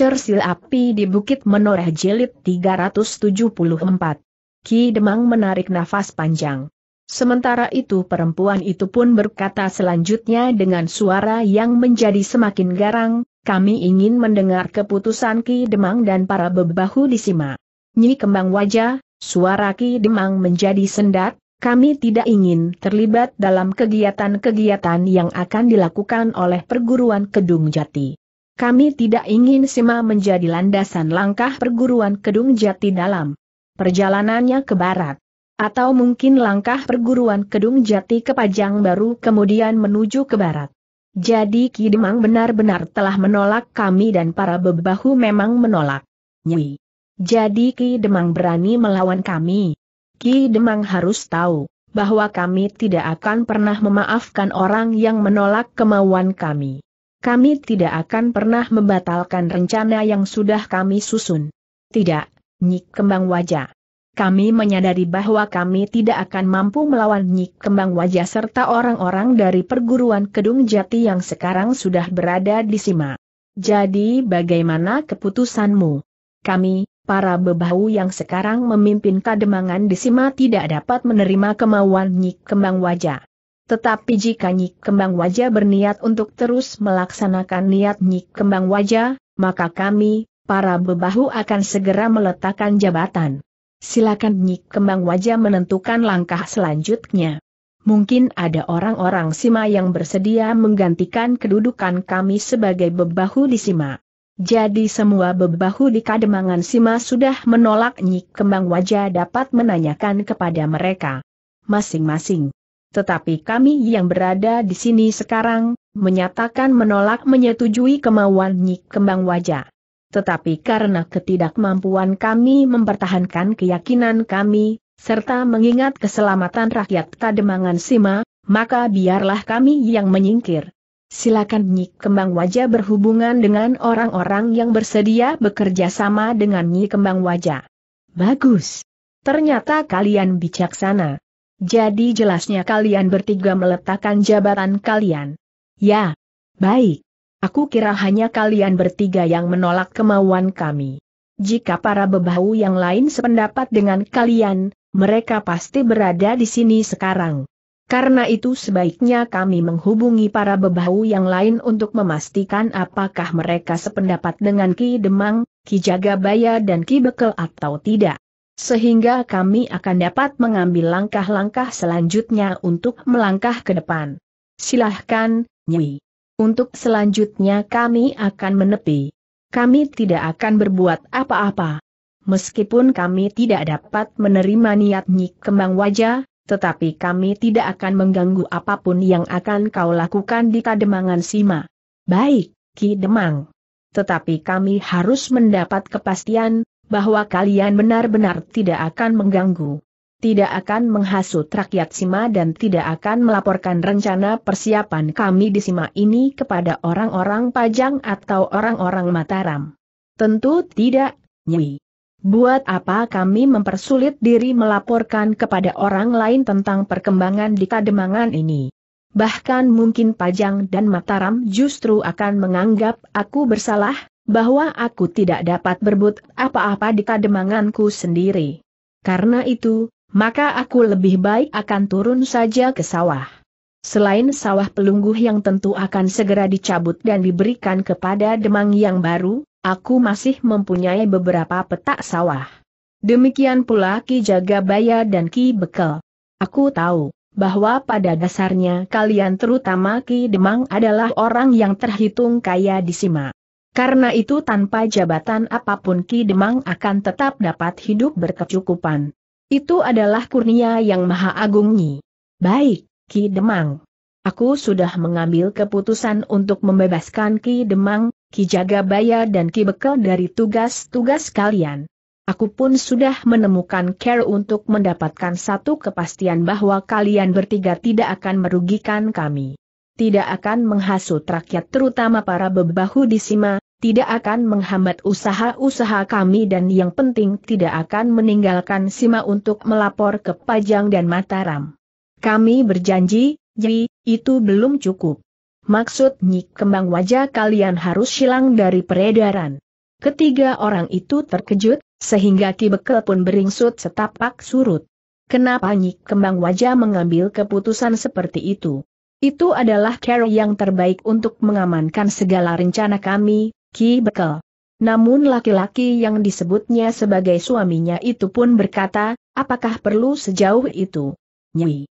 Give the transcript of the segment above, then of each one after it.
Sil api di Bukit Menoreh Jilid 374. Ki Demang menarik nafas panjang. Sementara itu perempuan itu pun berkata selanjutnya dengan suara yang menjadi semakin garang, kami ingin mendengar keputusan Ki Demang dan para bebahu di Sima. Nyi kembang wajah, suara Ki Demang menjadi sendat, kami tidak ingin terlibat dalam kegiatan-kegiatan yang akan dilakukan oleh perguruan Kedung Jati. Kami tidak ingin Sima menjadi landasan langkah perguruan Kedung Jati dalam perjalanannya ke barat. Atau mungkin langkah perguruan Kedung Jati ke Pajang baru kemudian menuju ke barat. Jadi Ki Demang benar-benar telah menolak kami dan para bebahu memang menolak. Nyi. Jadi Ki Demang berani melawan kami. Ki Demang harus tahu bahwa kami tidak akan pernah memaafkan orang yang menolak kemauan kami kami tidak akan pernah membatalkan rencana yang sudah kami susun. Tidak, Nyik Kembang Wajah. Kami menyadari bahwa kami tidak akan mampu melawan Nyik Kembang Wajah serta orang-orang dari perguruan Kedung Jati yang sekarang sudah berada di Sima. Jadi bagaimana keputusanmu? Kami, para bebahu yang sekarang memimpin kademangan di Sima tidak dapat menerima kemauan Nyik Kembang Wajah. Tetapi jika Nyik Kembang Wajah berniat untuk terus melaksanakan niat Nyik Kembang Wajah, maka kami, para bebahu akan segera meletakkan jabatan. Silakan Nyik Kembang Wajah menentukan langkah selanjutnya. Mungkin ada orang-orang Sima yang bersedia menggantikan kedudukan kami sebagai bebahu di Sima. Jadi semua bebahu di Kademangan Sima sudah menolak Nyik Kembang Wajah dapat menanyakan kepada mereka. Masing-masing tetapi kami yang berada di sini sekarang, menyatakan menolak menyetujui kemauan Nyik Kembang Wajah. Tetapi karena ketidakmampuan kami mempertahankan keyakinan kami, serta mengingat keselamatan rakyat Kademangan Sima, maka biarlah kami yang menyingkir. Silakan Nyik Kembang Wajah berhubungan dengan orang-orang yang bersedia bekerja sama dengan Nyik Kembang Wajah. Bagus. Ternyata kalian bijaksana. Jadi jelasnya kalian bertiga meletakkan jabatan kalian. Ya. Baik. Aku kira hanya kalian bertiga yang menolak kemauan kami. Jika para bebahu yang lain sependapat dengan kalian, mereka pasti berada di sini sekarang. Karena itu sebaiknya kami menghubungi para bebahu yang lain untuk memastikan apakah mereka sependapat dengan Ki Demang, Ki Jagabaya dan Ki Bekel atau tidak sehingga kami akan dapat mengambil langkah-langkah selanjutnya untuk melangkah ke depan. Silahkan, Nyi. Untuk selanjutnya kami akan menepi. Kami tidak akan berbuat apa-apa. Meskipun kami tidak dapat menerima niat Nyi Kembang Wajah, tetapi kami tidak akan mengganggu apapun yang akan kau lakukan di Kademangan Sima. Baik, Ki Demang. Tetapi kami harus mendapat kepastian, bahwa kalian benar-benar tidak akan mengganggu. Tidak akan menghasut rakyat Sima dan tidak akan melaporkan rencana persiapan kami di Sima ini kepada orang-orang Pajang atau orang-orang Mataram. Tentu tidak, Nyi. Buat apa kami mempersulit diri melaporkan kepada orang lain tentang perkembangan di Kademangan ini? Bahkan mungkin Pajang dan Mataram justru akan menganggap aku bersalah, bahwa aku tidak dapat berbuat apa-apa di kademanganku sendiri. Karena itu, maka aku lebih baik akan turun saja ke sawah. Selain sawah pelungguh yang tentu akan segera dicabut dan diberikan kepada demang yang baru, aku masih mempunyai beberapa petak sawah. Demikian pula Ki Jagabaya dan Ki Bekel. Aku tahu bahwa pada dasarnya kalian terutama Ki Demang adalah orang yang terhitung kaya di Sima. Karena itu tanpa jabatan apapun Ki Demang akan tetap dapat hidup berkecukupan. Itu adalah kurnia yang maha agungnya. Baik, Ki Demang. Aku sudah mengambil keputusan untuk membebaskan Ki Demang, Ki Jagabaya dan Ki Bekel dari tugas-tugas kalian. Aku pun sudah menemukan care untuk mendapatkan satu kepastian bahwa kalian bertiga tidak akan merugikan kami. Tidak akan menghasut rakyat terutama para bebahu di Sima, tidak akan menghambat usaha-usaha kami dan yang penting tidak akan meninggalkan Sima untuk melapor ke Pajang dan Mataram. Kami berjanji, jadi, itu belum cukup. Maksud nyik kembang wajah kalian harus hilang dari peredaran. Ketiga orang itu terkejut, sehingga Ki Bekel pun beringsut setapak surut. Kenapa Nyik Kembang Wajah mengambil keputusan seperti itu? Itu adalah cara yang terbaik untuk mengamankan segala rencana kami, Ki Bekel. Namun laki-laki yang disebutnya sebagai suaminya itu pun berkata, apakah perlu sejauh itu? Nyi.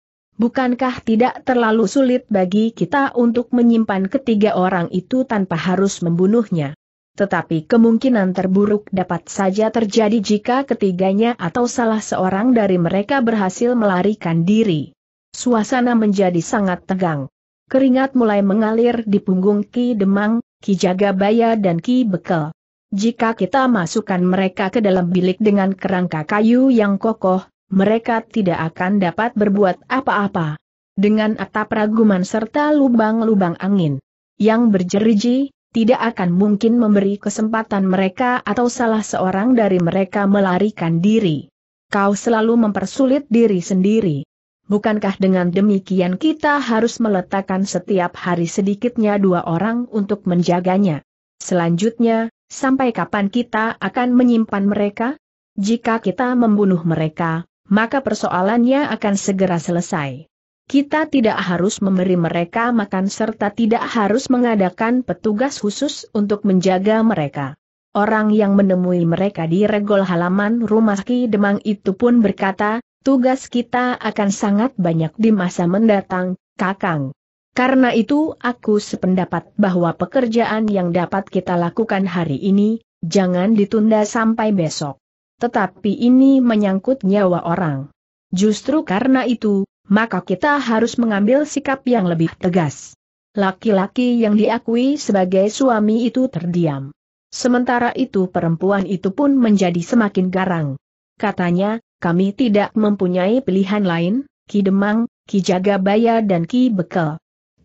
Bukankah tidak terlalu sulit bagi kita untuk menyimpan ketiga orang itu tanpa harus membunuhnya? Tetapi kemungkinan terburuk dapat saja terjadi jika ketiganya atau salah seorang dari mereka berhasil melarikan diri. Suasana menjadi sangat tegang. Keringat mulai mengalir di punggung Ki Demang, Ki Jagabaya dan Ki Bekel. Jika kita masukkan mereka ke dalam bilik dengan kerangka kayu yang kokoh, mereka tidak akan dapat berbuat apa-apa. Dengan atap raguman serta lubang-lubang angin yang berjeriji, tidak akan mungkin memberi kesempatan mereka atau salah seorang dari mereka melarikan diri. Kau selalu mempersulit diri sendiri bukankah dengan demikian kita harus meletakkan setiap hari sedikitnya dua orang untuk menjaganya? Selanjutnya, sampai kapan kita akan menyimpan mereka? Jika kita membunuh mereka, maka persoalannya akan segera selesai. Kita tidak harus memberi mereka makan serta tidak harus mengadakan petugas khusus untuk menjaga mereka. Orang yang menemui mereka di regol halaman rumah Ki Demang itu pun berkata, tugas kita akan sangat banyak di masa mendatang, Kakang. Karena itu aku sependapat bahwa pekerjaan yang dapat kita lakukan hari ini, jangan ditunda sampai besok. Tetapi ini menyangkut nyawa orang. Justru karena itu, maka kita harus mengambil sikap yang lebih tegas. Laki-laki yang diakui sebagai suami itu terdiam. Sementara itu perempuan itu pun menjadi semakin garang. Katanya, kami tidak mempunyai pilihan lain, Ki Demang, Ki Jagabaya dan Ki Bekel.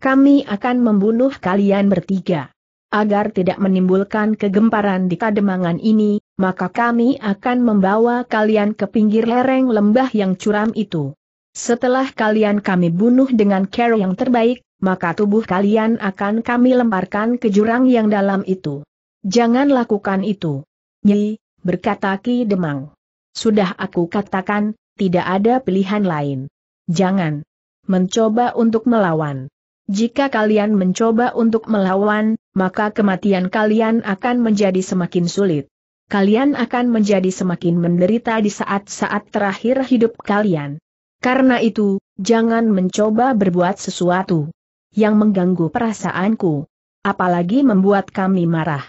Kami akan membunuh kalian bertiga. Agar tidak menimbulkan kegemparan di kademangan ini, maka kami akan membawa kalian ke pinggir lereng lembah yang curam itu. Setelah kalian kami bunuh dengan care yang terbaik, maka tubuh kalian akan kami lemparkan ke jurang yang dalam itu. Jangan lakukan itu. Nyi, berkata Ki Demang. Sudah aku katakan, tidak ada pilihan lain. Jangan mencoba untuk melawan. Jika kalian mencoba untuk melawan, maka kematian kalian akan menjadi semakin sulit. Kalian akan menjadi semakin menderita di saat-saat terakhir hidup kalian. Karena itu, jangan mencoba berbuat sesuatu yang mengganggu perasaanku, apalagi membuat kami marah.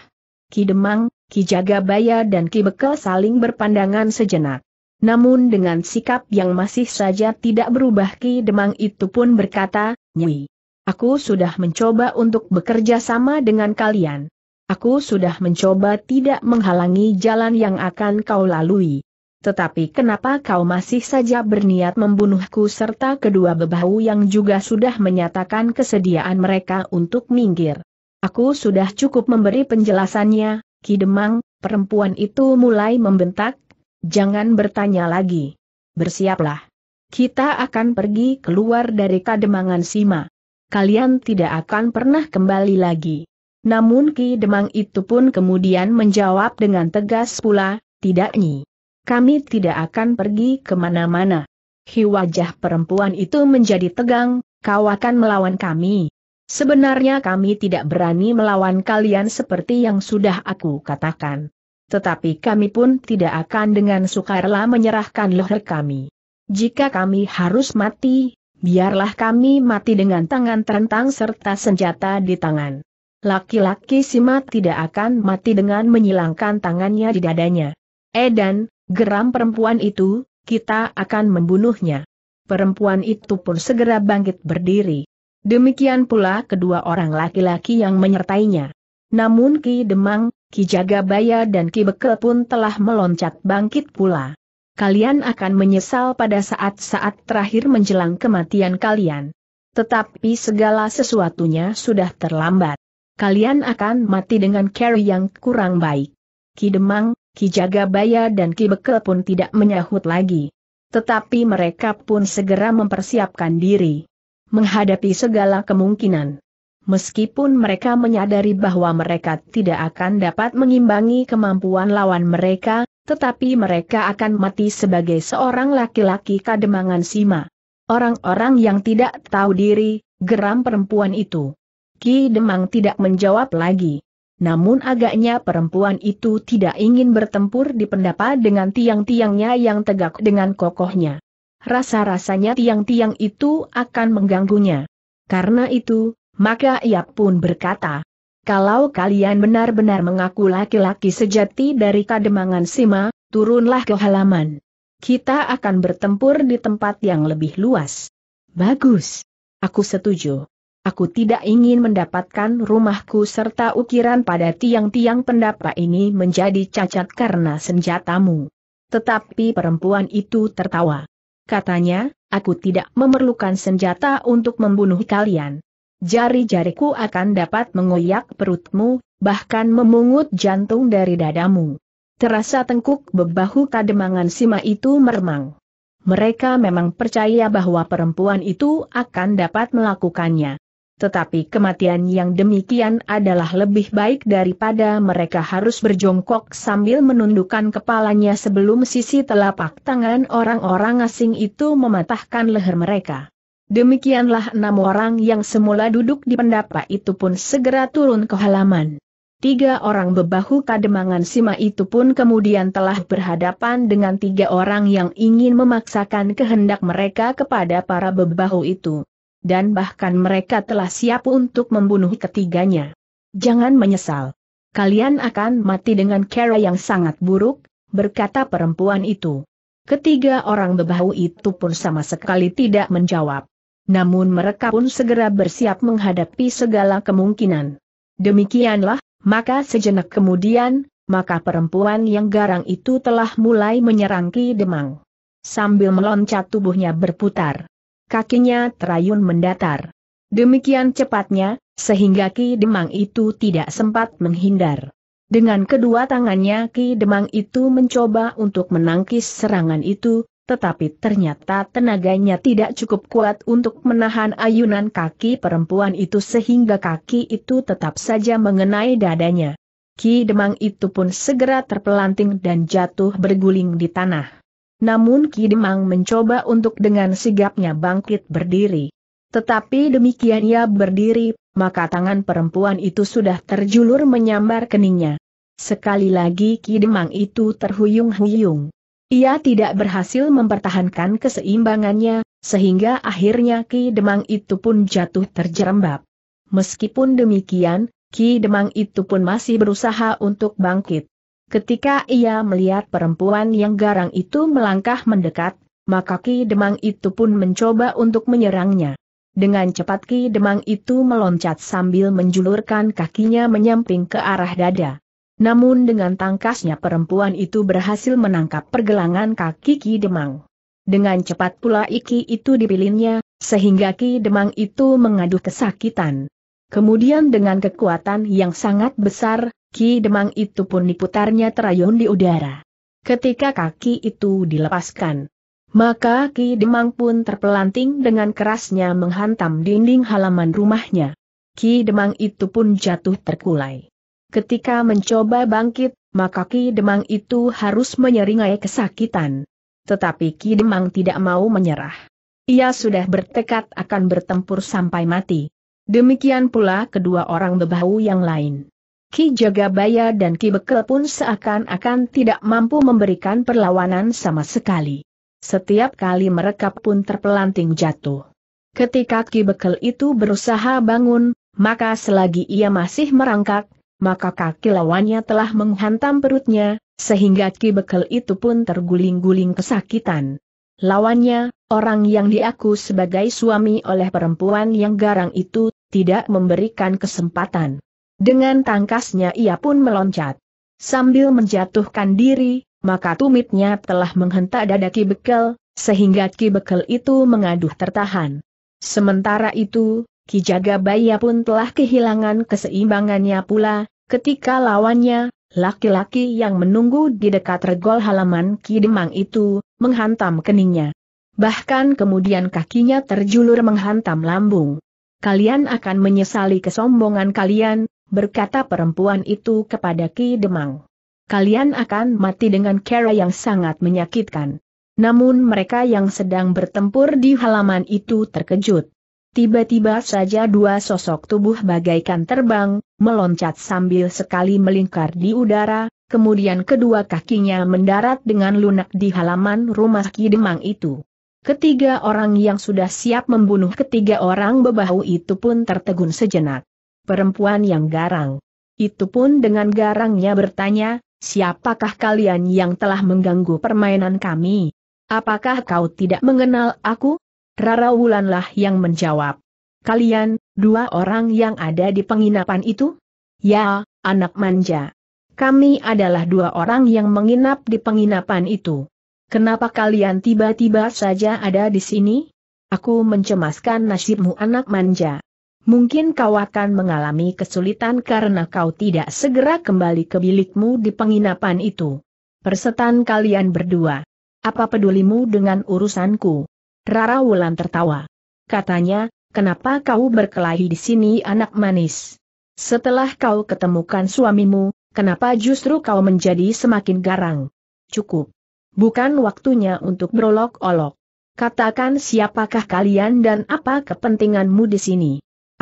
Kidemang, Ki Jagabaya dan Ki Bekel saling berpandangan sejenak. Namun dengan sikap yang masih saja tidak berubah Ki Demang itu pun berkata, Nyi, aku sudah mencoba untuk bekerja sama dengan kalian. Aku sudah mencoba tidak menghalangi jalan yang akan kau lalui. Tetapi kenapa kau masih saja berniat membunuhku serta kedua bebahu yang juga sudah menyatakan kesediaan mereka untuk minggir? Aku sudah cukup memberi penjelasannya, Kidemang, perempuan itu mulai membentak, jangan bertanya lagi. Bersiaplah. Kita akan pergi keluar dari kademangan Sima. Kalian tidak akan pernah kembali lagi. Namun Ki Demang itu pun kemudian menjawab dengan tegas pula, tidak nyi. Kami tidak akan pergi kemana-mana. Hi wajah perempuan itu menjadi tegang, kau akan melawan kami. Sebenarnya kami tidak berani melawan kalian seperti yang sudah aku katakan. Tetapi kami pun tidak akan dengan sukarela menyerahkan leher kami. Jika kami harus mati, biarlah kami mati dengan tangan terentang serta senjata di tangan. Laki-laki simat tidak akan mati dengan menyilangkan tangannya di dadanya. Edan, eh, geram perempuan itu, kita akan membunuhnya. Perempuan itu pun segera bangkit berdiri. Demikian pula kedua orang laki-laki yang menyertainya. Namun Ki Demang, Ki Jagabaya dan Ki Bekel pun telah meloncat bangkit pula. Kalian akan menyesal pada saat-saat terakhir menjelang kematian kalian. Tetapi segala sesuatunya sudah terlambat. Kalian akan mati dengan cara yang kurang baik. Ki Demang, Ki Jagabaya dan Ki Bekel pun tidak menyahut lagi. Tetapi mereka pun segera mempersiapkan diri menghadapi segala kemungkinan. Meskipun mereka menyadari bahwa mereka tidak akan dapat mengimbangi kemampuan lawan mereka, tetapi mereka akan mati sebagai seorang laki-laki kademangan Sima. Orang-orang yang tidak tahu diri, geram perempuan itu. Ki Demang tidak menjawab lagi. Namun agaknya perempuan itu tidak ingin bertempur di pendapat dengan tiang-tiangnya yang tegak dengan kokohnya rasa-rasanya tiang-tiang itu akan mengganggunya. Karena itu, maka ia pun berkata, kalau kalian benar-benar mengaku laki-laki sejati dari kademangan Sima, turunlah ke halaman. Kita akan bertempur di tempat yang lebih luas. Bagus. Aku setuju. Aku tidak ingin mendapatkan rumahku serta ukiran pada tiang-tiang pendapa ini menjadi cacat karena senjatamu. Tetapi perempuan itu tertawa katanya, aku tidak memerlukan senjata untuk membunuh kalian. Jari-jariku akan dapat mengoyak perutmu, bahkan memungut jantung dari dadamu. Terasa tengkuk bebahu kademangan Sima itu meremang. Mereka memang percaya bahwa perempuan itu akan dapat melakukannya tetapi kematian yang demikian adalah lebih baik daripada mereka harus berjongkok sambil menundukkan kepalanya sebelum sisi telapak tangan orang-orang asing itu mematahkan leher mereka. Demikianlah enam orang yang semula duduk di pendapa itu pun segera turun ke halaman. Tiga orang bebahu kademangan Sima itu pun kemudian telah berhadapan dengan tiga orang yang ingin memaksakan kehendak mereka kepada para bebahu itu dan bahkan mereka telah siap untuk membunuh ketiganya. Jangan menyesal. Kalian akan mati dengan cara yang sangat buruk, berkata perempuan itu. Ketiga orang bebahu itu pun sama sekali tidak menjawab. Namun mereka pun segera bersiap menghadapi segala kemungkinan. Demikianlah, maka sejenak kemudian, maka perempuan yang garang itu telah mulai menyerang Ki Demang. Sambil meloncat tubuhnya berputar kakinya terayun mendatar. Demikian cepatnya, sehingga Ki Demang itu tidak sempat menghindar. Dengan kedua tangannya Ki Demang itu mencoba untuk menangkis serangan itu, tetapi ternyata tenaganya tidak cukup kuat untuk menahan ayunan kaki perempuan itu sehingga kaki itu tetap saja mengenai dadanya. Ki Demang itu pun segera terpelanting dan jatuh berguling di tanah. Namun Ki Demang mencoba untuk dengan sigapnya bangkit berdiri. Tetapi demikian ia berdiri, maka tangan perempuan itu sudah terjulur menyambar keningnya. Sekali lagi Ki Demang itu terhuyung-huyung. Ia tidak berhasil mempertahankan keseimbangannya, sehingga akhirnya Ki Demang itu pun jatuh terjerembab. Meskipun demikian, Ki Demang itu pun masih berusaha untuk bangkit. Ketika ia melihat perempuan yang garang itu melangkah mendekat, maka Ki Demang itu pun mencoba untuk menyerangnya. Dengan cepat Ki Demang itu meloncat sambil menjulurkan kakinya menyamping ke arah dada. Namun dengan tangkasnya perempuan itu berhasil menangkap pergelangan kaki Ki Demang. Dengan cepat pula Iki itu dipilinnya, sehingga Ki Demang itu mengaduh kesakitan. Kemudian dengan kekuatan yang sangat besar, Ki Demang itu pun diputarnya terayun di udara. Ketika kaki itu dilepaskan, maka Ki Demang pun terpelanting dengan kerasnya menghantam dinding halaman rumahnya. Ki Demang itu pun jatuh terkulai. Ketika mencoba bangkit, maka Ki Demang itu harus menyeringai kesakitan. Tetapi Ki Demang tidak mau menyerah. Ia sudah bertekad akan bertempur sampai mati. Demikian pula kedua orang bebahu yang lain. Ki Jagabaya dan Ki Bekel pun seakan-akan tidak mampu memberikan perlawanan sama sekali. Setiap kali mereka pun terpelanting jatuh. Ketika Ki Bekel itu berusaha bangun, maka selagi ia masih merangkak, maka kaki lawannya telah menghantam perutnya, sehingga Ki Bekel itu pun terguling-guling kesakitan. Lawannya, orang yang diaku sebagai suami oleh perempuan yang garang itu, tidak memberikan kesempatan. Dengan tangkasnya ia pun meloncat. Sambil menjatuhkan diri, maka tumitnya telah menghentak dada Ki Bekel, sehingga Ki Bekel itu mengaduh tertahan. Sementara itu, Ki Jagabaya pun telah kehilangan keseimbangannya pula, ketika lawannya, laki-laki yang menunggu di dekat regol halaman Ki Demang itu, menghantam keningnya. Bahkan kemudian kakinya terjulur menghantam lambung. Kalian akan menyesali kesombongan kalian, berkata perempuan itu kepada Ki Demang. Kalian akan mati dengan cara yang sangat menyakitkan. Namun mereka yang sedang bertempur di halaman itu terkejut. Tiba-tiba saja dua sosok tubuh bagaikan terbang, meloncat sambil sekali melingkar di udara, kemudian kedua kakinya mendarat dengan lunak di halaman rumah Ki Demang itu. Ketiga orang yang sudah siap membunuh ketiga orang bebahu itu pun tertegun sejenak perempuan yang garang. Itu pun dengan garangnya bertanya, siapakah kalian yang telah mengganggu permainan kami? Apakah kau tidak mengenal aku? Rara Wulanlah yang menjawab. Kalian, dua orang yang ada di penginapan itu? Ya, anak manja. Kami adalah dua orang yang menginap di penginapan itu. Kenapa kalian tiba-tiba saja ada di sini? Aku mencemaskan nasibmu anak manja. Mungkin kau akan mengalami kesulitan karena kau tidak segera kembali ke bilikmu di penginapan itu. Persetan kalian berdua. Apa pedulimu dengan urusanku? Rara Wulan tertawa. Katanya, kenapa kau berkelahi di sini anak manis? Setelah kau ketemukan suamimu, kenapa justru kau menjadi semakin garang? Cukup. Bukan waktunya untuk berolok-olok. Katakan siapakah kalian dan apa kepentinganmu di sini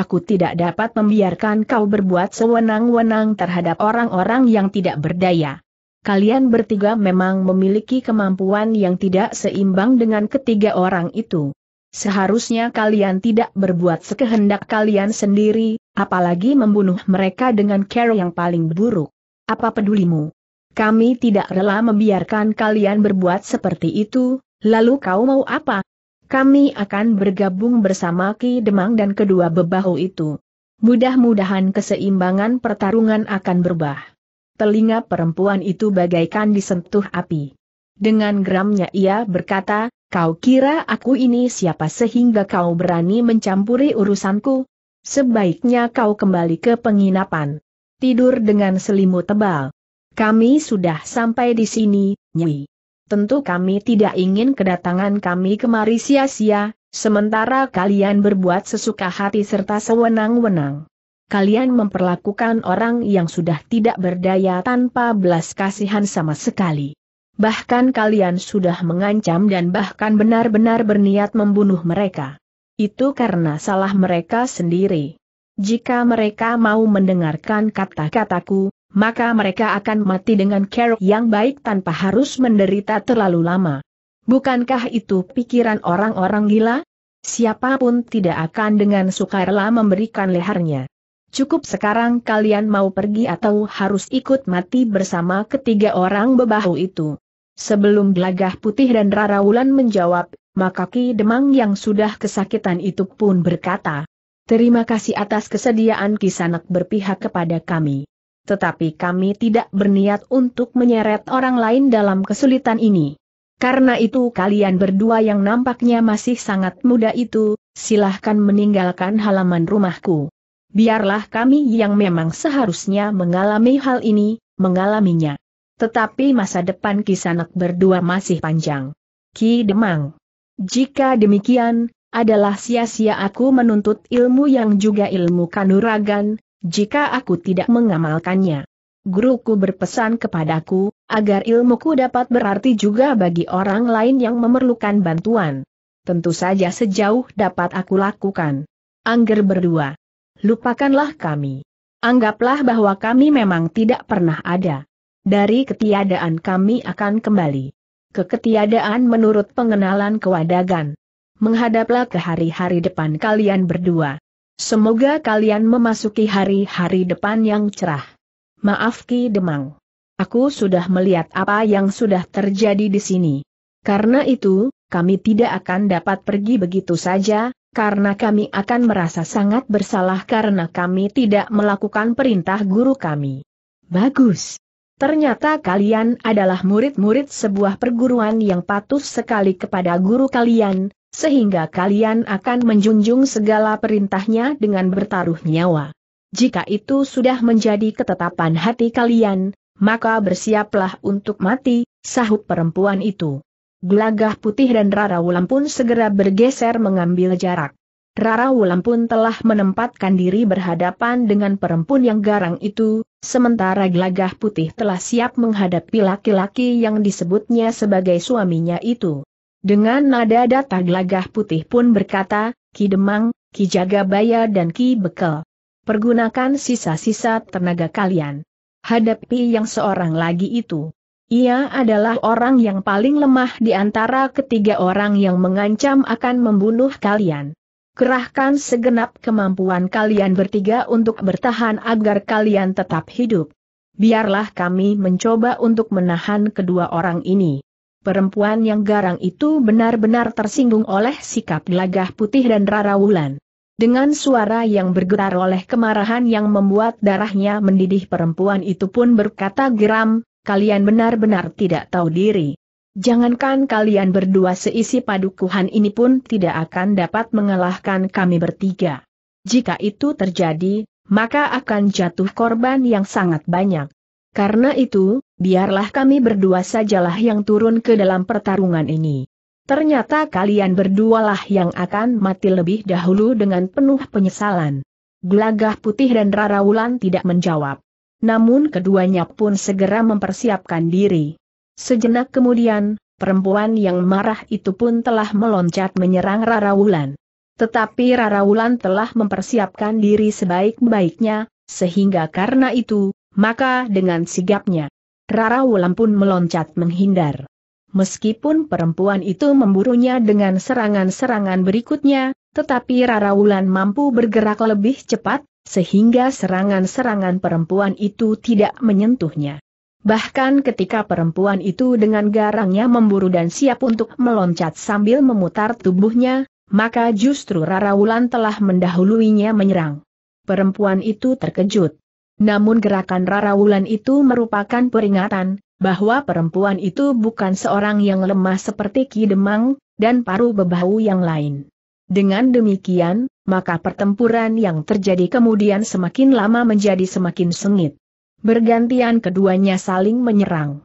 aku tidak dapat membiarkan kau berbuat sewenang-wenang terhadap orang-orang yang tidak berdaya. Kalian bertiga memang memiliki kemampuan yang tidak seimbang dengan ketiga orang itu. Seharusnya kalian tidak berbuat sekehendak kalian sendiri, apalagi membunuh mereka dengan cara yang paling buruk. Apa pedulimu? Kami tidak rela membiarkan kalian berbuat seperti itu, lalu kau mau apa? kami akan bergabung bersama Ki Demang dan kedua bebahu itu. Mudah-mudahan keseimbangan pertarungan akan berubah. Telinga perempuan itu bagaikan disentuh api. Dengan geramnya ia berkata, kau kira aku ini siapa sehingga kau berani mencampuri urusanku? Sebaiknya kau kembali ke penginapan. Tidur dengan selimut tebal. Kami sudah sampai di sini, Nyi. Tentu kami tidak ingin kedatangan kami kemari sia-sia, sementara kalian berbuat sesuka hati serta sewenang-wenang. Kalian memperlakukan orang yang sudah tidak berdaya tanpa belas kasihan sama sekali. Bahkan kalian sudah mengancam dan bahkan benar-benar berniat membunuh mereka. Itu karena salah mereka sendiri. Jika mereka mau mendengarkan kata-kataku, maka mereka akan mati dengan care yang baik tanpa harus menderita terlalu lama. Bukankah itu pikiran orang-orang gila? Siapapun tidak akan dengan sukarela memberikan lehernya. Cukup sekarang kalian mau pergi atau harus ikut mati bersama ketiga orang bebahu itu. Sebelum Gelagah Putih dan Rara Wulan menjawab, maka Ki Demang yang sudah kesakitan itu pun berkata, Terima kasih atas kesediaan Kisanak berpihak kepada kami tetapi kami tidak berniat untuk menyeret orang lain dalam kesulitan ini. Karena itu kalian berdua yang nampaknya masih sangat muda itu, silahkan meninggalkan halaman rumahku. Biarlah kami yang memang seharusnya mengalami hal ini, mengalaminya. Tetapi masa depan kisanak berdua masih panjang. Ki Demang. Jika demikian, adalah sia-sia aku menuntut ilmu yang juga ilmu kanuragan, jika aku tidak mengamalkannya. Guruku berpesan kepadaku, agar ilmuku dapat berarti juga bagi orang lain yang memerlukan bantuan. Tentu saja sejauh dapat aku lakukan. Angger berdua. Lupakanlah kami. Anggaplah bahwa kami memang tidak pernah ada. Dari ketiadaan kami akan kembali. Ke ketiadaan menurut pengenalan kewadagan. Menghadaplah ke hari-hari depan kalian berdua. Semoga kalian memasuki hari-hari depan yang cerah. Maaf Ki Demang. Aku sudah melihat apa yang sudah terjadi di sini. Karena itu, kami tidak akan dapat pergi begitu saja, karena kami akan merasa sangat bersalah karena kami tidak melakukan perintah guru kami. Bagus. Ternyata kalian adalah murid-murid sebuah perguruan yang patuh sekali kepada guru kalian, sehingga kalian akan menjunjung segala perintahnya dengan bertaruh nyawa. Jika itu sudah menjadi ketetapan hati kalian, maka bersiaplah untuk mati, sahut perempuan itu. Gelagah putih dan Rara Wulan pun segera bergeser mengambil jarak. Rara Wulan pun telah menempatkan diri berhadapan dengan perempuan yang garang itu, sementara gelagah putih telah siap menghadapi laki-laki yang disebutnya sebagai suaminya itu. Dengan nada data gelagah putih pun berkata, Ki Demang, Ki Jagabaya dan Ki Bekel. Pergunakan sisa-sisa tenaga kalian. Hadapi yang seorang lagi itu. Ia adalah orang yang paling lemah di antara ketiga orang yang mengancam akan membunuh kalian. Kerahkan segenap kemampuan kalian bertiga untuk bertahan agar kalian tetap hidup. Biarlah kami mencoba untuk menahan kedua orang ini. Perempuan yang garang itu benar-benar tersinggung oleh sikap gelagah putih dan Rara Wulan. Dengan suara yang bergetar oleh kemarahan yang membuat darahnya mendidih perempuan itu pun berkata geram, kalian benar-benar tidak tahu diri. Jangankan kalian berdua seisi padukuhan ini pun tidak akan dapat mengalahkan kami bertiga. Jika itu terjadi, maka akan jatuh korban yang sangat banyak. Karena itu, biarlah kami berdua sajalah yang turun ke dalam pertarungan ini. Ternyata kalian berdualah yang akan mati lebih dahulu dengan penuh penyesalan. Gelagah putih dan Rara Wulan tidak menjawab. Namun keduanya pun segera mempersiapkan diri. Sejenak kemudian, perempuan yang marah itu pun telah meloncat menyerang Rara Wulan. Tetapi Rara Wulan telah mempersiapkan diri sebaik-baiknya, sehingga karena itu, maka dengan sigapnya, Rara Wulan pun meloncat menghindar. Meskipun perempuan itu memburunya dengan serangan-serangan berikutnya, tetapi Rara Wulan mampu bergerak lebih cepat, sehingga serangan-serangan perempuan itu tidak menyentuhnya. Bahkan ketika perempuan itu dengan garangnya memburu dan siap untuk meloncat sambil memutar tubuhnya, maka justru Rara Wulan telah mendahuluinya menyerang. Perempuan itu terkejut. Namun gerakan Rara Wulan itu merupakan peringatan, bahwa perempuan itu bukan seorang yang lemah seperti Ki Demang, dan Paru Bebahu yang lain. Dengan demikian, maka pertempuran yang terjadi kemudian semakin lama menjadi semakin sengit. Bergantian keduanya saling menyerang.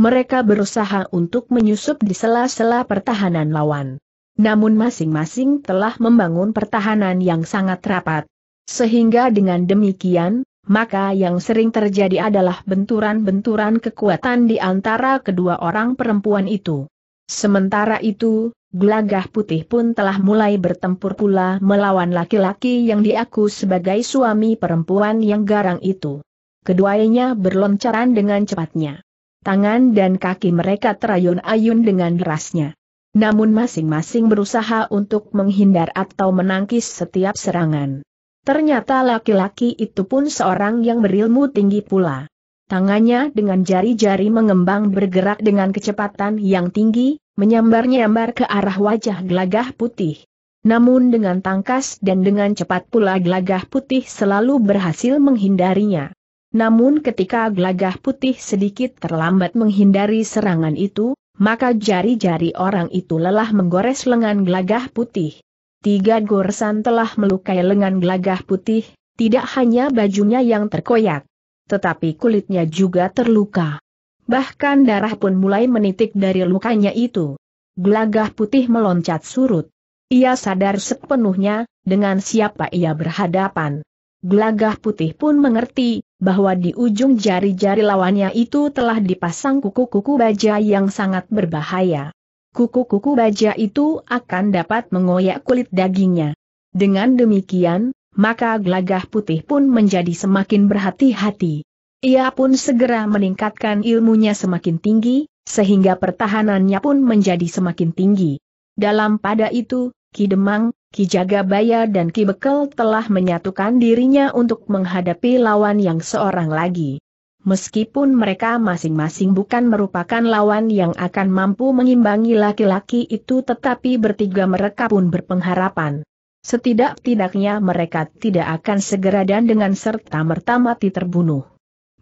Mereka berusaha untuk menyusup di sela-sela pertahanan lawan. Namun masing-masing telah membangun pertahanan yang sangat rapat. Sehingga dengan demikian, maka yang sering terjadi adalah benturan-benturan kekuatan di antara kedua orang perempuan itu. Sementara itu, Gelagah putih pun telah mulai bertempur pula melawan laki-laki yang diaku sebagai suami perempuan yang garang itu. Keduanya berloncaran dengan cepatnya. Tangan dan kaki mereka terayun-ayun dengan derasnya. Namun masing-masing berusaha untuk menghindar atau menangkis setiap serangan. Ternyata laki-laki itu pun seorang yang berilmu tinggi pula. Tangannya dengan jari-jari mengembang bergerak dengan kecepatan yang tinggi, menyambar-nyambar ke arah wajah gelagah putih. Namun dengan tangkas dan dengan cepat pula gelagah putih selalu berhasil menghindarinya. Namun ketika gelagah putih sedikit terlambat menghindari serangan itu, maka jari-jari orang itu lelah menggores lengan gelagah putih tiga goresan telah melukai lengan gelagah putih, tidak hanya bajunya yang terkoyak, tetapi kulitnya juga terluka. Bahkan darah pun mulai menitik dari lukanya itu. Gelagah putih meloncat surut. Ia sadar sepenuhnya, dengan siapa ia berhadapan. Gelagah putih pun mengerti, bahwa di ujung jari-jari lawannya itu telah dipasang kuku-kuku baja yang sangat berbahaya kuku-kuku baja itu akan dapat mengoyak kulit dagingnya. Dengan demikian, maka gelagah putih pun menjadi semakin berhati-hati. Ia pun segera meningkatkan ilmunya semakin tinggi, sehingga pertahanannya pun menjadi semakin tinggi. Dalam pada itu, Ki Demang, Ki Jagabaya dan Ki Bekel telah menyatukan dirinya untuk menghadapi lawan yang seorang lagi. Meskipun mereka masing-masing bukan merupakan lawan yang akan mampu mengimbangi laki-laki itu tetapi bertiga mereka pun berpengharapan. Setidak-tidaknya mereka tidak akan segera dan dengan serta-merta mati terbunuh.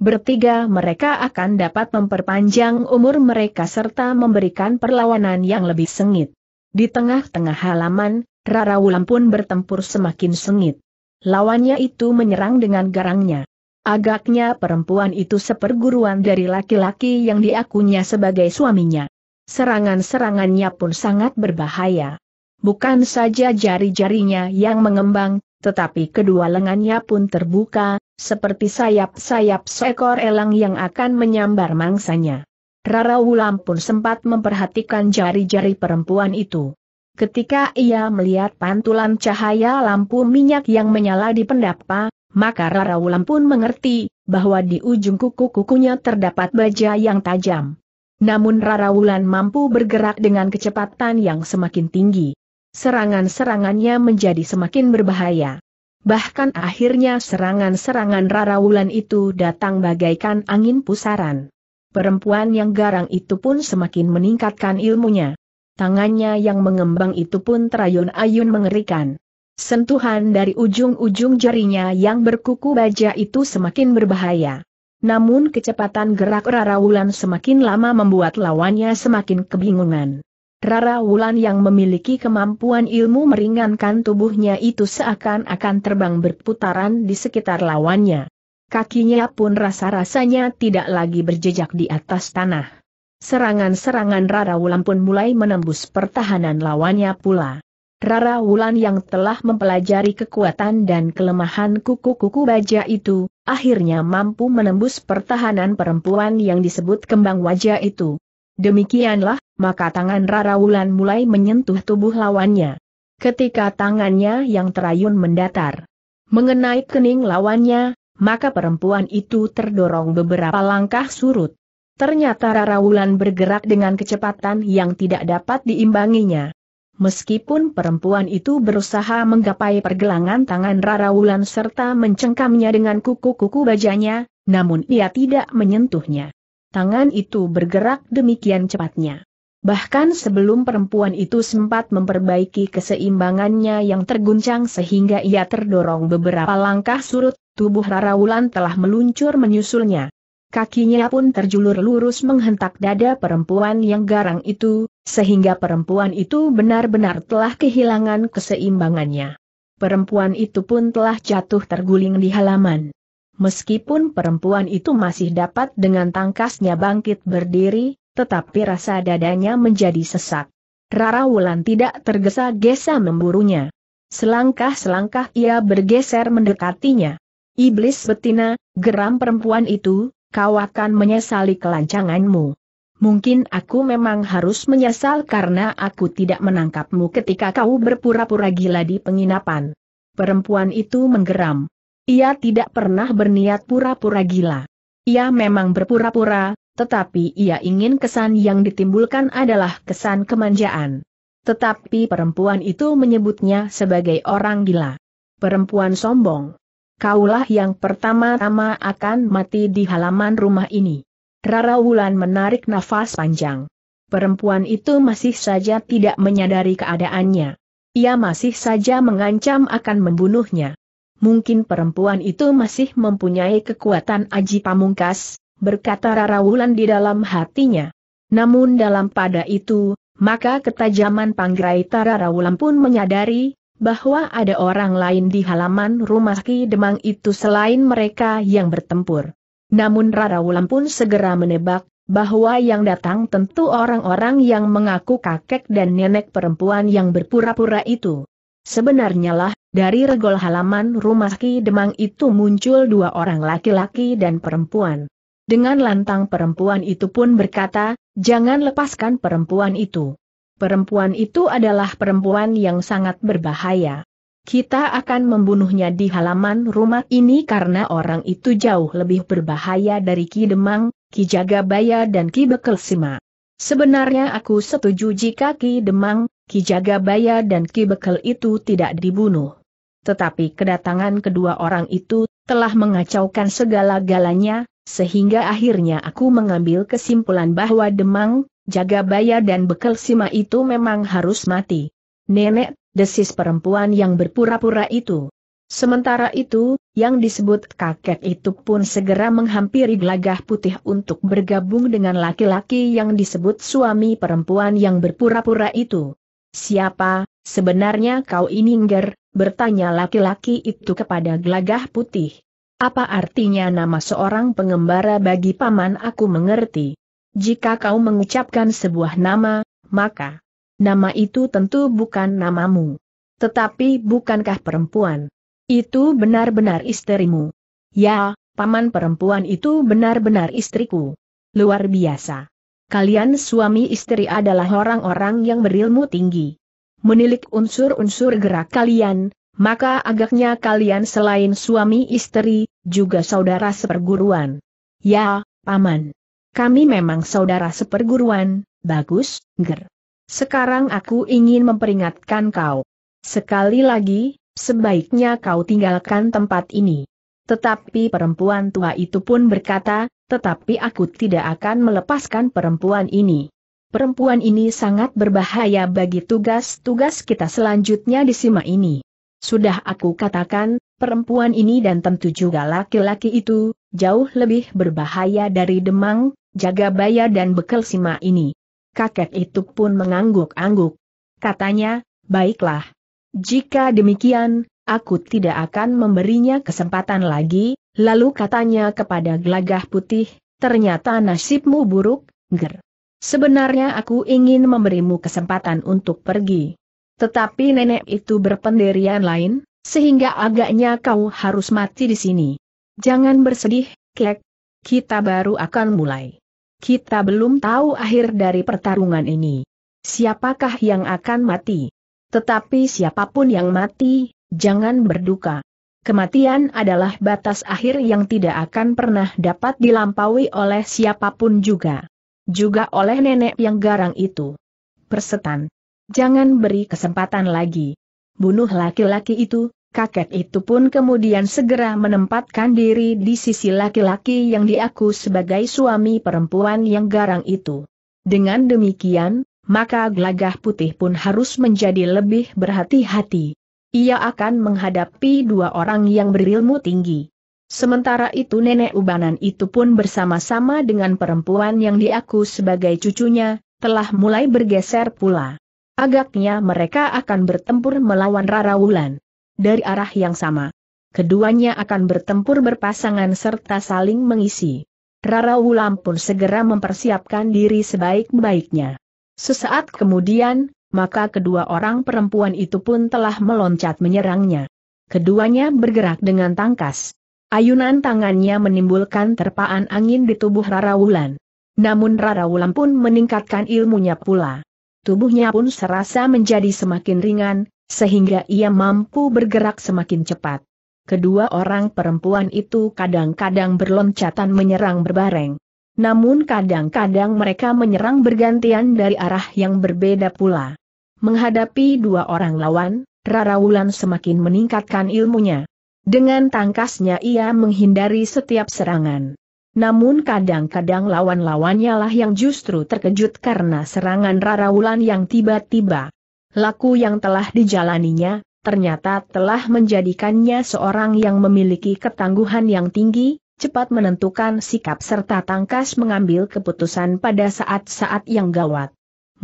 Bertiga mereka akan dapat memperpanjang umur mereka serta memberikan perlawanan yang lebih sengit. Di tengah-tengah halaman, Rara Wulan pun bertempur semakin sengit. Lawannya itu menyerang dengan garangnya. Agaknya perempuan itu seperguruan dari laki-laki yang diakunya sebagai suaminya. Serangan-serangannya pun sangat berbahaya. Bukan saja jari-jarinya yang mengembang, tetapi kedua lengannya pun terbuka, seperti sayap-sayap seekor elang yang akan menyambar mangsanya. Rara Wulam pun sempat memperhatikan jari-jari perempuan itu. Ketika ia melihat pantulan cahaya lampu minyak yang menyala di pendapa, maka Rara Wulan pun mengerti bahwa di ujung kuku-kukunya terdapat baja yang tajam. Namun Rara Wulan mampu bergerak dengan kecepatan yang semakin tinggi. Serangan-serangannya menjadi semakin berbahaya. Bahkan akhirnya serangan-serangan Rara Wulan itu datang bagaikan angin pusaran. Perempuan yang garang itu pun semakin meningkatkan ilmunya. Tangannya yang mengembang itu pun terayun-ayun mengerikan. Sentuhan dari ujung-ujung jarinya yang berkuku baja itu semakin berbahaya. Namun kecepatan gerak Rara Wulan semakin lama membuat lawannya semakin kebingungan. Rara Wulan yang memiliki kemampuan ilmu meringankan tubuhnya itu seakan-akan terbang berputaran di sekitar lawannya. Kakinya pun rasa-rasanya tidak lagi berjejak di atas tanah. Serangan-serangan Rara Wulan pun mulai menembus pertahanan lawannya pula. Rara Wulan yang telah mempelajari kekuatan dan kelemahan kuku-kuku baja itu, akhirnya mampu menembus pertahanan perempuan yang disebut kembang wajah itu. Demikianlah, maka tangan Rara Wulan mulai menyentuh tubuh lawannya. Ketika tangannya yang terayun mendatar, mengenai kening lawannya, maka perempuan itu terdorong beberapa langkah surut. Ternyata Rara Wulan bergerak dengan kecepatan yang tidak dapat diimbanginya. Meskipun perempuan itu berusaha menggapai pergelangan tangan Rara Wulan serta mencengkamnya dengan kuku-kuku bajanya, namun ia tidak menyentuhnya. Tangan itu bergerak demikian cepatnya. Bahkan sebelum perempuan itu sempat memperbaiki keseimbangannya yang terguncang sehingga ia terdorong beberapa langkah surut, tubuh Rara Wulan telah meluncur menyusulnya. Kakinya pun terjulur lurus menghentak dada perempuan yang garang itu, sehingga perempuan itu benar-benar telah kehilangan keseimbangannya. Perempuan itu pun telah jatuh terguling di halaman. Meskipun perempuan itu masih dapat dengan tangkasnya bangkit berdiri, tetapi rasa dadanya menjadi sesak. Rara Wulan tidak tergesa-gesa memburunya. Selangkah-selangkah ia bergeser mendekatinya. Iblis betina, geram perempuan itu, kau akan menyesali kelancanganmu. Mungkin aku memang harus menyesal karena aku tidak menangkapmu ketika kau berpura-pura gila di penginapan. Perempuan itu menggeram. Ia tidak pernah berniat pura-pura gila. Ia memang berpura-pura, tetapi ia ingin kesan yang ditimbulkan adalah kesan kemanjaan. Tetapi perempuan itu menyebutnya sebagai orang gila. Perempuan sombong kaulah yang pertama-tama akan mati di halaman rumah ini. Rara Wulan menarik nafas panjang. Perempuan itu masih saja tidak menyadari keadaannya. Ia masih saja mengancam akan membunuhnya. Mungkin perempuan itu masih mempunyai kekuatan aji pamungkas, berkata Rara Wulan di dalam hatinya. Namun dalam pada itu, maka ketajaman Panggraita Rara Wulan pun menyadari, bahwa ada orang lain di halaman rumah Ki Demang itu selain mereka yang bertempur. Namun Rara Wulan pun segera menebak, bahwa yang datang tentu orang-orang yang mengaku kakek dan nenek perempuan yang berpura-pura itu. Sebenarnya lah, dari regol halaman rumah Ki Demang itu muncul dua orang laki-laki dan perempuan. Dengan lantang perempuan itu pun berkata, jangan lepaskan perempuan itu. Perempuan itu adalah perempuan yang sangat berbahaya. Kita akan membunuhnya di halaman rumah ini karena orang itu jauh lebih berbahaya dari Ki Demang, Ki Jagabaya dan Ki Bekelsima. Sebenarnya aku setuju jika Ki Demang, Ki Jagabaya dan Ki Bekel itu tidak dibunuh. Tetapi kedatangan kedua orang itu telah mengacaukan segala galanya, sehingga akhirnya aku mengambil kesimpulan bahwa Demang, Jaga baya dan Bekel Sima itu memang harus mati. Nenek, desis perempuan yang berpura-pura itu. Sementara itu, yang disebut kakek itu pun segera menghampiri gelagah putih untuk bergabung dengan laki-laki yang disebut suami perempuan yang berpura-pura itu. Siapa, sebenarnya kau ini ngger, bertanya laki-laki itu kepada gelagah putih. Apa artinya nama seorang pengembara bagi paman aku mengerti. Jika kau mengucapkan sebuah nama, maka nama itu tentu bukan namamu. Tetapi bukankah perempuan? Itu benar-benar istrimu. Ya, paman perempuan itu benar-benar istriku. Luar biasa. Kalian suami istri adalah orang-orang yang berilmu tinggi. Menilik unsur-unsur gerak kalian, maka agaknya kalian selain suami istri, juga saudara seperguruan. Ya, Paman kami memang saudara seperguruan, bagus, ger. Sekarang aku ingin memperingatkan kau. Sekali lagi, sebaiknya kau tinggalkan tempat ini. Tetapi perempuan tua itu pun berkata, tetapi aku tidak akan melepaskan perempuan ini. Perempuan ini sangat berbahaya bagi tugas-tugas kita selanjutnya di Sima ini. Sudah aku katakan, perempuan ini dan tentu juga laki-laki itu, jauh lebih berbahaya dari Demang, jaga Jagabaya dan Bekel Sima ini. Kakek itu pun mengangguk-angguk. Katanya, baiklah. Jika demikian, aku tidak akan memberinya kesempatan lagi, lalu katanya kepada gelagah putih, ternyata nasibmu buruk, ger. Sebenarnya aku ingin memberimu kesempatan untuk pergi. Tetapi nenek itu berpendirian lain, sehingga agaknya kau harus mati di sini. Jangan bersedih, Klek. Kita baru akan mulai. Kita belum tahu akhir dari pertarungan ini. Siapakah yang akan mati? Tetapi siapapun yang mati, jangan berduka. Kematian adalah batas akhir yang tidak akan pernah dapat dilampaui oleh siapapun juga. Juga oleh nenek yang garang itu. Persetan. Jangan beri kesempatan lagi. Bunuh laki-laki itu, kakek itu pun kemudian segera menempatkan diri di sisi laki-laki yang diaku sebagai suami perempuan yang garang itu. Dengan demikian, maka gelagah putih pun harus menjadi lebih berhati-hati. Ia akan menghadapi dua orang yang berilmu tinggi. Sementara itu nenek ubanan itu pun bersama-sama dengan perempuan yang diaku sebagai cucunya, telah mulai bergeser pula. Agaknya mereka akan bertempur melawan Rara Wulan dari arah yang sama. Keduanya akan bertempur berpasangan serta saling mengisi. Rara Wulan pun segera mempersiapkan diri sebaik-baiknya. Sesaat kemudian, maka kedua orang perempuan itu pun telah meloncat menyerangnya. Keduanya bergerak dengan tangkas. Ayunan tangannya menimbulkan terpaan angin di tubuh Rara Wulan. Namun Rara Wulan pun meningkatkan ilmunya pula. Tubuhnya pun serasa menjadi semakin ringan, sehingga ia mampu bergerak semakin cepat. Kedua orang perempuan itu kadang-kadang berloncatan menyerang berbareng. Namun kadang-kadang mereka menyerang bergantian dari arah yang berbeda pula. Menghadapi dua orang lawan, Rara Wulan semakin meningkatkan ilmunya. Dengan tangkasnya ia menghindari setiap serangan. Namun kadang-kadang lawan-lawannya lah yang justru terkejut karena serangan Rara Wulan yang tiba-tiba. Laku yang telah dijalaninya, ternyata telah menjadikannya seorang yang memiliki ketangguhan yang tinggi, cepat menentukan sikap serta tangkas mengambil keputusan pada saat-saat yang gawat.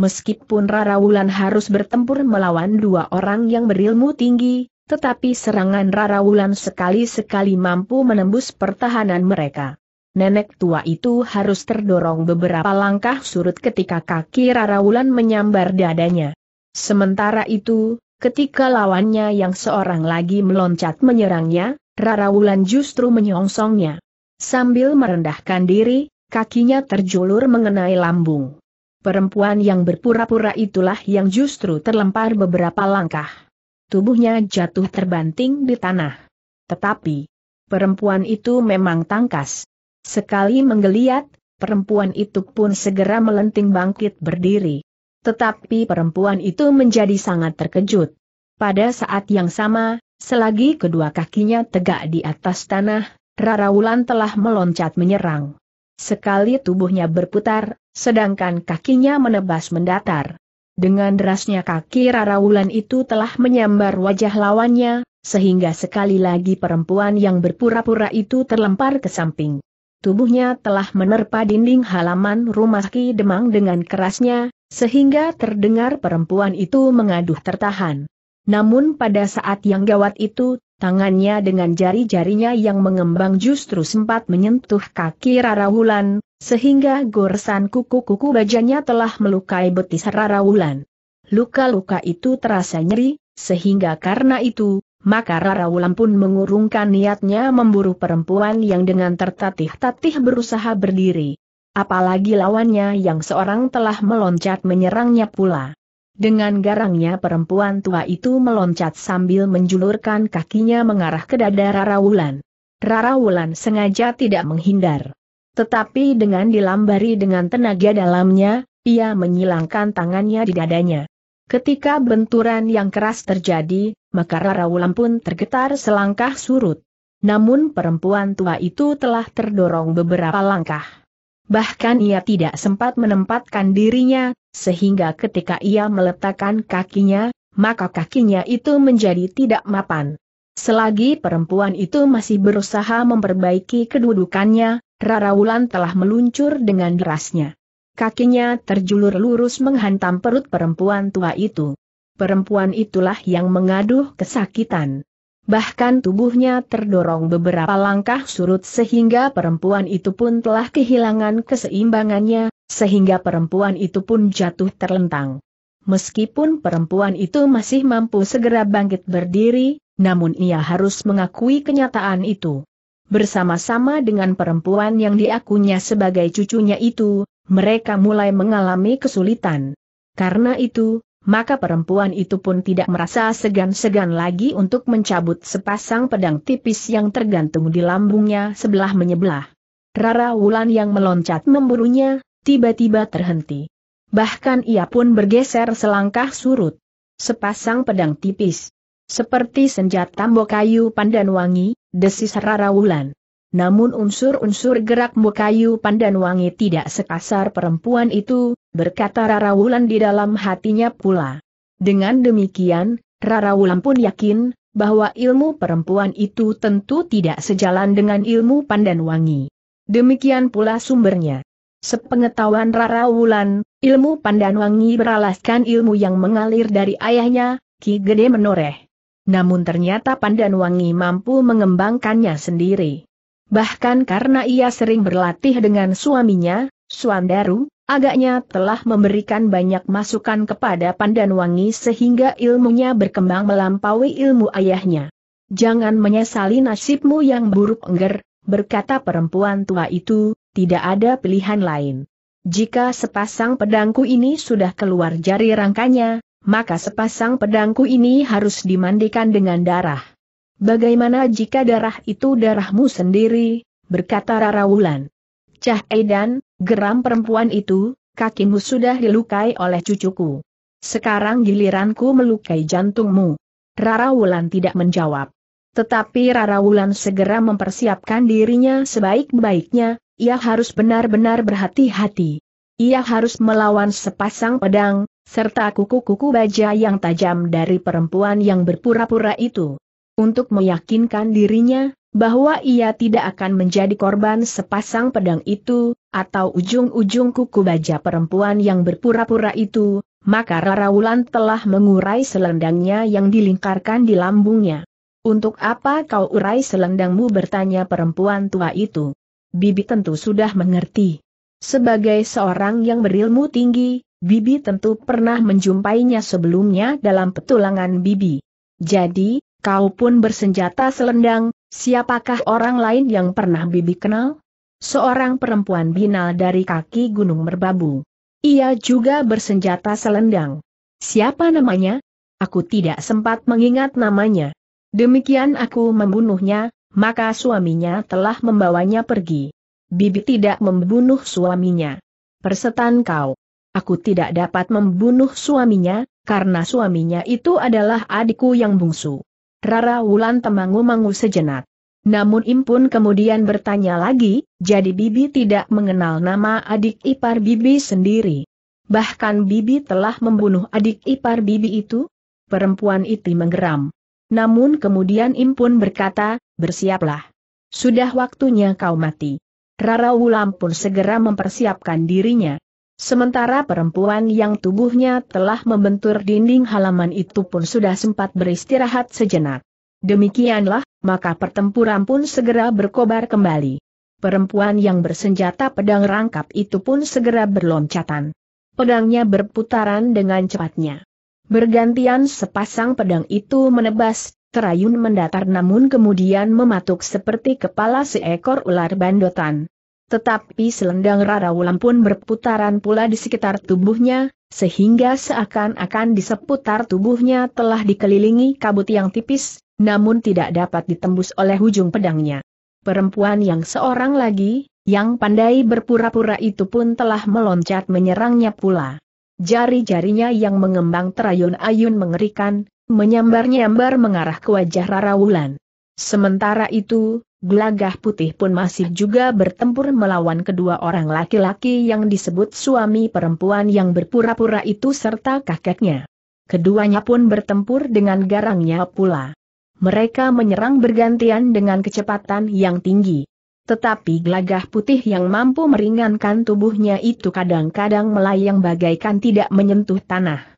Meskipun Rara Wulan harus bertempur melawan dua orang yang berilmu tinggi, tetapi serangan Rara Wulan sekali-sekali mampu menembus pertahanan mereka. Nenek tua itu harus terdorong beberapa langkah surut ketika kaki Rara Wulan menyambar dadanya. Sementara itu, ketika lawannya yang seorang lagi meloncat menyerangnya, Rara Wulan justru menyongsongnya. Sambil merendahkan diri, kakinya terjulur mengenai lambung. Perempuan yang berpura-pura itulah yang justru terlempar beberapa langkah. Tubuhnya jatuh terbanting di tanah. Tetapi, perempuan itu memang tangkas. Sekali menggeliat, perempuan itu pun segera melenting bangkit berdiri. Tetapi perempuan itu menjadi sangat terkejut. Pada saat yang sama, selagi kedua kakinya tegak di atas tanah, Rara Wulan telah meloncat menyerang. Sekali tubuhnya berputar, sedangkan kakinya menebas mendatar. Dengan derasnya kaki Rara Wulan itu telah menyambar wajah lawannya, sehingga sekali lagi perempuan yang berpura-pura itu terlempar ke samping. Tubuhnya telah menerpa dinding halaman rumah Ki Demang dengan kerasnya, sehingga terdengar perempuan itu mengaduh tertahan. Namun pada saat yang gawat itu, tangannya dengan jari-jarinya yang mengembang justru sempat menyentuh kaki Rara Wulan, sehingga goresan kuku-kuku bajanya telah melukai betis Rara Wulan. Luka-luka itu terasa nyeri, sehingga karena itu, maka Rara Wulan pun mengurungkan niatnya memburu perempuan yang dengan tertatih-tatih berusaha berdiri. Apalagi lawannya yang seorang telah meloncat menyerangnya pula. Dengan garangnya perempuan tua itu meloncat sambil menjulurkan kakinya mengarah ke dada Rara Wulan. Rara Wulan sengaja tidak menghindar. Tetapi dengan dilambari dengan tenaga dalamnya, ia menyilangkan tangannya di dadanya. Ketika benturan yang keras terjadi, maka Rara Wulan pun tergetar selangkah surut. Namun perempuan tua itu telah terdorong beberapa langkah. Bahkan ia tidak sempat menempatkan dirinya, sehingga ketika ia meletakkan kakinya, maka kakinya itu menjadi tidak mapan. Selagi perempuan itu masih berusaha memperbaiki kedudukannya, Rara Wulan telah meluncur dengan derasnya. Kakinya terjulur lurus menghantam perut perempuan tua itu perempuan itulah yang mengaduh kesakitan. Bahkan tubuhnya terdorong beberapa langkah surut sehingga perempuan itu pun telah kehilangan keseimbangannya, sehingga perempuan itu pun jatuh terlentang. Meskipun perempuan itu masih mampu segera bangkit berdiri, namun ia harus mengakui kenyataan itu. Bersama-sama dengan perempuan yang diakunya sebagai cucunya itu, mereka mulai mengalami kesulitan. Karena itu, maka perempuan itu pun tidak merasa segan-segan lagi untuk mencabut sepasang pedang tipis yang tergantung di lambungnya sebelah menyebelah. Rara Wulan yang meloncat memburunya, tiba-tiba terhenti. Bahkan ia pun bergeser selangkah surut. Sepasang pedang tipis. Seperti senjata kayu pandan wangi, desis Rara Wulan. Namun unsur-unsur gerak kayu pandan wangi tidak sekasar perempuan itu, berkata Rara Wulan di dalam hatinya pula. Dengan demikian, Rara Wulan pun yakin, bahwa ilmu perempuan itu tentu tidak sejalan dengan ilmu pandan wangi. Demikian pula sumbernya. Sepengetahuan Rara Wulan, ilmu pandan wangi beralaskan ilmu yang mengalir dari ayahnya, Ki Gede menoreh. Namun ternyata pandan wangi mampu mengembangkannya sendiri. Bahkan karena ia sering berlatih dengan suaminya, Suandaru, Agaknya telah memberikan banyak masukan kepada Pandan Wangi sehingga ilmunya berkembang melampaui ilmu ayahnya. Jangan menyesali nasibmu yang buruk engger, berkata perempuan tua itu, tidak ada pilihan lain. Jika sepasang pedangku ini sudah keluar jari rangkanya, maka sepasang pedangku ini harus dimandikan dengan darah. Bagaimana jika darah itu darahmu sendiri, berkata Rara Wulan. Cah Aidan. Geram perempuan itu, kakimu sudah dilukai oleh cucuku. Sekarang giliranku melukai jantungmu. Rara Wulan tidak menjawab. Tetapi Rara Wulan segera mempersiapkan dirinya sebaik-baiknya, ia harus benar-benar berhati-hati. Ia harus melawan sepasang pedang, serta kuku-kuku baja yang tajam dari perempuan yang berpura-pura itu. Untuk meyakinkan dirinya, bahwa ia tidak akan menjadi korban sepasang pedang itu, atau ujung-ujung kuku baja perempuan yang berpura-pura itu, maka Rara Wulan telah mengurai selendangnya yang dilingkarkan di lambungnya. Untuk apa kau urai selendangmu bertanya perempuan tua itu? Bibi tentu sudah mengerti. Sebagai seorang yang berilmu tinggi, Bibi tentu pernah menjumpainya sebelumnya dalam petulangan Bibi. Jadi, kau pun bersenjata selendang, siapakah orang lain yang pernah Bibi kenal? seorang perempuan binal dari kaki Gunung Merbabu. Ia juga bersenjata selendang. Siapa namanya? Aku tidak sempat mengingat namanya. Demikian aku membunuhnya, maka suaminya telah membawanya pergi. Bibi tidak membunuh suaminya. Persetan kau. Aku tidak dapat membunuh suaminya, karena suaminya itu adalah adikku yang bungsu. Rara Wulan temangu-mangu sejenak. Namun Impun kemudian bertanya lagi, jadi Bibi tidak mengenal nama adik ipar Bibi sendiri. Bahkan Bibi telah membunuh adik ipar Bibi itu? Perempuan itu menggeram. Namun kemudian Impun berkata, bersiaplah. Sudah waktunya kau mati. Rara Wulam pun segera mempersiapkan dirinya. Sementara perempuan yang tubuhnya telah membentur dinding halaman itu pun sudah sempat beristirahat sejenak. Demikianlah maka pertempuran pun segera berkobar kembali. Perempuan yang bersenjata pedang rangkap itu pun segera berloncatan. Pedangnya berputaran dengan cepatnya. Bergantian sepasang pedang itu menebas, terayun mendatar namun kemudian mematuk seperti kepala seekor ular bandotan. Tetapi selendang ulam pun berputaran pula di sekitar tubuhnya, sehingga seakan-akan di seputar tubuhnya telah dikelilingi kabut yang tipis, namun tidak dapat ditembus oleh ujung pedangnya. Perempuan yang seorang lagi, yang pandai berpura-pura itu pun telah meloncat menyerangnya pula. Jari-jarinya yang mengembang terayun-ayun mengerikan, menyambar-nyambar mengarah ke wajah Rara Wulan. Sementara itu, gelagah putih pun masih juga bertempur melawan kedua orang laki-laki yang disebut suami perempuan yang berpura-pura itu serta kakeknya. Keduanya pun bertempur dengan garangnya pula mereka menyerang bergantian dengan kecepatan yang tinggi. Tetapi gelagah putih yang mampu meringankan tubuhnya itu kadang-kadang melayang bagaikan tidak menyentuh tanah.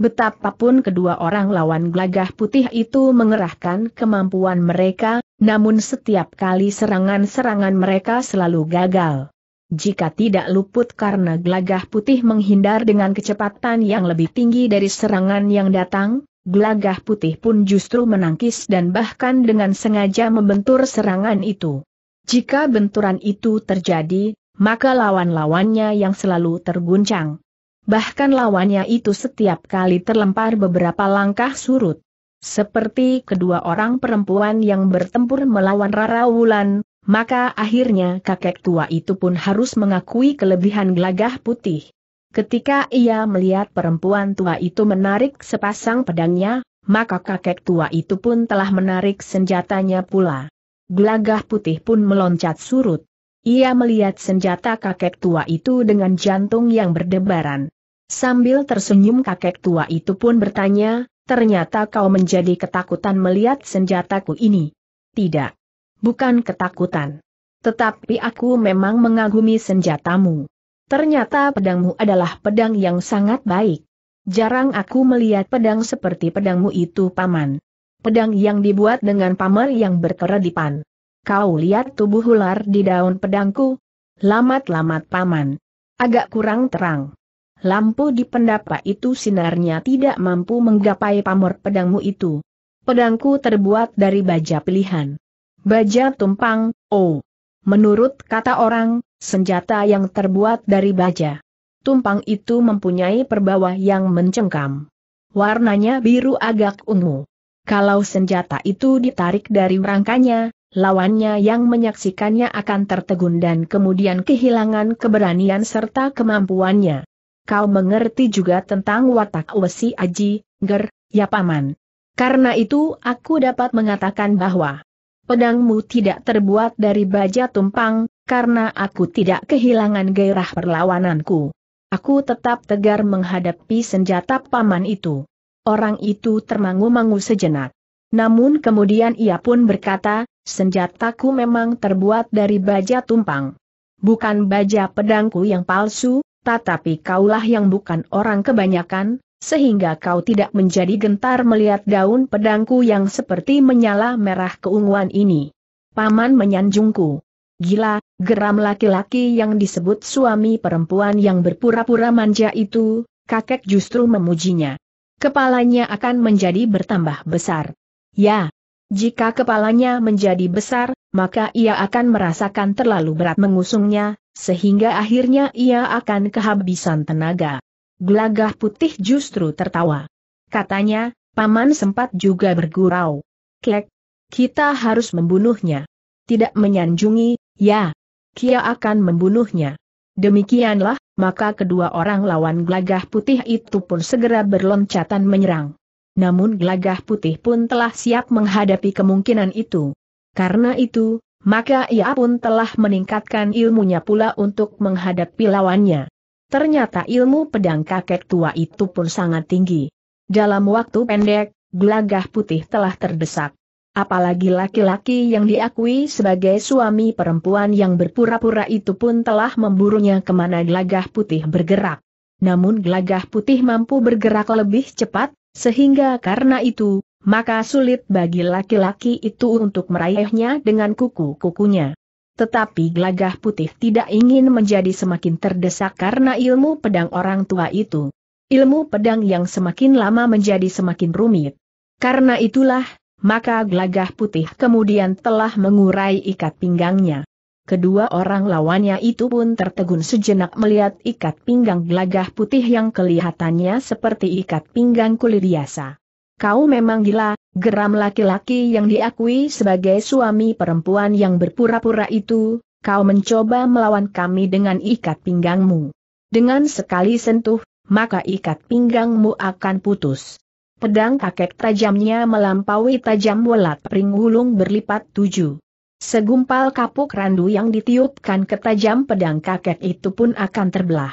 Betapapun kedua orang lawan gelagah putih itu mengerahkan kemampuan mereka, namun setiap kali serangan-serangan mereka selalu gagal. Jika tidak luput karena gelagah putih menghindar dengan kecepatan yang lebih tinggi dari serangan yang datang, gelagah putih pun justru menangkis dan bahkan dengan sengaja membentur serangan itu. Jika benturan itu terjadi, maka lawan-lawannya yang selalu terguncang. Bahkan lawannya itu setiap kali terlempar beberapa langkah surut. Seperti kedua orang perempuan yang bertempur melawan Rara Wulan, maka akhirnya kakek tua itu pun harus mengakui kelebihan gelagah putih. Ketika ia melihat perempuan tua itu menarik sepasang pedangnya, maka kakek tua itu pun telah menarik senjatanya pula. Gelagah putih pun meloncat surut. Ia melihat senjata kakek tua itu dengan jantung yang berdebaran. Sambil tersenyum kakek tua itu pun bertanya, ternyata kau menjadi ketakutan melihat senjataku ini. Tidak. Bukan ketakutan. Tetapi aku memang mengagumi senjatamu ternyata pedangmu adalah pedang yang sangat baik. Jarang aku melihat pedang seperti pedangmu itu paman. Pedang yang dibuat dengan pamer yang berkeredipan. Kau lihat tubuh ular di daun pedangku? Lamat-lamat paman. Agak kurang terang. Lampu di pendapa itu sinarnya tidak mampu menggapai pamor pedangmu itu. Pedangku terbuat dari baja pilihan. Baja tumpang, oh. Menurut kata orang, senjata yang terbuat dari baja. Tumpang itu mempunyai perbawa yang mencengkam. Warnanya biru agak ungu. Kalau senjata itu ditarik dari rangkanya, lawannya yang menyaksikannya akan tertegun dan kemudian kehilangan keberanian serta kemampuannya. Kau mengerti juga tentang watak Wesi Aji, Ger, ya paman. Karena itu aku dapat mengatakan bahwa Pedangmu tidak terbuat dari baja tumpang, karena aku tidak kehilangan gairah perlawananku. Aku tetap tegar menghadapi senjata paman itu. Orang itu termangu-mangu sejenak. Namun kemudian ia pun berkata, senjataku memang terbuat dari baja tumpang. Bukan baja pedangku yang palsu, tetapi kaulah yang bukan orang kebanyakan, sehingga kau tidak menjadi gentar melihat daun pedangku yang seperti menyala merah keunguan ini. Paman menyanjungku. Gila, geram laki-laki yang disebut suami perempuan yang berpura-pura manja itu, kakek justru memujinya. Kepalanya akan menjadi bertambah besar. Ya, jika kepalanya menjadi besar, maka ia akan merasakan terlalu berat mengusungnya, sehingga akhirnya ia akan kehabisan tenaga. Gelagah putih justru tertawa. Katanya, paman sempat juga bergurau. Kek, kita harus membunuhnya. Tidak menyanjungi, ya. Kia akan membunuhnya. Demikianlah, maka kedua orang lawan gelagah putih itu pun segera berloncatan menyerang. Namun gelagah putih pun telah siap menghadapi kemungkinan itu. Karena itu, maka ia pun telah meningkatkan ilmunya pula untuk menghadapi lawannya. Ternyata ilmu pedang kakek tua itu pun sangat tinggi. Dalam waktu pendek, gelagah putih telah terdesak. Apalagi laki-laki yang diakui sebagai suami perempuan yang berpura-pura itu pun telah memburunya kemana gelagah putih bergerak. Namun gelagah putih mampu bergerak lebih cepat, sehingga karena itu, maka sulit bagi laki-laki itu untuk meraihnya dengan kuku-kukunya. Tetapi gelagah putih tidak ingin menjadi semakin terdesak karena ilmu pedang orang tua itu. Ilmu pedang yang semakin lama menjadi semakin rumit. Karena itulah, maka gelagah putih kemudian telah mengurai ikat pinggangnya. Kedua orang lawannya itu pun tertegun sejenak melihat ikat pinggang gelagah putih yang kelihatannya seperti ikat pinggang kulit biasa. Kau memang gila, Geram laki-laki yang diakui sebagai suami perempuan yang berpura-pura itu, kau mencoba melawan kami dengan ikat pinggangmu. Dengan sekali sentuh, maka ikat pinggangmu akan putus. Pedang kakek tajamnya melampaui tajam welat pering wulung berlipat tujuh. Segumpal kapuk randu yang ditiupkan ke tajam pedang kakek itu pun akan terbelah.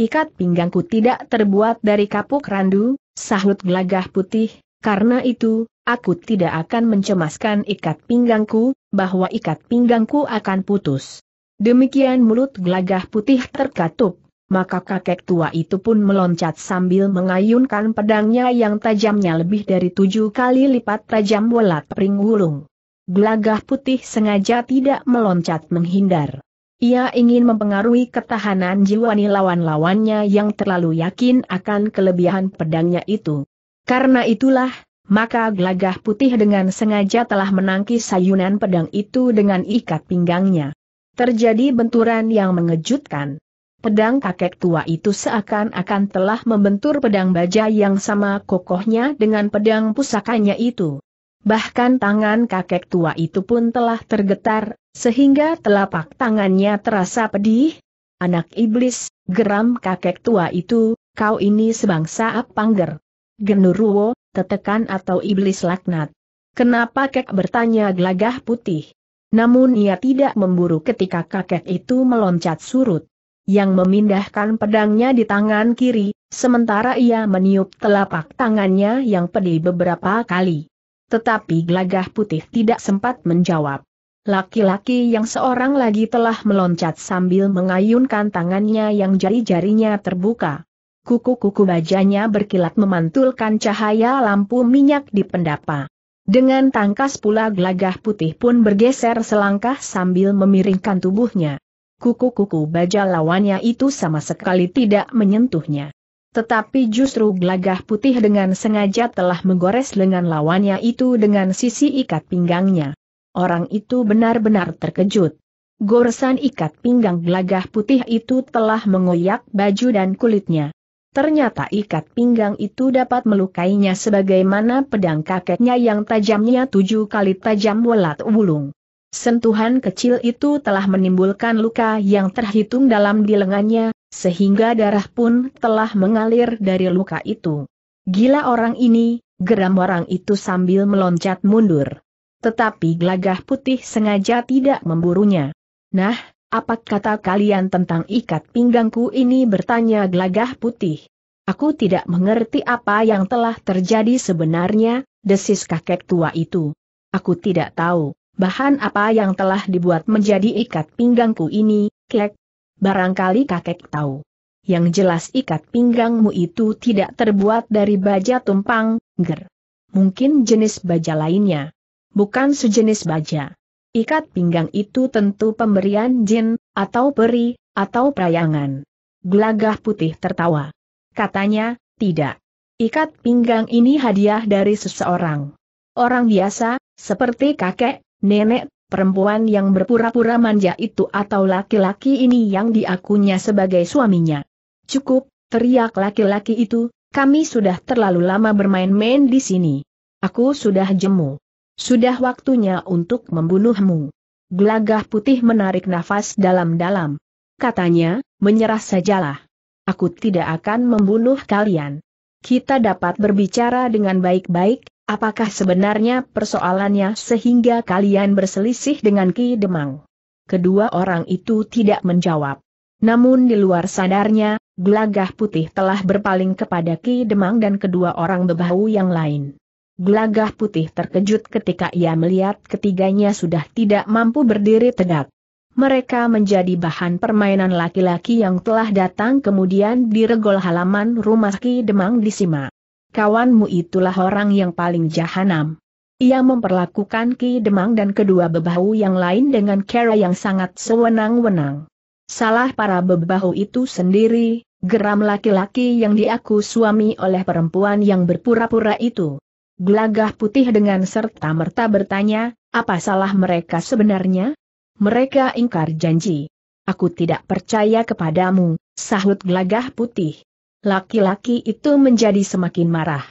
Ikat pinggangku tidak terbuat dari kapuk randu, sahut gelagah putih, karena itu, aku tidak akan mencemaskan ikat pinggangku, bahwa ikat pinggangku akan putus. Demikian mulut gelagah putih terkatup, maka kakek tua itu pun meloncat sambil mengayunkan pedangnya yang tajamnya lebih dari tujuh kali lipat tajam welat pering wulung. Gelagah putih sengaja tidak meloncat menghindar. Ia ingin mempengaruhi ketahanan jiwani lawan-lawannya yang terlalu yakin akan kelebihan pedangnya itu. Karena itulah, maka gelagah putih dengan sengaja telah menangkis sayunan pedang itu dengan ikat pinggangnya. Terjadi benturan yang mengejutkan. Pedang kakek tua itu seakan-akan telah membentur pedang baja yang sama kokohnya dengan pedang pusakanya itu. Bahkan tangan kakek tua itu pun telah tergetar, sehingga telapak tangannya terasa pedih. Anak iblis, geram kakek tua itu, kau ini sebangsa apangger. Genuruo, tetekan atau iblis laknat. Kenapa kek bertanya gelagah putih? Namun ia tidak memburu ketika kakek itu meloncat surut. Yang memindahkan pedangnya di tangan kiri, sementara ia meniup telapak tangannya yang pedih beberapa kali. Tetapi gelagah putih tidak sempat menjawab. Laki-laki yang seorang lagi telah meloncat sambil mengayunkan tangannya yang jari-jarinya terbuka kuku-kuku bajanya berkilat memantulkan cahaya lampu minyak di pendapa. Dengan tangkas pula gelagah putih pun bergeser selangkah sambil memiringkan tubuhnya. Kuku-kuku baja lawannya itu sama sekali tidak menyentuhnya. Tetapi justru gelagah putih dengan sengaja telah menggores lengan lawannya itu dengan sisi ikat pinggangnya. Orang itu benar-benar terkejut. Goresan ikat pinggang gelagah putih itu telah mengoyak baju dan kulitnya. Ternyata ikat pinggang itu dapat melukainya sebagaimana pedang kakeknya yang tajamnya tujuh kali tajam welat wulung. Sentuhan kecil itu telah menimbulkan luka yang terhitung dalam di lengannya, sehingga darah pun telah mengalir dari luka itu. Gila orang ini, geram orang itu sambil meloncat mundur. Tetapi gelagah putih sengaja tidak memburunya. Nah, apa kata kalian tentang ikat pinggangku ini bertanya gelagah putih. Aku tidak mengerti apa yang telah terjadi sebenarnya, desis kakek tua itu. Aku tidak tahu, bahan apa yang telah dibuat menjadi ikat pinggangku ini, kek. Barangkali kakek tahu. Yang jelas ikat pinggangmu itu tidak terbuat dari baja tumpang, ger. Mungkin jenis baja lainnya. Bukan sejenis baja. Ikat pinggang itu tentu pemberian jin, atau peri, atau perayangan. Gelagah putih tertawa. Katanya, tidak. Ikat pinggang ini hadiah dari seseorang. Orang biasa, seperti kakek, nenek, perempuan yang berpura-pura manja itu atau laki-laki ini yang diakunya sebagai suaminya. Cukup, teriak laki-laki itu, kami sudah terlalu lama bermain-main di sini. Aku sudah jemu. Sudah waktunya untuk membunuhmu. Gelagah putih menarik nafas dalam-dalam. Katanya, menyerah sajalah. Aku tidak akan membunuh kalian. Kita dapat berbicara dengan baik-baik, apakah sebenarnya persoalannya sehingga kalian berselisih dengan Ki Demang. Kedua orang itu tidak menjawab. Namun di luar sadarnya, gelagah putih telah berpaling kepada Ki Demang dan kedua orang bebahu yang lain. Gelagah putih terkejut ketika ia melihat ketiganya sudah tidak mampu berdiri tegak. Mereka menjadi bahan permainan laki-laki yang telah datang kemudian diregol halaman rumah Ki Demang di Sima. Kawanmu itulah orang yang paling jahanam. Ia memperlakukan Ki Demang dan kedua bebahu yang lain dengan cara yang sangat sewenang-wenang. Salah para bebahu itu sendiri, geram laki-laki yang diaku suami oleh perempuan yang berpura-pura itu. Gelagah putih dengan serta merta bertanya, apa salah mereka sebenarnya? Mereka ingkar janji. Aku tidak percaya kepadamu, sahut gelagah putih. Laki-laki itu menjadi semakin marah.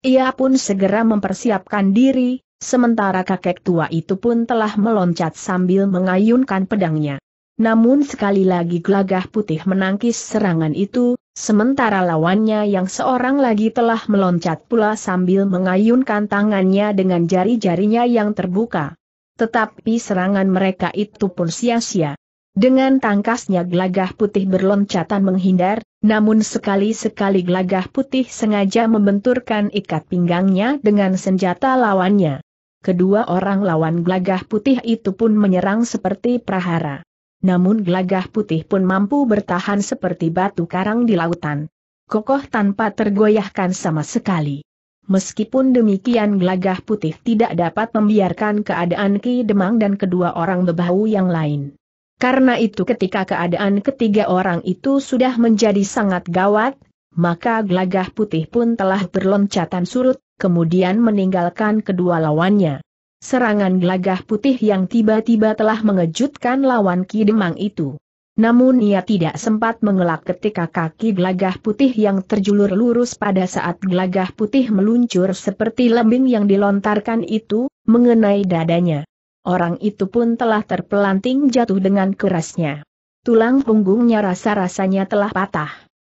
Ia pun segera mempersiapkan diri, sementara kakek tua itu pun telah meloncat sambil mengayunkan pedangnya. Namun sekali lagi gelagah putih menangkis serangan itu, Sementara lawannya yang seorang lagi telah meloncat pula sambil mengayunkan tangannya dengan jari-jarinya yang terbuka. Tetapi serangan mereka itu pun sia-sia. Dengan tangkasnya Glagah putih berloncatan menghindar, namun sekali-sekali Glagah putih sengaja membenturkan ikat pinggangnya dengan senjata lawannya. Kedua orang lawan Glagah putih itu pun menyerang seperti prahara namun gelagah putih pun mampu bertahan seperti batu karang di lautan. Kokoh tanpa tergoyahkan sama sekali. Meskipun demikian gelagah putih tidak dapat membiarkan keadaan Ki Demang dan kedua orang bebahu yang lain. Karena itu ketika keadaan ketiga orang itu sudah menjadi sangat gawat, maka gelagah putih pun telah berloncatan surut, kemudian meninggalkan kedua lawannya. Serangan gelagah putih yang tiba-tiba telah mengejutkan lawan Ki Demang itu. Namun ia tidak sempat mengelak ketika kaki gelagah putih yang terjulur lurus pada saat gelagah putih meluncur seperti lembing yang dilontarkan itu, mengenai dadanya. Orang itu pun telah terpelanting jatuh dengan kerasnya. Tulang punggungnya rasa-rasanya telah patah.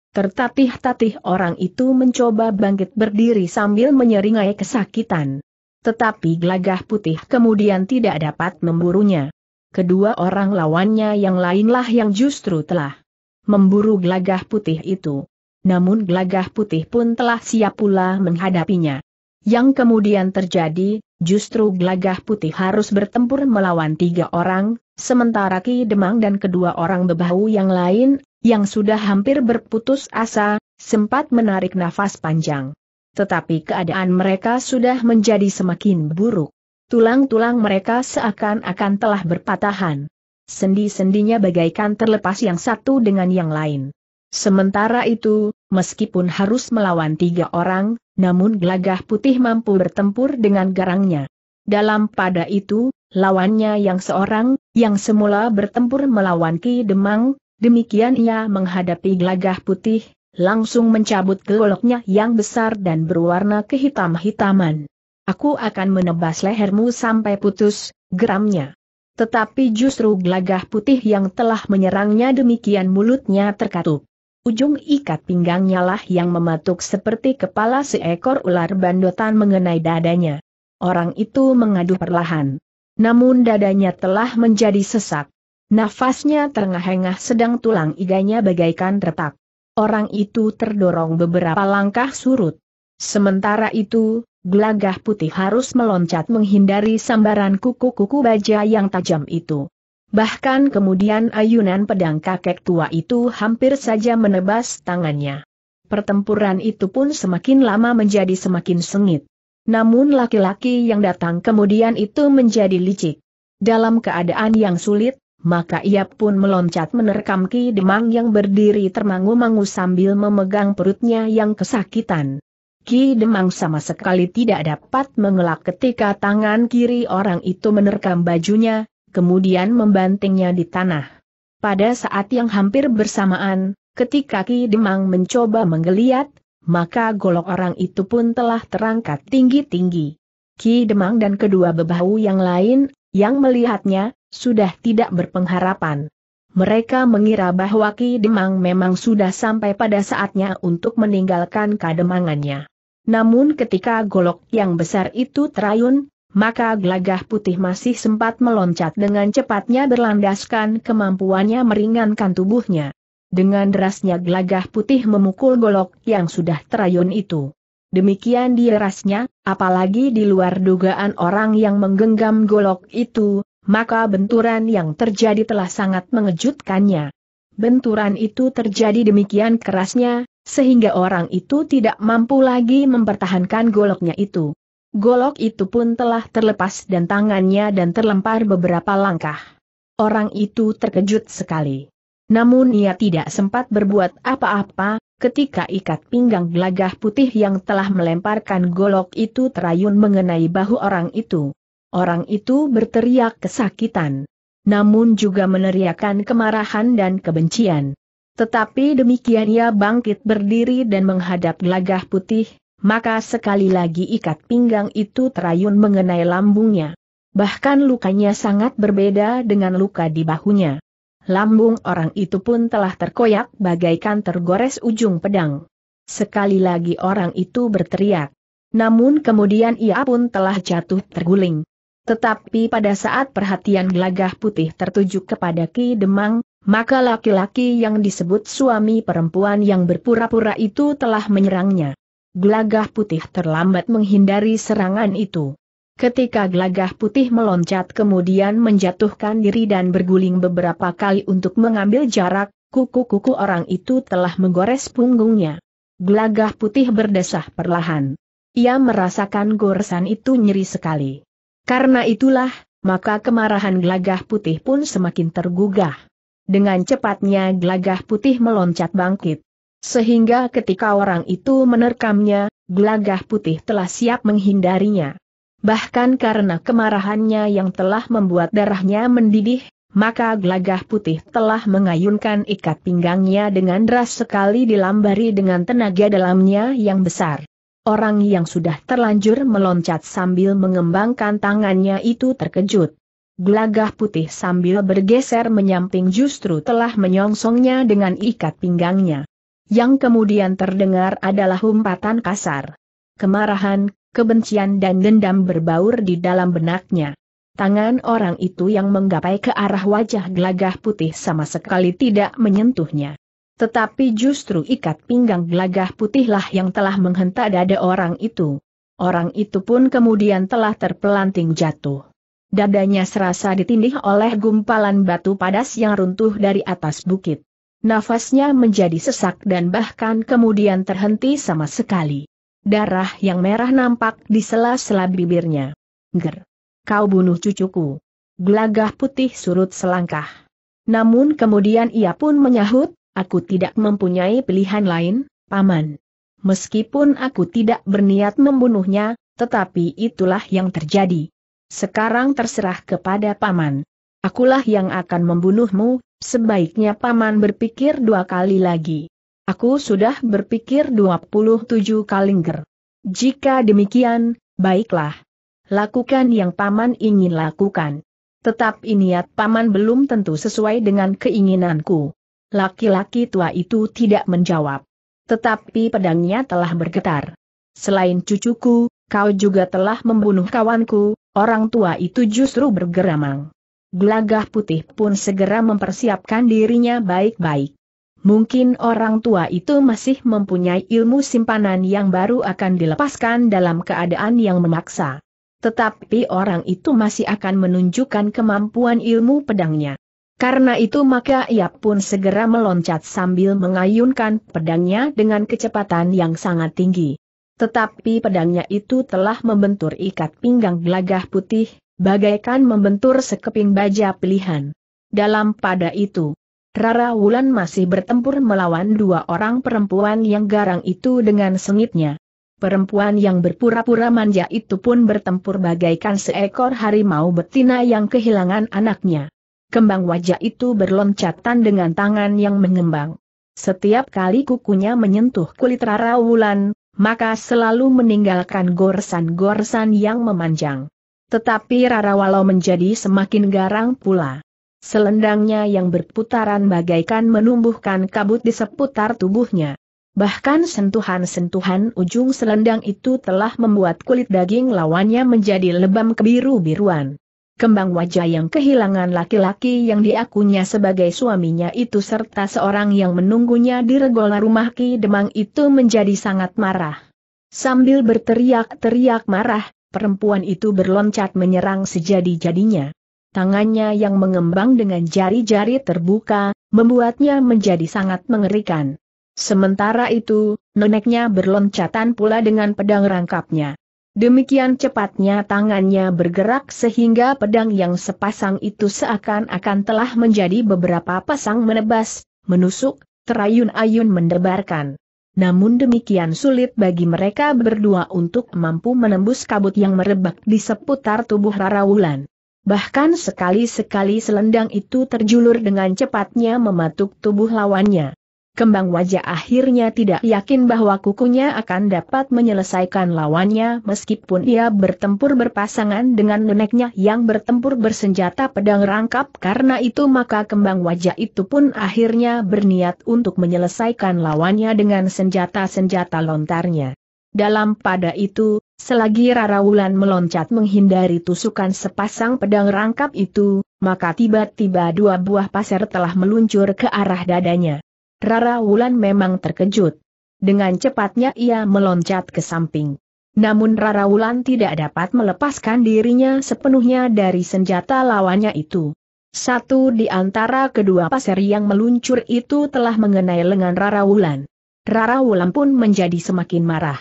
Tertatih-tatih orang itu mencoba bangkit berdiri sambil menyeringai kesakitan. Tetapi gelagah putih kemudian tidak dapat memburunya. Kedua orang lawannya yang lainlah yang justru telah memburu gelagah putih itu. Namun gelagah putih pun telah siap pula menghadapinya. Yang kemudian terjadi, justru gelagah putih harus bertempur melawan tiga orang, sementara Ki Demang dan kedua orang bebahu yang lain, yang sudah hampir berputus asa, sempat menarik nafas panjang tetapi keadaan mereka sudah menjadi semakin buruk. Tulang-tulang mereka seakan-akan telah berpatahan. Sendi-sendinya bagaikan terlepas yang satu dengan yang lain. Sementara itu, meskipun harus melawan tiga orang, namun gelagah putih mampu bertempur dengan garangnya. Dalam pada itu, lawannya yang seorang, yang semula bertempur melawan Ki Demang, demikian ia menghadapi gelagah putih, langsung mencabut goloknya yang besar dan berwarna kehitam-hitaman. Aku akan menebas lehermu sampai putus, geramnya. Tetapi justru gelagah putih yang telah menyerangnya demikian mulutnya terkatup. Ujung ikat pinggangnya lah yang mematuk seperti kepala seekor ular bandotan mengenai dadanya. Orang itu mengadu perlahan. Namun dadanya telah menjadi sesak. Nafasnya terengah-engah sedang tulang iganya bagaikan retak orang itu terdorong beberapa langkah surut. Sementara itu, gelagah putih harus meloncat menghindari sambaran kuku-kuku baja yang tajam itu. Bahkan kemudian ayunan pedang kakek tua itu hampir saja menebas tangannya. Pertempuran itu pun semakin lama menjadi semakin sengit. Namun laki-laki yang datang kemudian itu menjadi licik. Dalam keadaan yang sulit, maka ia pun meloncat menerkam Ki Demang yang berdiri termangu-mangu sambil memegang perutnya yang kesakitan. Ki Demang sama sekali tidak dapat mengelak ketika tangan kiri orang itu menerkam bajunya, kemudian membantingnya di tanah. Pada saat yang hampir bersamaan, ketika Ki Demang mencoba menggeliat, maka golok orang itu pun telah terangkat tinggi-tinggi. Ki Demang dan kedua bebahu yang lain, yang melihatnya, sudah tidak berpengharapan. Mereka mengira bahwa Ki Demang memang sudah sampai pada saatnya untuk meninggalkan kademangannya. Namun ketika golok yang besar itu terayun, maka gelagah putih masih sempat meloncat dengan cepatnya berlandaskan kemampuannya meringankan tubuhnya. Dengan derasnya gelagah putih memukul golok yang sudah terayun itu. Demikian dirasnya, apalagi di luar dugaan orang yang menggenggam golok itu, maka benturan yang terjadi telah sangat mengejutkannya. Benturan itu terjadi demikian kerasnya, sehingga orang itu tidak mampu lagi mempertahankan goloknya itu. Golok itu pun telah terlepas dan tangannya dan terlempar beberapa langkah. Orang itu terkejut sekali. Namun ia tidak sempat berbuat apa-apa, ketika ikat pinggang gelagah putih yang telah melemparkan golok itu terayun mengenai bahu orang itu. Orang itu berteriak kesakitan. Namun juga meneriakan kemarahan dan kebencian. Tetapi demikian ia bangkit berdiri dan menghadap gelagah putih, maka sekali lagi ikat pinggang itu terayun mengenai lambungnya. Bahkan lukanya sangat berbeda dengan luka di bahunya. Lambung orang itu pun telah terkoyak bagaikan tergores ujung pedang. Sekali lagi orang itu berteriak. Namun kemudian ia pun telah jatuh terguling. Tetapi pada saat perhatian gelagah putih tertuju kepada Ki Demang, maka laki-laki yang disebut suami perempuan yang berpura-pura itu telah menyerangnya. Gelagah putih terlambat menghindari serangan itu. Ketika gelagah putih meloncat kemudian menjatuhkan diri dan berguling beberapa kali untuk mengambil jarak, kuku-kuku orang itu telah menggores punggungnya. Gelagah putih berdesah perlahan. Ia merasakan goresan itu nyeri sekali. Karena itulah, maka kemarahan Glagah putih pun semakin tergugah. Dengan cepatnya Glagah putih meloncat bangkit. Sehingga ketika orang itu menerkamnya, Glagah putih telah siap menghindarinya. Bahkan karena kemarahannya yang telah membuat darahnya mendidih, maka Glagah putih telah mengayunkan ikat pinggangnya dengan deras sekali dilambari dengan tenaga dalamnya yang besar. Orang yang sudah terlanjur meloncat sambil mengembangkan tangannya itu terkejut. Gelagah putih sambil bergeser menyamping justru telah menyongsongnya dengan ikat pinggangnya. Yang kemudian terdengar adalah umpatan kasar. Kemarahan, kebencian dan dendam berbaur di dalam benaknya. Tangan orang itu yang menggapai ke arah wajah gelagah putih sama sekali tidak menyentuhnya. Tetapi justru ikat pinggang gelagah putihlah yang telah menghentak dada orang itu. Orang itu pun kemudian telah terpelanting jatuh. Dadanya serasa ditindih oleh gumpalan batu padas yang runtuh dari atas bukit. Nafasnya menjadi sesak dan bahkan kemudian terhenti sama sekali. Darah yang merah nampak di sela-sela bibirnya. Ger. Kau bunuh cucuku. Gelagah putih surut selangkah. Namun kemudian ia pun menyahut, Aku tidak mempunyai pilihan lain, Paman. Meskipun aku tidak berniat membunuhnya, tetapi itulah yang terjadi. Sekarang terserah kepada Paman. Akulah yang akan membunuhmu, sebaiknya Paman berpikir dua kali lagi. Aku sudah berpikir 27 kali Jika demikian, baiklah. Lakukan yang Paman ingin lakukan. Tetap niat Paman belum tentu sesuai dengan keinginanku. Laki-laki tua itu tidak menjawab. Tetapi pedangnya telah bergetar. Selain cucuku, kau juga telah membunuh kawanku, orang tua itu justru bergeramang. Gelagah putih pun segera mempersiapkan dirinya baik-baik. Mungkin orang tua itu masih mempunyai ilmu simpanan yang baru akan dilepaskan dalam keadaan yang memaksa. Tetapi orang itu masih akan menunjukkan kemampuan ilmu pedangnya. Karena itu maka ia pun segera meloncat sambil mengayunkan pedangnya dengan kecepatan yang sangat tinggi. Tetapi pedangnya itu telah membentur ikat pinggang gelagah putih, bagaikan membentur sekeping baja pilihan. Dalam pada itu, Rara Wulan masih bertempur melawan dua orang perempuan yang garang itu dengan sengitnya. Perempuan yang berpura-pura manja itu pun bertempur bagaikan seekor harimau betina yang kehilangan anaknya kembang wajah itu berloncatan dengan tangan yang mengembang. Setiap kali kukunya menyentuh kulit Rara Wulan, maka selalu meninggalkan goresan-goresan yang memanjang. Tetapi Rara walau menjadi semakin garang pula. Selendangnya yang berputaran bagaikan menumbuhkan kabut di seputar tubuhnya. Bahkan sentuhan-sentuhan ujung selendang itu telah membuat kulit daging lawannya menjadi lebam kebiru-biruan kembang wajah yang kehilangan laki-laki yang diakunya sebagai suaminya itu serta seorang yang menunggunya di regola rumah Ki Demang itu menjadi sangat marah. Sambil berteriak-teriak marah, perempuan itu berloncat menyerang sejadi-jadinya. Tangannya yang mengembang dengan jari-jari terbuka, membuatnya menjadi sangat mengerikan. Sementara itu, neneknya berloncatan pula dengan pedang rangkapnya. Demikian cepatnya tangannya bergerak sehingga pedang yang sepasang itu seakan-akan telah menjadi beberapa pasang menebas, menusuk, terayun-ayun mendebarkan. Namun demikian sulit bagi mereka berdua untuk mampu menembus kabut yang merebak di seputar tubuh Rara Wulan. Bahkan sekali-sekali selendang itu terjulur dengan cepatnya mematuk tubuh lawannya kembang wajah akhirnya tidak yakin bahwa kukunya akan dapat menyelesaikan lawannya meskipun ia bertempur berpasangan dengan neneknya yang bertempur bersenjata pedang rangkap karena itu maka kembang wajah itu pun akhirnya berniat untuk menyelesaikan lawannya dengan senjata-senjata lontarnya. Dalam pada itu, selagi Rara Wulan meloncat menghindari tusukan sepasang pedang rangkap itu, maka tiba-tiba dua buah pasir telah meluncur ke arah dadanya. Rara Wulan memang terkejut. Dengan cepatnya ia meloncat ke samping. Namun Rara Wulan tidak dapat melepaskan dirinya sepenuhnya dari senjata lawannya itu. Satu di antara kedua pasir yang meluncur itu telah mengenai lengan Rara Wulan. Rara Wulan pun menjadi semakin marah.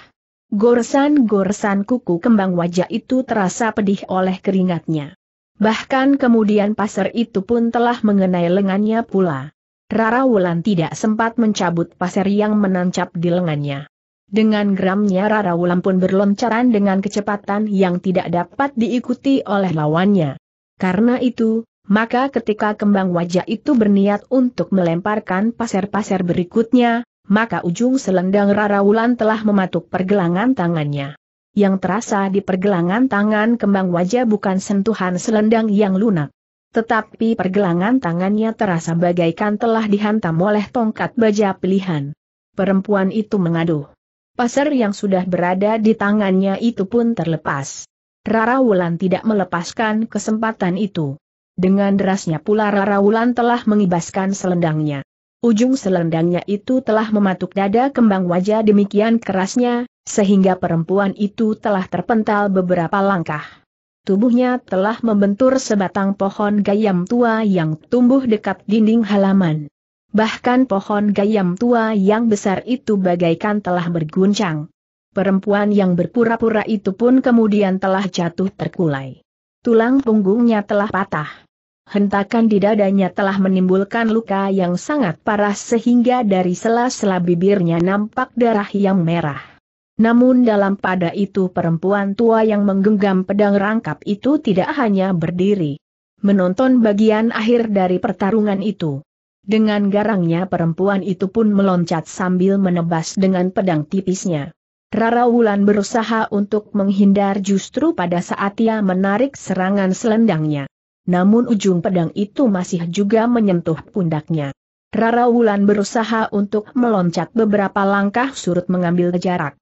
Goresan-goresan kuku kembang wajah itu terasa pedih oleh keringatnya. Bahkan kemudian pasir itu pun telah mengenai lengannya pula. Rara Wulan tidak sempat mencabut pasir yang menancap di lengannya. Dengan geramnya Rara Wulan pun berloncaran dengan kecepatan yang tidak dapat diikuti oleh lawannya. Karena itu, maka ketika kembang wajah itu berniat untuk melemparkan pasir-pasir berikutnya, maka ujung selendang Rara Wulan telah mematuk pergelangan tangannya. Yang terasa di pergelangan tangan kembang wajah bukan sentuhan selendang yang lunak tetapi pergelangan tangannya terasa bagaikan telah dihantam oleh tongkat baja pilihan. Perempuan itu mengaduh. Pasar yang sudah berada di tangannya itu pun terlepas. Rara Wulan tidak melepaskan kesempatan itu. Dengan derasnya pula Rara Wulan telah mengibaskan selendangnya. Ujung selendangnya itu telah mematuk dada kembang wajah demikian kerasnya, sehingga perempuan itu telah terpental beberapa langkah tubuhnya telah membentur sebatang pohon gayam tua yang tumbuh dekat dinding halaman. Bahkan pohon gayam tua yang besar itu bagaikan telah berguncang. Perempuan yang berpura-pura itu pun kemudian telah jatuh terkulai. Tulang punggungnya telah patah. Hentakan di dadanya telah menimbulkan luka yang sangat parah sehingga dari sela-sela bibirnya nampak darah yang merah. Namun dalam pada itu perempuan tua yang menggenggam pedang rangkap itu tidak hanya berdiri. Menonton bagian akhir dari pertarungan itu. Dengan garangnya perempuan itu pun meloncat sambil menebas dengan pedang tipisnya. Rara Wulan berusaha untuk menghindar justru pada saat ia menarik serangan selendangnya. Namun ujung pedang itu masih juga menyentuh pundaknya. Rara Wulan berusaha untuk meloncat beberapa langkah surut mengambil jarak.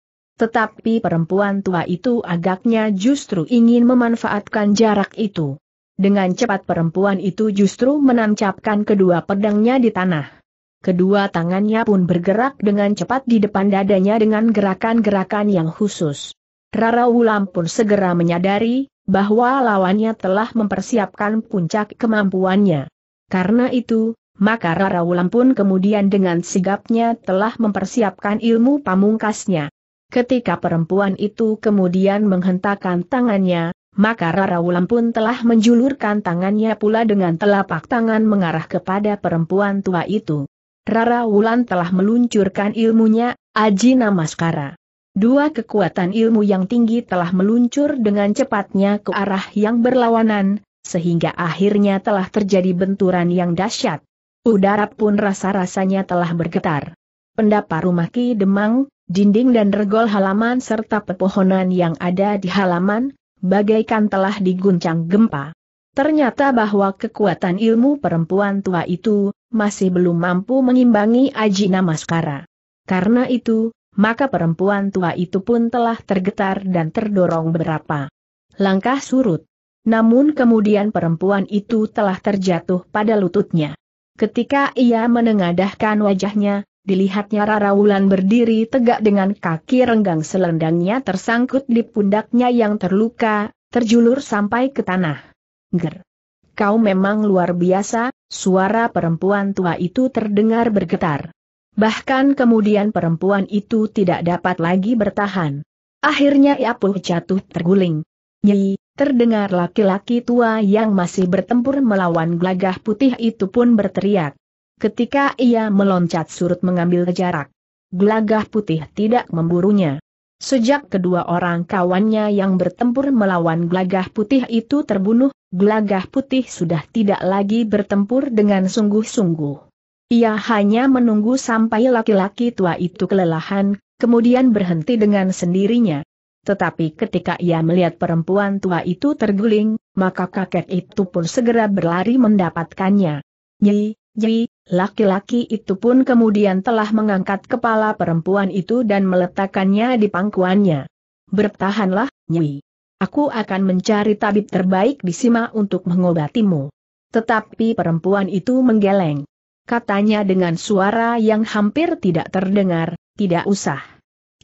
Tetapi perempuan tua itu agaknya justru ingin memanfaatkan jarak itu. Dengan cepat perempuan itu justru menancapkan kedua pedangnya di tanah. Kedua tangannya pun bergerak dengan cepat di depan dadanya dengan gerakan-gerakan yang khusus. Rara Wulam pun segera menyadari bahwa lawannya telah mempersiapkan puncak kemampuannya. Karena itu, maka Rara Wulam pun kemudian dengan sigapnya telah mempersiapkan ilmu pamungkasnya. Ketika perempuan itu kemudian menghentakkan tangannya, maka Rara Wulan pun telah menjulurkan tangannya pula dengan telapak tangan mengarah kepada perempuan tua itu. Rara Wulan telah meluncurkan ilmunya, Ajina Maskara. Dua kekuatan ilmu yang tinggi telah meluncur dengan cepatnya ke arah yang berlawanan, sehingga akhirnya telah terjadi benturan yang dahsyat. Udara pun rasa-rasanya telah bergetar. Pendapat rumah Ki Demang, Dinding dan regol halaman serta pepohonan yang ada di halaman, bagaikan telah diguncang gempa. Ternyata bahwa kekuatan ilmu perempuan tua itu, masih belum mampu mengimbangi Ajina Maskara. Karena itu, maka perempuan tua itu pun telah tergetar dan terdorong beberapa langkah surut. Namun kemudian perempuan itu telah terjatuh pada lututnya. Ketika ia menengadahkan wajahnya, Dilihatnya Rara Wulan berdiri tegak dengan kaki renggang selendangnya tersangkut di pundaknya yang terluka, terjulur sampai ke tanah. Ger. Kau memang luar biasa, suara perempuan tua itu terdengar bergetar. Bahkan kemudian perempuan itu tidak dapat lagi bertahan. Akhirnya ia pun jatuh terguling. Nyi, terdengar laki-laki tua yang masih bertempur melawan gelagah putih itu pun berteriak. Ketika ia meloncat surut mengambil jarak, gelagah putih tidak memburunya. Sejak kedua orang kawannya yang bertempur melawan gelagah putih itu terbunuh, gelagah putih sudah tidak lagi bertempur dengan sungguh-sungguh. Ia hanya menunggu sampai laki-laki tua itu kelelahan, kemudian berhenti dengan sendirinya. Tetapi ketika ia melihat perempuan tua itu terguling, maka kakek itu pun segera berlari mendapatkannya. Nyi, Ji, laki-laki itu pun kemudian telah mengangkat kepala perempuan itu dan meletakkannya di pangkuannya. Bertahanlah, Nyi. Aku akan mencari tabib terbaik di Sima untuk mengobatimu. Tetapi perempuan itu menggeleng. Katanya dengan suara yang hampir tidak terdengar, tidak usah.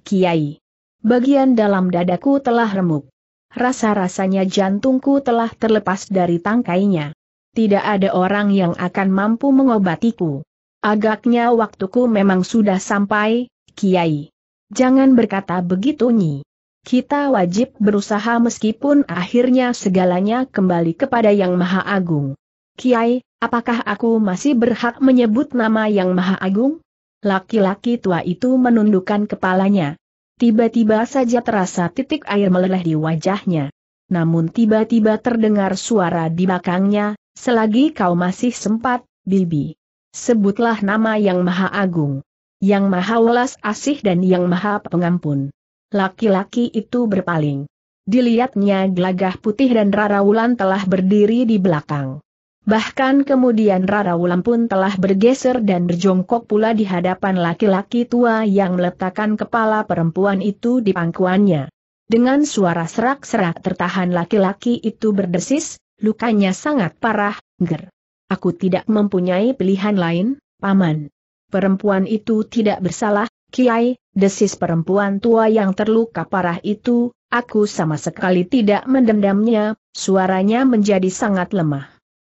Kiai. Bagian dalam dadaku telah remuk. Rasa-rasanya jantungku telah terlepas dari tangkainya tidak ada orang yang akan mampu mengobatiku. Agaknya waktuku memang sudah sampai, Kiai. Jangan berkata begitu Nyi. Kita wajib berusaha meskipun akhirnya segalanya kembali kepada Yang Maha Agung. Kiai, apakah aku masih berhak menyebut nama Yang Maha Agung? Laki-laki tua itu menundukkan kepalanya. Tiba-tiba saja terasa titik air meleleh di wajahnya. Namun tiba-tiba terdengar suara di belakangnya, Selagi kau masih sempat, Bibi. Sebutlah nama yang maha agung. Yang maha welas asih dan yang maha pengampun. Laki-laki itu berpaling. Dilihatnya gelagah putih dan Rara Wulan telah berdiri di belakang. Bahkan kemudian Rara Wulan pun telah bergeser dan berjongkok pula di hadapan laki-laki tua yang meletakkan kepala perempuan itu di pangkuannya. Dengan suara serak-serak tertahan laki-laki itu berdesis, Lukanya sangat parah, ger. Aku tidak mempunyai pilihan lain, paman. Perempuan itu tidak bersalah, Kiai, desis perempuan tua yang terluka parah itu, aku sama sekali tidak mendendamnya, suaranya menjadi sangat lemah.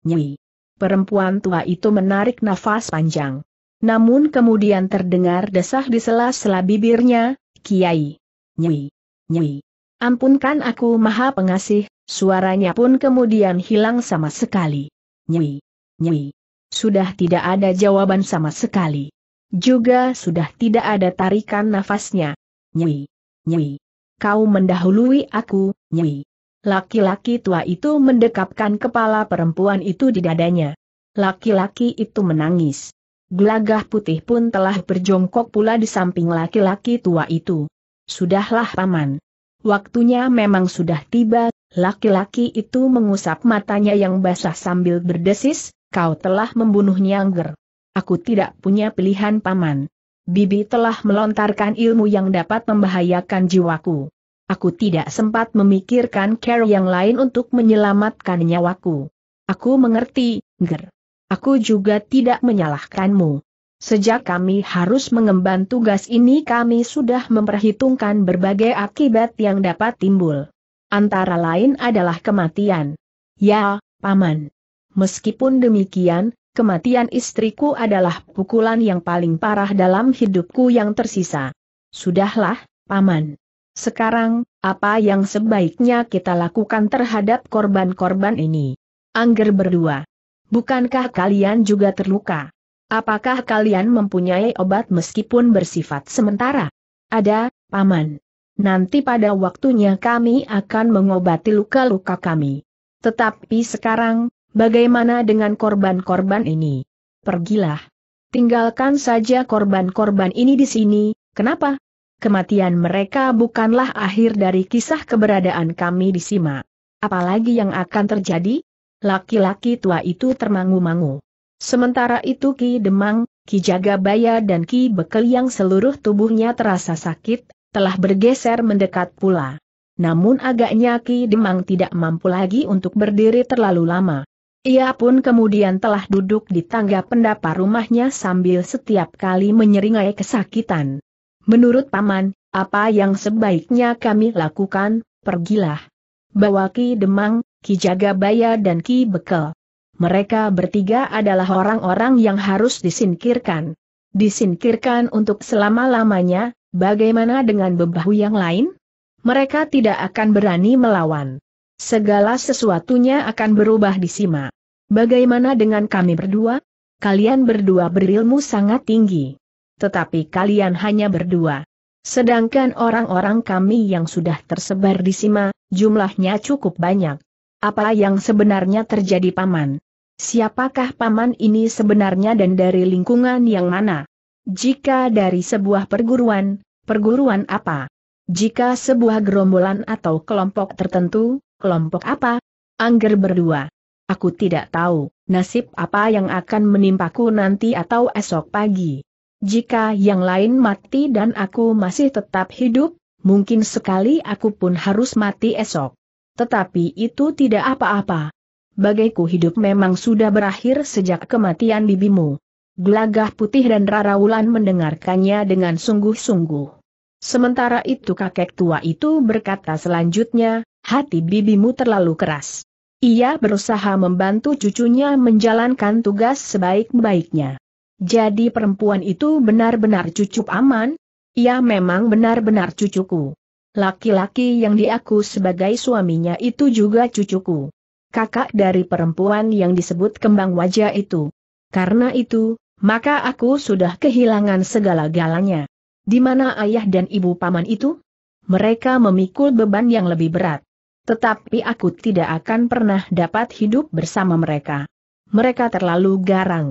Nyi. Perempuan tua itu menarik nafas panjang. Namun kemudian terdengar desah di sela-sela bibirnya, Kiai. Nyi. Nyi. Ampunkan aku maha pengasih, Suaranya pun kemudian hilang sama sekali. Nyi, nyi. Sudah tidak ada jawaban sama sekali. Juga sudah tidak ada tarikan nafasnya. Nyi, nyi. Kau mendahului aku, nyi. Laki-laki tua itu mendekapkan kepala perempuan itu di dadanya. Laki-laki itu menangis. Gelagah putih pun telah berjongkok pula di samping laki-laki tua itu. Sudahlah paman. Waktunya memang sudah tiba, Laki-laki itu mengusap matanya yang basah sambil berdesis, kau telah membunuhnya Nyangger. Aku tidak punya pilihan paman. Bibi telah melontarkan ilmu yang dapat membahayakan jiwaku. Aku tidak sempat memikirkan care yang lain untuk menyelamatkan nyawaku. Aku mengerti, Ger. Aku juga tidak menyalahkanmu. Sejak kami harus mengemban tugas ini kami sudah memperhitungkan berbagai akibat yang dapat timbul antara lain adalah kematian. Ya, Paman. Meskipun demikian, kematian istriku adalah pukulan yang paling parah dalam hidupku yang tersisa. Sudahlah, Paman. Sekarang, apa yang sebaiknya kita lakukan terhadap korban-korban ini? Angger berdua. Bukankah kalian juga terluka? Apakah kalian mempunyai obat meskipun bersifat sementara? Ada, Paman. Nanti pada waktunya kami akan mengobati luka-luka kami. Tetapi sekarang, bagaimana dengan korban-korban ini? Pergilah. Tinggalkan saja korban-korban ini di sini, kenapa? Kematian mereka bukanlah akhir dari kisah keberadaan kami di Sima. Apalagi yang akan terjadi? Laki-laki tua itu termangu-mangu. Sementara itu Ki Demang, Ki Jagabaya dan Ki Bekel yang seluruh tubuhnya terasa sakit, telah bergeser mendekat pula. Namun agaknya Ki Demang tidak mampu lagi untuk berdiri terlalu lama. Ia pun kemudian telah duduk di tangga pendapa rumahnya sambil setiap kali menyeringai kesakitan. Menurut Paman, apa yang sebaiknya kami lakukan, pergilah. Bawa Ki Demang, Ki Jagabaya dan Ki Bekel. Mereka bertiga adalah orang-orang yang harus disingkirkan. Disingkirkan untuk selama-lamanya, Bagaimana dengan bebahu yang lain? Mereka tidak akan berani melawan. Segala sesuatunya akan berubah di Sima. Bagaimana dengan kami berdua? Kalian berdua berilmu sangat tinggi. Tetapi kalian hanya berdua. Sedangkan orang-orang kami yang sudah tersebar di Sima, jumlahnya cukup banyak. Apa yang sebenarnya terjadi Paman? Siapakah Paman ini sebenarnya dan dari lingkungan yang mana? Jika dari sebuah perguruan, Perguruan apa? Jika sebuah gerombolan atau kelompok tertentu, kelompok apa? Angger berdua. Aku tidak tahu, nasib apa yang akan menimpaku nanti atau esok pagi. Jika yang lain mati dan aku masih tetap hidup, mungkin sekali aku pun harus mati esok. Tetapi itu tidak apa-apa. Bagaiku hidup memang sudah berakhir sejak kematian bibimu. Gelagah putih dan raraulan mendengarkannya dengan sungguh-sungguh. Sementara itu kakek tua itu berkata selanjutnya, hati bibimu terlalu keras. Ia berusaha membantu cucunya menjalankan tugas sebaik-baiknya. Jadi perempuan itu benar-benar cucu aman? Ia memang benar-benar cucuku. Laki-laki yang diaku sebagai suaminya itu juga cucuku. Kakak dari perempuan yang disebut kembang wajah itu. Karena itu, maka aku sudah kehilangan segala-galanya. Di mana ayah dan ibu paman itu? Mereka memikul beban yang lebih berat. Tetapi aku tidak akan pernah dapat hidup bersama mereka. Mereka terlalu garang.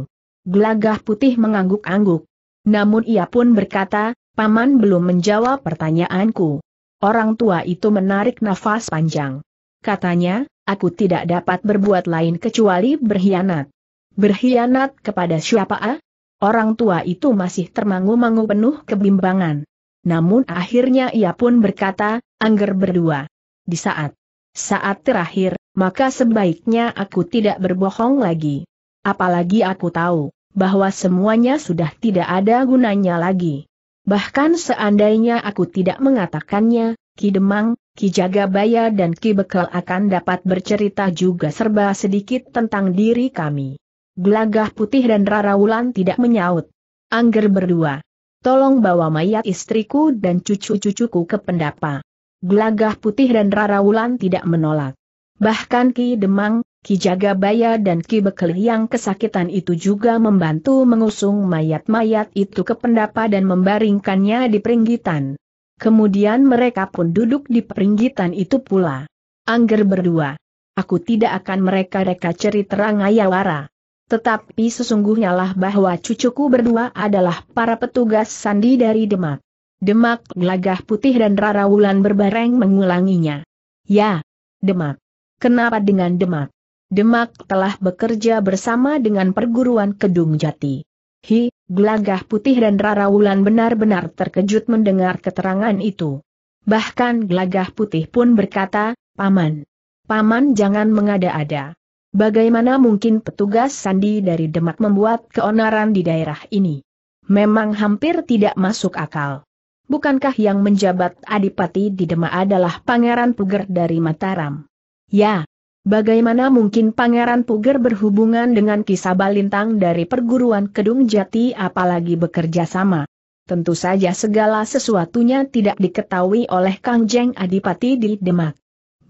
Gelagah putih mengangguk-angguk. Namun ia pun berkata, Paman belum menjawab pertanyaanku. Orang tua itu menarik nafas panjang. Katanya, aku tidak dapat berbuat lain kecuali berkhianat. Berkhianat kepada siapa? Ah? Orang tua itu masih termangu-mangu penuh kebimbangan. Namun akhirnya ia pun berkata, angger berdua. Di saat saat terakhir, maka sebaiknya aku tidak berbohong lagi. Apalagi aku tahu, bahwa semuanya sudah tidak ada gunanya lagi. Bahkan seandainya aku tidak mengatakannya, Ki Demang, Ki Jagabaya dan Ki Bekal akan dapat bercerita juga serba sedikit tentang diri kami. Gelagah putih dan Rara Wulan tidak menyaut. Angger berdua. Tolong bawa mayat istriku dan cucu-cucuku ke pendapa. Gelagah putih dan Rara Wulan tidak menolak. Bahkan Ki Demang, Ki Jagabaya dan Ki Bekel yang kesakitan itu juga membantu mengusung mayat-mayat itu ke pendapa dan membaringkannya di peringgitan. Kemudian mereka pun duduk di peringgitan itu pula. Angger berdua. Aku tidak akan mereka-reka cerita Rangayawara. Tetapi sesungguhnya lah bahwa cucuku berdua adalah para petugas sandi dari Demak. Demak Gelagah Putih dan Rara Wulan berbareng mengulanginya. Ya, Demak. Kenapa dengan Demak? Demak telah bekerja bersama dengan perguruan Kedung Jati. Hi, Gelagah Putih dan Rara Wulan benar-benar terkejut mendengar keterangan itu. Bahkan Gelagah Putih pun berkata, Paman. Paman jangan mengada-ada. Bagaimana mungkin petugas sandi dari Demak membuat keonaran di daerah ini? Memang hampir tidak masuk akal. Bukankah yang menjabat adipati di Demak adalah Pangeran Puger dari Mataram? Ya. Bagaimana mungkin Pangeran Puger berhubungan dengan kisah balintang dari perguruan Kedung Jati apalagi bekerja sama? Tentu saja segala sesuatunya tidak diketahui oleh Kang Jeng Adipati di Demak.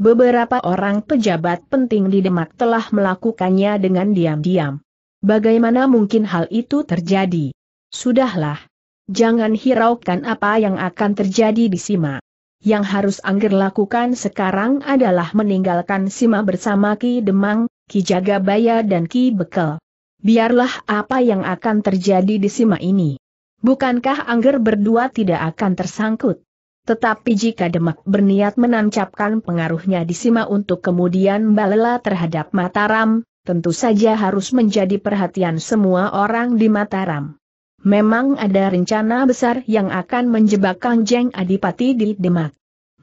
Beberapa orang pejabat penting di Demak telah melakukannya dengan diam-diam. Bagaimana mungkin hal itu terjadi? Sudahlah. Jangan hiraukan apa yang akan terjadi di Sima. Yang harus Angger lakukan sekarang adalah meninggalkan Sima bersama Ki Demang, Ki Jagabaya dan Ki Bekel. Biarlah apa yang akan terjadi di Sima ini. Bukankah Angger berdua tidak akan tersangkut? Tetapi jika Demak berniat menancapkan pengaruhnya di Sima untuk kemudian balela terhadap Mataram, tentu saja harus menjadi perhatian semua orang di Mataram. Memang ada rencana besar yang akan menjebak Kang Jeng Adipati di Demak.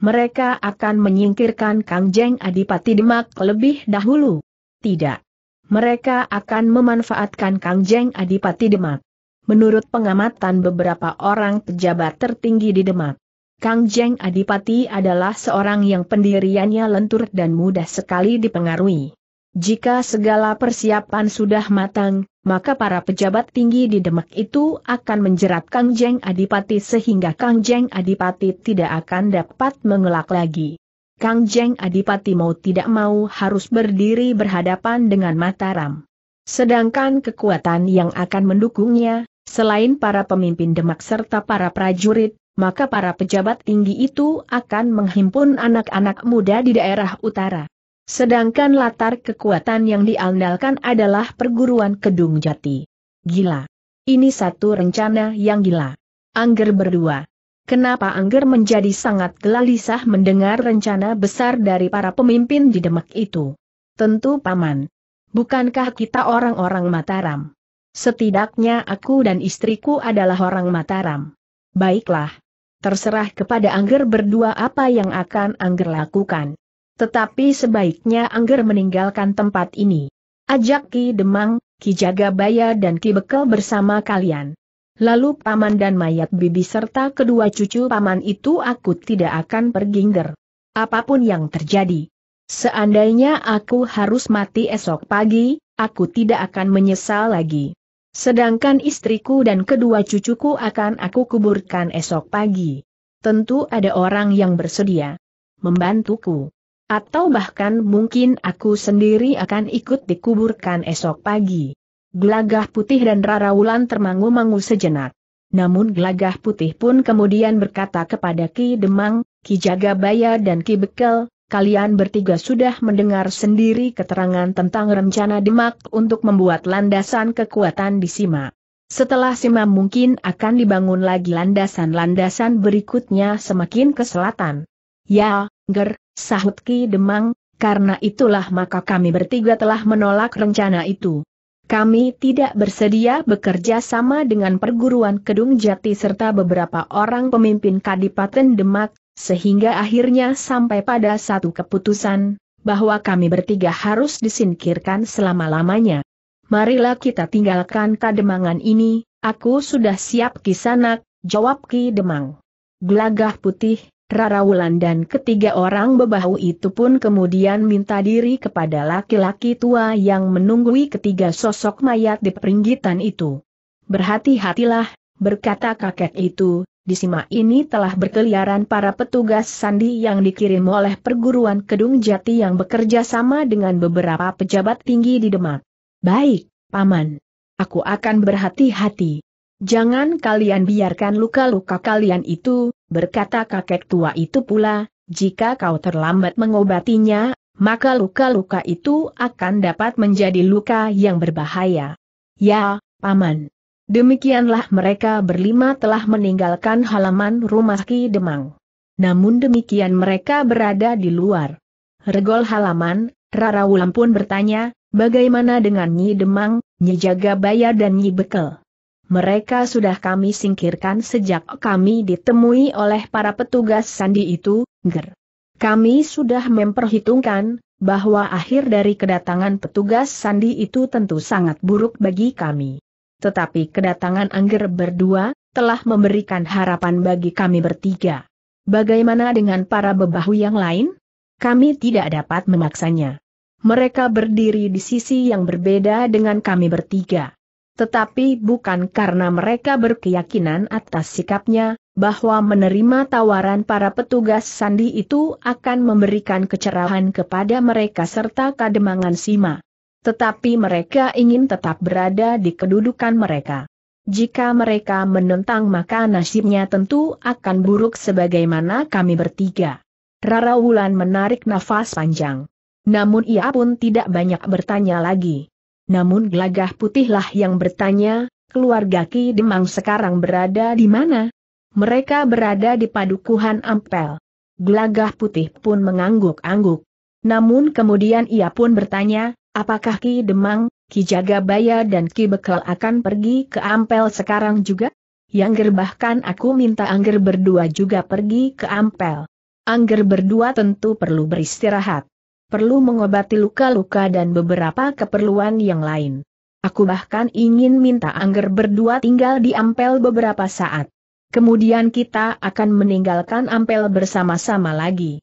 Mereka akan menyingkirkan Kang Jeng Adipati Demak lebih dahulu. Tidak. Mereka akan memanfaatkan Kang Jeng Adipati Demak. Menurut pengamatan beberapa orang pejabat tertinggi di Demak, Kang Jeng Adipati adalah seorang yang pendiriannya lentur dan mudah sekali dipengaruhi. Jika segala persiapan sudah matang, maka para pejabat tinggi di Demak itu akan menjerat Kang Jeng Adipati sehingga Kang Jeng Adipati tidak akan dapat mengelak lagi. Kang Jeng Adipati mau tidak mau harus berdiri berhadapan dengan Mataram. Sedangkan kekuatan yang akan mendukungnya, selain para pemimpin Demak serta para prajurit, maka para pejabat tinggi itu akan menghimpun anak-anak muda di daerah utara. Sedangkan latar kekuatan yang diandalkan adalah perguruan Kedung Jati. Gila. Ini satu rencana yang gila. Angger berdua. Kenapa Angger menjadi sangat gelisah mendengar rencana besar dari para pemimpin di Demak itu? Tentu Paman. Bukankah kita orang-orang Mataram? Setidaknya aku dan istriku adalah orang Mataram. Baiklah. Terserah kepada Angger berdua apa yang akan Angger lakukan. Tetapi sebaiknya Angger meninggalkan tempat ini. Ajak Ki Demang, Ki Jagabaya dan Ki Bekel bersama kalian. Lalu paman dan mayat bibi serta kedua cucu paman itu aku tidak akan pergi ngger. Apapun yang terjadi. Seandainya aku harus mati esok pagi, aku tidak akan menyesal lagi. Sedangkan istriku dan kedua cucuku akan aku kuburkan esok pagi. Tentu ada orang yang bersedia membantuku. Atau bahkan mungkin aku sendiri akan ikut dikuburkan esok pagi. Gelagah putih dan Rara Wulan termangu-mangu sejenak. Namun Gelagah Putih pun kemudian berkata kepada Ki Demang, Ki Jagabaya dan Ki Bekel, kalian bertiga sudah mendengar sendiri keterangan tentang rencana Demak untuk membuat landasan kekuatan di Sima. Setelah Sima mungkin akan dibangun lagi landasan-landasan berikutnya semakin ke selatan. Ya, Ger, sahut Ki Demang, karena itulah maka kami bertiga telah menolak rencana itu. Kami tidak bersedia bekerja sama dengan perguruan Kedung Jati serta beberapa orang pemimpin Kadipaten Demak, sehingga akhirnya sampai pada satu keputusan, bahwa kami bertiga harus disingkirkan selama-lamanya. Marilah kita tinggalkan kademangan ini, aku sudah siap kisanak, jawab Ki Demang. Gelagah putih, Wulan dan ketiga orang bebahu itu pun kemudian minta diri kepada laki-laki tua yang menunggui ketiga sosok mayat di peringgitan itu. Berhati-hatilah, berkata kakek itu, di sima ini telah berkeliaran para petugas sandi yang dikirim oleh perguruan Kedung Jati yang bekerja sama dengan beberapa pejabat tinggi di Demak. Baik, Paman. Aku akan berhati-hati. Jangan kalian biarkan luka-luka kalian itu, berkata kakek tua itu pula, jika kau terlambat mengobatinya, maka luka-luka itu akan dapat menjadi luka yang berbahaya. Ya, Paman. Demikianlah mereka berlima telah meninggalkan halaman rumah Ki Demang. Namun demikian mereka berada di luar. Regol halaman, Rara Wulan pun bertanya, bagaimana dengan Nyi Demang, Nyi Jagabaya dan Nyi Bekel? Mereka sudah kami singkirkan sejak kami ditemui oleh para petugas sandi itu, ger. Kami sudah memperhitungkan, bahwa akhir dari kedatangan petugas sandi itu tentu sangat buruk bagi kami tetapi kedatangan Angger berdua, telah memberikan harapan bagi kami bertiga. Bagaimana dengan para bebahu yang lain? Kami tidak dapat memaksanya. Mereka berdiri di sisi yang berbeda dengan kami bertiga. Tetapi bukan karena mereka berkeyakinan atas sikapnya, bahwa menerima tawaran para petugas sandi itu akan memberikan kecerahan kepada mereka serta kademangan Sima. Tetapi mereka ingin tetap berada di kedudukan mereka. Jika mereka menentang maka nasibnya tentu akan buruk sebagaimana kami bertiga. Rara Wulan menarik nafas panjang. Namun ia pun tidak banyak bertanya lagi. Namun Glagah putihlah yang bertanya, keluarga Ki Demang sekarang berada di mana? Mereka berada di padukuhan Ampel. Glagah putih pun mengangguk-angguk. Namun kemudian ia pun bertanya, Apakah Ki Demang, Ki Jagabaya dan Ki Bekal akan pergi ke Ampel sekarang juga? Yang bahkan aku minta Angger berdua juga pergi ke Ampel. Angger berdua tentu perlu beristirahat. Perlu mengobati luka-luka dan beberapa keperluan yang lain. Aku bahkan ingin minta Angger berdua tinggal di Ampel beberapa saat. Kemudian kita akan meninggalkan Ampel bersama-sama lagi.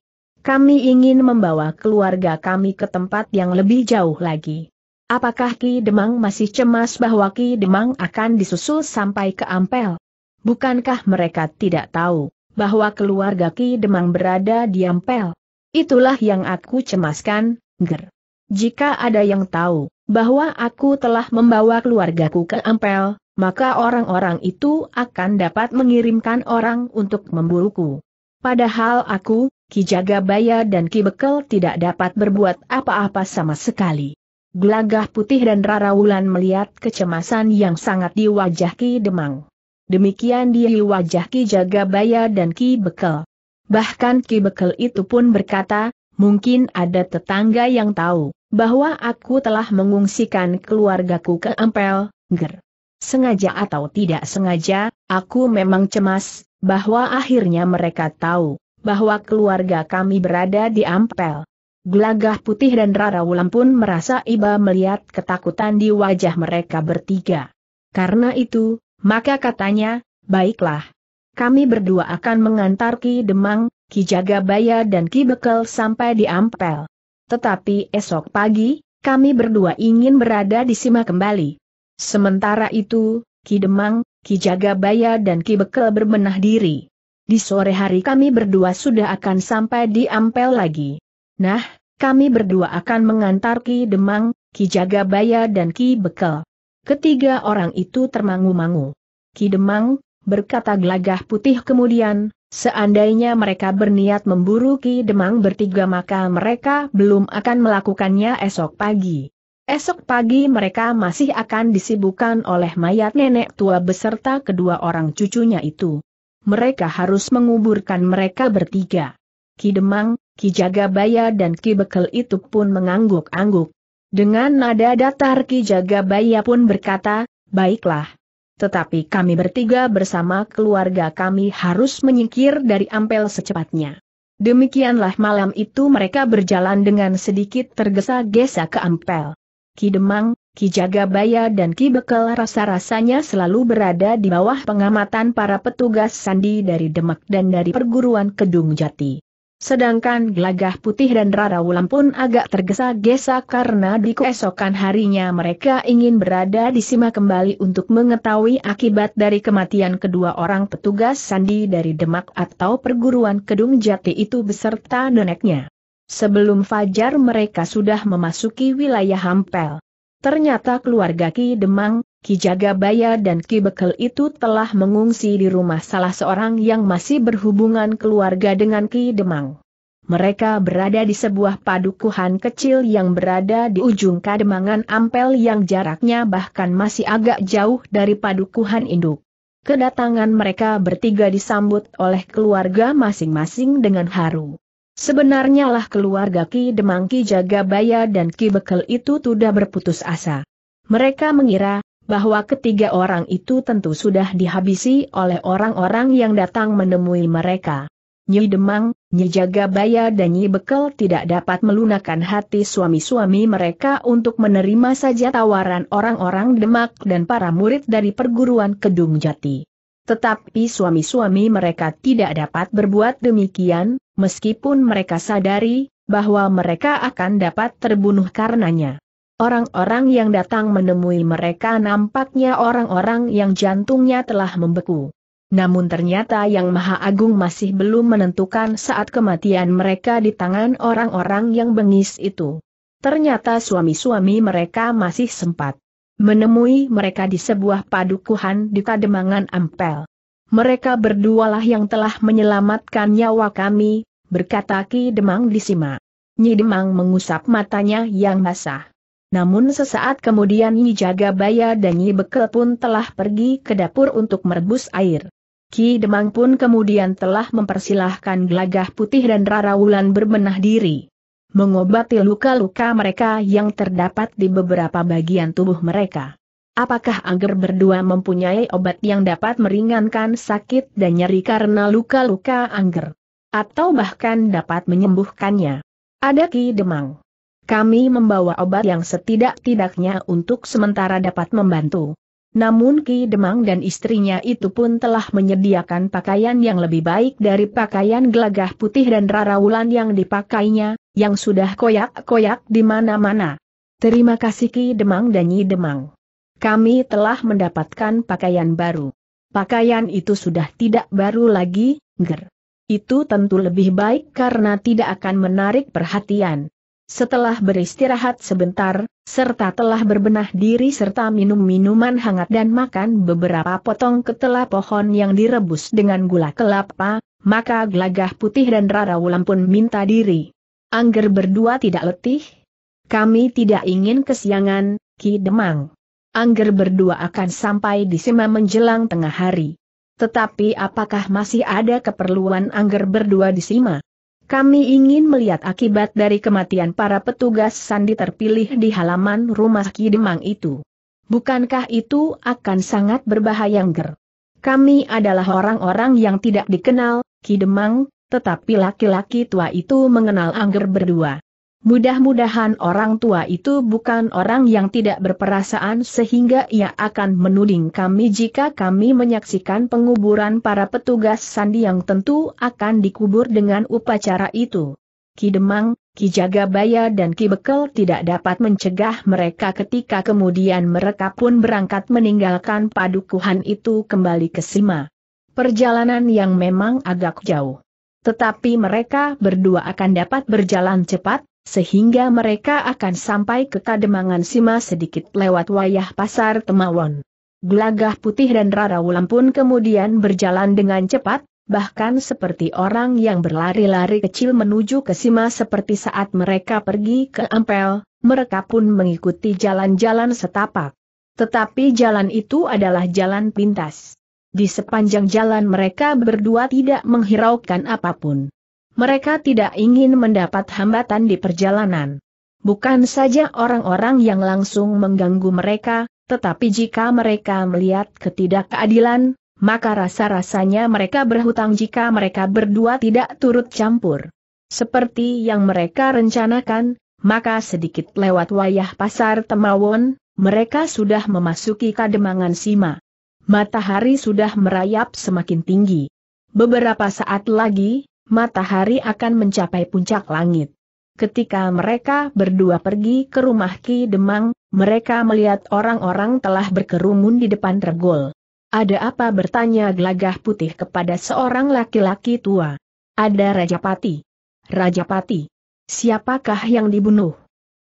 Kami ingin membawa keluarga kami ke tempat yang lebih jauh lagi. Apakah Ki Demang masih cemas bahwa Ki Demang akan disusul sampai ke Ampel? Bukankah mereka tidak tahu bahwa keluarga Ki Demang berada di Ampel? Itulah yang aku cemaskan, Ger. Jika ada yang tahu bahwa aku telah membawa keluargaku ke Ampel, maka orang-orang itu akan dapat mengirimkan orang untuk memburuku. Padahal aku, Ki Jagabaya dan Ki Bekel tidak dapat berbuat apa-apa sama sekali. Gelagah putih dan Rara Wulan melihat kecemasan yang sangat di wajah Ki Demang. Demikian di wajah Ki Jagabaya dan Ki Bekel. Bahkan Ki Bekel itu pun berkata, mungkin ada tetangga yang tahu bahwa aku telah mengungsikan keluargaku ke Ampel, ger. Sengaja atau tidak sengaja, aku memang cemas bahwa akhirnya mereka tahu bahwa keluarga kami berada di Ampel. Glagah putih dan Rara Wulan pun merasa iba melihat ketakutan di wajah mereka bertiga. Karena itu, maka katanya, baiklah. Kami berdua akan mengantar Ki Demang, Ki Jagabaya dan Ki Bekel sampai di Ampel. Tetapi esok pagi, kami berdua ingin berada di Sima kembali. Sementara itu, Ki Demang, Ki Jagabaya dan Ki Bekel berbenah diri. Di sore hari kami berdua sudah akan sampai di Ampel lagi. Nah, kami berdua akan mengantar Ki Demang, Ki Jagabaya dan Ki Bekel. Ketiga orang itu termangu-mangu. Ki Demang, berkata gelagah putih kemudian, Seandainya mereka berniat memburu Ki Demang bertiga maka mereka belum akan melakukannya esok pagi. Esok pagi mereka masih akan disibukkan oleh mayat nenek tua beserta kedua orang cucunya itu mereka harus menguburkan mereka bertiga. Ki Demang, Ki Jagabaya dan Ki Bekel itu pun mengangguk-angguk. Dengan nada datar Ki Jagabaya pun berkata, baiklah. Tetapi kami bertiga bersama keluarga kami harus menyingkir dari Ampel secepatnya. Demikianlah malam itu mereka berjalan dengan sedikit tergesa-gesa ke Ampel. Ki Demang, Ki Jagabaya dan Ki Bekel rasa-rasanya selalu berada di bawah pengamatan para petugas sandi dari Demak dan dari perguruan Kedung Jati. Sedangkan Gelagah Putih dan Rara Wulan pun agak tergesa-gesa karena di keesokan harinya mereka ingin berada di Sima kembali untuk mengetahui akibat dari kematian kedua orang petugas sandi dari Demak atau perguruan Kedung Jati itu beserta neneknya. Sebelum fajar mereka sudah memasuki wilayah Hampel. Ternyata keluarga Ki Demang, Ki Jagabaya dan Ki Bekel itu telah mengungsi di rumah salah seorang yang masih berhubungan keluarga dengan Ki Demang. Mereka berada di sebuah padukuhan kecil yang berada di ujung kademangan Ampel yang jaraknya bahkan masih agak jauh dari padukuhan induk. Kedatangan mereka bertiga disambut oleh keluarga masing-masing dengan haru. Sebenarnya lah keluarga Ki Demang Ki Jagabaya dan Ki Bekel itu sudah berputus asa. Mereka mengira, bahwa ketiga orang itu tentu sudah dihabisi oleh orang-orang yang datang menemui mereka. Nyi Demang, Nyi Jagabaya dan Nyi Bekel tidak dapat melunakkan hati suami-suami mereka untuk menerima saja tawaran orang-orang Demak dan para murid dari perguruan Kedung Jati. Tetapi suami-suami mereka tidak dapat berbuat demikian, meskipun mereka sadari bahwa mereka akan dapat terbunuh karenanya. Orang-orang yang datang menemui mereka nampaknya orang-orang yang jantungnya telah membeku. Namun ternyata Yang Maha Agung masih belum menentukan saat kematian mereka di tangan orang-orang yang bengis itu. Ternyata suami-suami mereka masih sempat menemui mereka di sebuah padukuhan di Kademangan Ampel. Mereka berdualah yang telah menyelamatkan nyawa kami, berkata Ki Demang di Sima. Nyi Demang mengusap matanya yang basah. Namun sesaat kemudian Nyi Jagabaya dan Nyi Bekel pun telah pergi ke dapur untuk merebus air. Ki Demang pun kemudian telah mempersilahkan Glagah putih dan Rara Wulan berbenah diri mengobati luka-luka mereka yang terdapat di beberapa bagian tubuh mereka. Apakah Angger berdua mempunyai obat yang dapat meringankan sakit dan nyeri karena luka-luka Angger? Atau bahkan dapat menyembuhkannya? Ada Ki Demang. Kami membawa obat yang setidak-tidaknya untuk sementara dapat membantu. Namun Ki Demang dan istrinya itu pun telah menyediakan pakaian yang lebih baik dari pakaian gelagah putih dan rara wulan yang dipakainya, yang sudah koyak-koyak di mana-mana. Terima kasih Ki Demang dan Nyi Demang. Kami telah mendapatkan pakaian baru. Pakaian itu sudah tidak baru lagi, ger. Itu tentu lebih baik karena tidak akan menarik perhatian. Setelah beristirahat sebentar, serta telah berbenah diri serta minum minuman hangat dan makan beberapa potong ketela pohon yang direbus dengan gula kelapa, maka gelagah putih dan rara wulan pun minta diri. Angger berdua tidak letih? Kami tidak ingin kesiangan, Ki Demang. Angger berdua akan sampai di Sima menjelang tengah hari. Tetapi apakah masih ada keperluan Angger berdua di Sima? Kami ingin melihat akibat dari kematian para petugas sandi terpilih di halaman rumah Ki Demang itu. Bukankah itu akan sangat berbahaya Angger? Kami adalah orang-orang yang tidak dikenal, Ki Demang, tetapi laki-laki tua itu mengenal Angger berdua. Mudah-mudahan orang tua itu bukan orang yang tidak berperasaan sehingga ia akan menuding kami jika kami menyaksikan penguburan para petugas sandi yang tentu akan dikubur dengan upacara itu. Ki Demang, Ki Jagabaya dan Ki Bekel tidak dapat mencegah mereka ketika kemudian mereka pun berangkat meninggalkan padukuhan itu kembali ke Sima. Perjalanan yang memang agak jauh tetapi mereka berdua akan dapat berjalan cepat, sehingga mereka akan sampai ke Kademangan Sima sedikit lewat wayah pasar Temawon. Glagah putih dan Rara Wulan pun kemudian berjalan dengan cepat, bahkan seperti orang yang berlari-lari kecil menuju ke Sima seperti saat mereka pergi ke Ampel, mereka pun mengikuti jalan-jalan setapak. Tetapi jalan itu adalah jalan pintas. Di sepanjang jalan mereka berdua tidak menghiraukan apapun. Mereka tidak ingin mendapat hambatan di perjalanan. Bukan saja orang-orang yang langsung mengganggu mereka, tetapi jika mereka melihat ketidakadilan, maka rasa-rasanya mereka berhutang jika mereka berdua tidak turut campur. Seperti yang mereka rencanakan, maka sedikit lewat wayah pasar Temawon, mereka sudah memasuki kademangan Sima. Matahari sudah merayap semakin tinggi. Beberapa saat lagi, matahari akan mencapai puncak langit. Ketika mereka berdua pergi ke rumah Ki Demang, mereka melihat orang-orang telah berkerumun di depan regol. Ada apa bertanya gelagah putih kepada seorang laki-laki tua. Ada Raja Pati. Raja Pati, Siapakah yang dibunuh?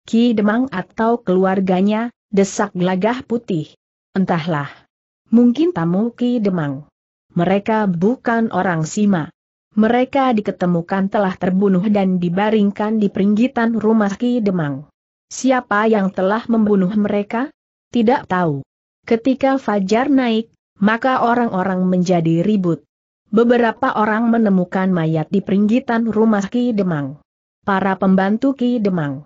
Ki Demang atau keluarganya, desak gelagah putih. Entahlah. Mungkin tamu Ki Demang. Mereka bukan orang Sima. Mereka diketemukan telah terbunuh dan dibaringkan di peringgitan rumah Ki Demang. Siapa yang telah membunuh mereka? Tidak tahu. Ketika Fajar naik, maka orang-orang menjadi ribut. Beberapa orang menemukan mayat di peringgitan rumah Ki Demang. Para pembantu Ki Demang.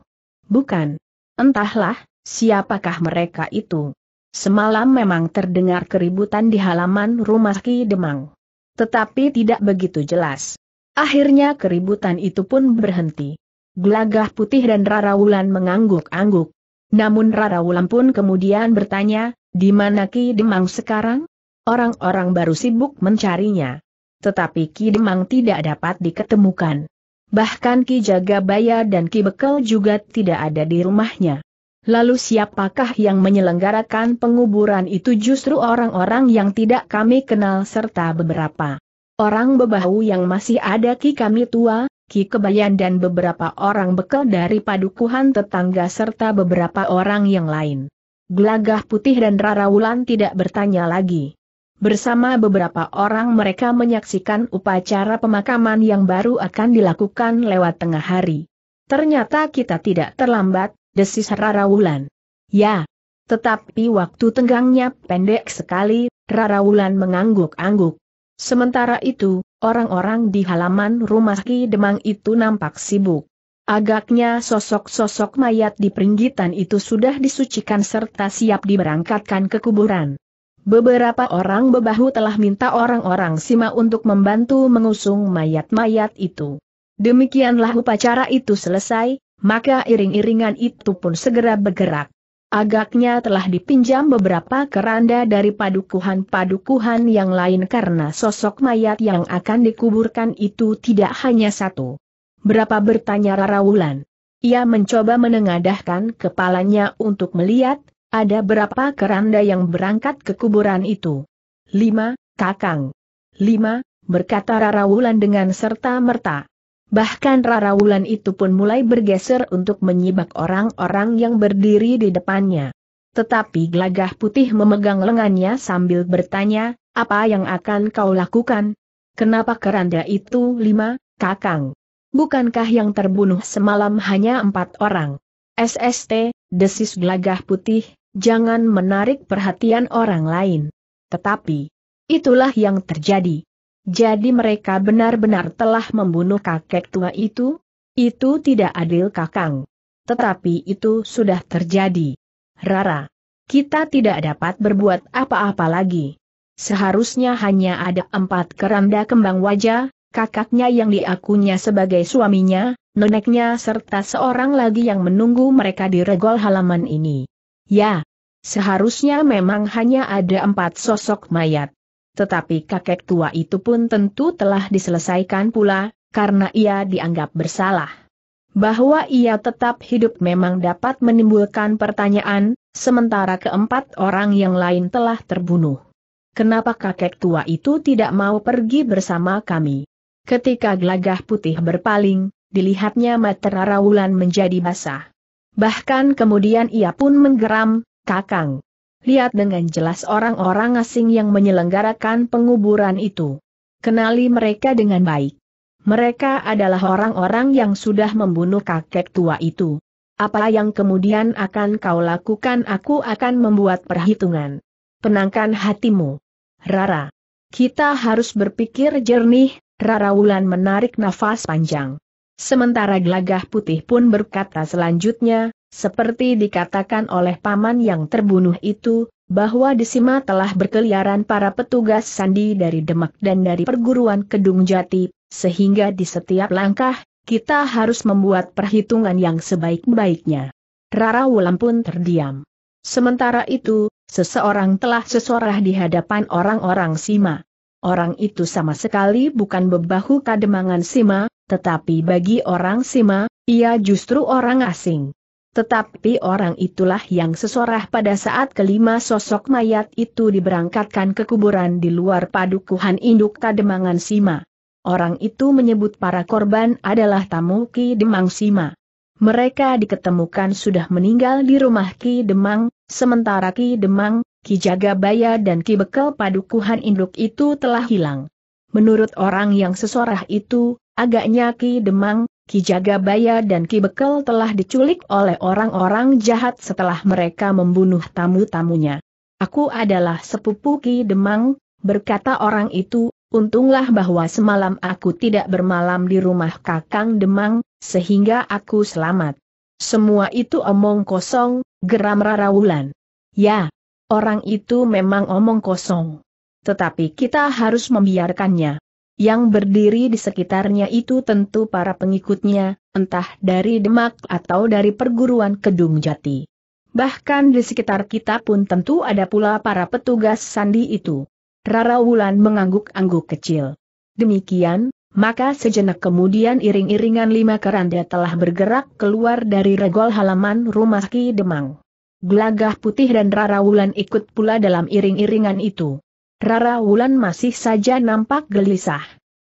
Bukan. Entahlah, siapakah mereka itu. Semalam memang terdengar keributan di halaman rumah Ki Demang. Tetapi tidak begitu jelas. Akhirnya keributan itu pun berhenti. Gelagah putih dan Rara Wulan mengangguk-angguk. Namun Rara Wulan pun kemudian bertanya, di mana Ki Demang sekarang? Orang-orang baru sibuk mencarinya. Tetapi Ki Demang tidak dapat diketemukan. Bahkan Ki Jagabaya dan Ki Bekel juga tidak ada di rumahnya. Lalu siapakah yang menyelenggarakan penguburan itu justru orang-orang yang tidak kami kenal serta beberapa orang bebahu yang masih ada ki kami tua, ki kebayan dan beberapa orang bekal dari padukuhan tetangga serta beberapa orang yang lain. Gelagah putih dan Wulan tidak bertanya lagi. Bersama beberapa orang mereka menyaksikan upacara pemakaman yang baru akan dilakukan lewat tengah hari. Ternyata kita tidak terlambat, desis Rara Wulan. Ya. Tetapi waktu tenggangnya pendek sekali, Rara Wulan mengangguk-angguk. Sementara itu, orang-orang di halaman rumah Ki Demang itu nampak sibuk. Agaknya sosok-sosok mayat di peringgitan itu sudah disucikan serta siap diberangkatkan ke kuburan. Beberapa orang bebahu telah minta orang-orang Sima untuk membantu mengusung mayat-mayat itu. Demikianlah upacara itu selesai, maka iring-iringan itu pun segera bergerak. Agaknya telah dipinjam beberapa keranda dari padukuhan-padukuhan yang lain karena sosok mayat yang akan dikuburkan itu tidak hanya satu. Berapa bertanya Rara Wulan. Ia mencoba menengadahkan kepalanya untuk melihat, ada berapa keranda yang berangkat ke kuburan itu. Lima, Kakang. Lima, berkata Rara Wulan dengan serta merta. Bahkan Rara Wulan itu pun mulai bergeser untuk menyibak orang-orang yang berdiri di depannya. Tetapi gelagah putih memegang lengannya sambil bertanya, apa yang akan kau lakukan? Kenapa keranda itu lima, kakang? Bukankah yang terbunuh semalam hanya empat orang? SST, desis gelagah putih, jangan menarik perhatian orang lain. Tetapi, itulah yang terjadi. Jadi mereka benar-benar telah membunuh kakek tua itu? Itu tidak adil kakang. Tetapi itu sudah terjadi. Rara. Kita tidak dapat berbuat apa-apa lagi. Seharusnya hanya ada empat keranda kembang wajah, kakaknya yang diakunya sebagai suaminya, neneknya serta seorang lagi yang menunggu mereka di regol halaman ini. Ya, seharusnya memang hanya ada empat sosok mayat tetapi kakek tua itu pun tentu telah diselesaikan pula, karena ia dianggap bersalah. Bahwa ia tetap hidup memang dapat menimbulkan pertanyaan, sementara keempat orang yang lain telah terbunuh. Kenapa kakek tua itu tidak mau pergi bersama kami? Ketika gelagah putih berpaling, dilihatnya mata Rawulan menjadi basah. Bahkan kemudian ia pun menggeram, Kakang, Lihat dengan jelas orang-orang asing yang menyelenggarakan penguburan itu. Kenali mereka dengan baik. Mereka adalah orang-orang yang sudah membunuh kakek tua itu. Apa yang kemudian akan kau lakukan aku akan membuat perhitungan. Tenangkan hatimu. Rara. Kita harus berpikir jernih, Rara Wulan menarik nafas panjang. Sementara gelagah putih pun berkata selanjutnya, seperti dikatakan oleh paman yang terbunuh itu, bahwa di Sima telah berkeliaran para petugas sandi dari Demak dan dari perguruan Kedung Jati, sehingga di setiap langkah, kita harus membuat perhitungan yang sebaik-baiknya. Rara Wulan pun terdiam. Sementara itu, seseorang telah sesorah di hadapan orang-orang Sima. Orang itu sama sekali bukan bebahu kademangan Sima, tetapi bagi orang Sima, ia justru orang asing. Tetapi orang itulah yang sesorah pada saat kelima sosok mayat itu diberangkatkan ke kuburan di luar padukuhan induk Kademangan Sima. Orang itu menyebut para korban adalah tamu Ki Demang Sima. Mereka diketemukan sudah meninggal di rumah Ki Demang, sementara Ki Demang, Ki Jagabaya dan Ki Bekel padukuhan induk itu telah hilang. Menurut orang yang sesorah itu, agaknya Ki Demang, Ki Jagabaya dan Ki Bekel telah diculik oleh orang-orang jahat setelah mereka membunuh tamu-tamunya. Aku adalah sepupu Ki Demang, berkata orang itu, untunglah bahwa semalam aku tidak bermalam di rumah Kakang Demang, sehingga aku selamat. Semua itu omong kosong, geram Rara Wulan. Ya, orang itu memang omong kosong. Tetapi kita harus membiarkannya yang berdiri di sekitarnya itu tentu para pengikutnya, entah dari Demak atau dari perguruan Kedung Jati. Bahkan di sekitar kita pun tentu ada pula para petugas sandi itu. Rara Wulan mengangguk-angguk kecil. Demikian, maka sejenak kemudian iring-iringan lima keranda telah bergerak keluar dari regol halaman rumah Ki Demang. Gelagah putih dan Rara Wulan ikut pula dalam iring-iringan itu. Rara Wulan masih saja nampak gelisah.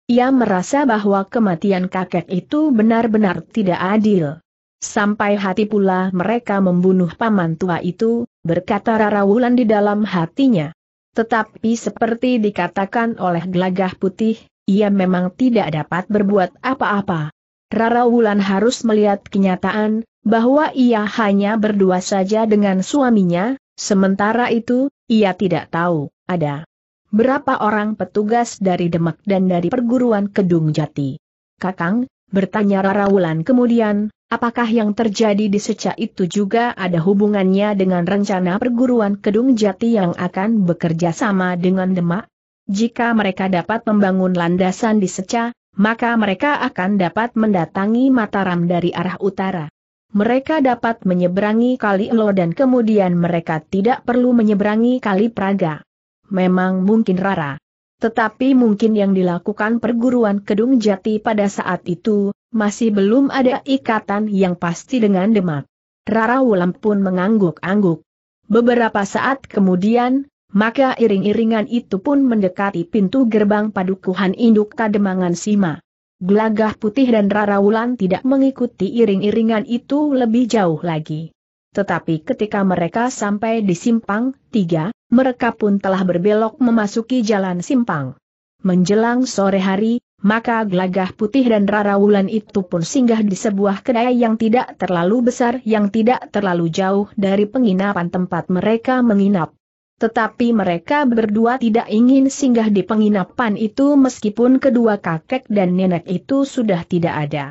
Ia merasa bahwa kematian kakek itu benar-benar tidak adil. Sampai hati pula mereka membunuh paman tua itu, berkata Rara Wulan di dalam hatinya. Tetapi seperti dikatakan oleh gelagah putih, ia memang tidak dapat berbuat apa-apa. Rara Wulan harus melihat kenyataan, bahwa ia hanya berdua saja dengan suaminya, sementara itu, ia tidak tahu, ada Berapa orang petugas dari Demak dan dari perguruan Kedung Jati? Kakang, bertanya Rara Wulan kemudian, apakah yang terjadi di Seca itu juga ada hubungannya dengan rencana perguruan Kedung Jati yang akan bekerja sama dengan Demak? Jika mereka dapat membangun landasan di Seca, maka mereka akan dapat mendatangi Mataram dari arah utara. Mereka dapat menyeberangi Kali Elo dan kemudian mereka tidak perlu menyeberangi Kali Praga memang mungkin rara. Tetapi mungkin yang dilakukan perguruan Kedung Jati pada saat itu, masih belum ada ikatan yang pasti dengan Demak. Rara Wulam pun mengangguk-angguk. Beberapa saat kemudian, maka iring-iringan itu pun mendekati pintu gerbang padukuhan induk Kademangan Sima. Gelagah putih dan Rara Wulan tidak mengikuti iring-iringan itu lebih jauh lagi. Tetapi ketika mereka sampai di simpang tiga, mereka pun telah berbelok memasuki jalan simpang. Menjelang sore hari, maka gelagah putih dan rara wulan itu pun singgah di sebuah kedai yang tidak terlalu besar yang tidak terlalu jauh dari penginapan tempat mereka menginap. Tetapi mereka berdua tidak ingin singgah di penginapan itu meskipun kedua kakek dan nenek itu sudah tidak ada.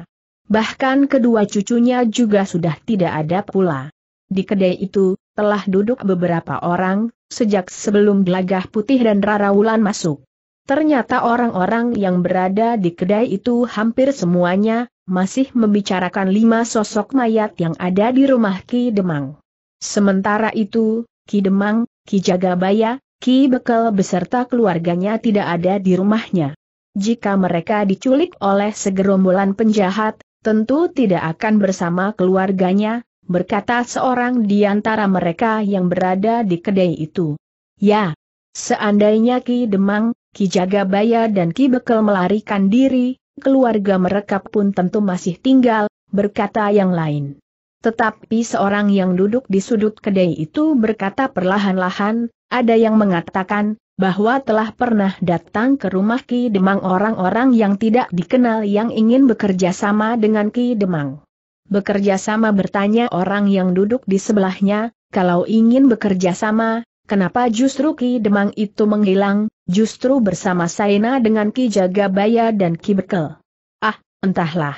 Bahkan kedua cucunya juga sudah tidak ada pula. Di kedai itu, telah duduk beberapa orang, sejak sebelum Gelagah Putih dan Rara Wulan masuk. Ternyata orang-orang yang berada di kedai itu hampir semuanya, masih membicarakan lima sosok mayat yang ada di rumah Ki Demang. Sementara itu, Ki Demang, Ki Jagabaya, Ki Bekel beserta keluarganya tidak ada di rumahnya. Jika mereka diculik oleh segerombolan penjahat, tentu tidak akan bersama keluarganya, berkata seorang di antara mereka yang berada di kedai itu. Ya, seandainya Ki Demang, Ki Jagabaya dan Ki Bekel melarikan diri, keluarga mereka pun tentu masih tinggal, berkata yang lain. Tetapi seorang yang duduk di sudut kedai itu berkata perlahan-lahan, ada yang mengatakan, bahwa telah pernah datang ke rumah Ki Demang orang-orang yang tidak dikenal yang ingin bekerja sama dengan Ki Demang bekerja sama bertanya orang yang duduk di sebelahnya, kalau ingin bekerja sama, kenapa justru Ki Demang itu menghilang, justru bersama Saina dengan Ki Jagabaya dan Ki Bekel? Ah, entahlah.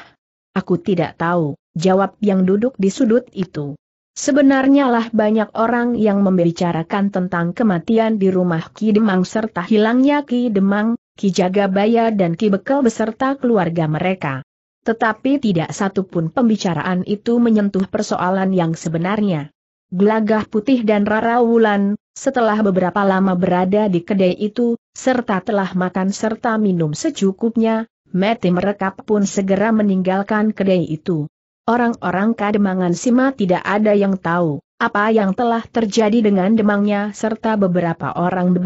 Aku tidak tahu, jawab yang duduk di sudut itu. Sebenarnya lah banyak orang yang membicarakan tentang kematian di rumah Ki Demang serta hilangnya Ki Demang, Ki Jagabaya dan Ki Bekel beserta keluarga mereka. Tetapi tidak satu pun pembicaraan itu menyentuh persoalan yang sebenarnya. Gelagah putih dan Rara Wulan, setelah beberapa lama berada di kedai itu, serta telah makan serta minum secukupnya, Meti merekap pun segera meninggalkan kedai itu. Orang-orang kademangan Sima tidak ada yang tahu apa yang telah terjadi dengan demangnya serta beberapa orang di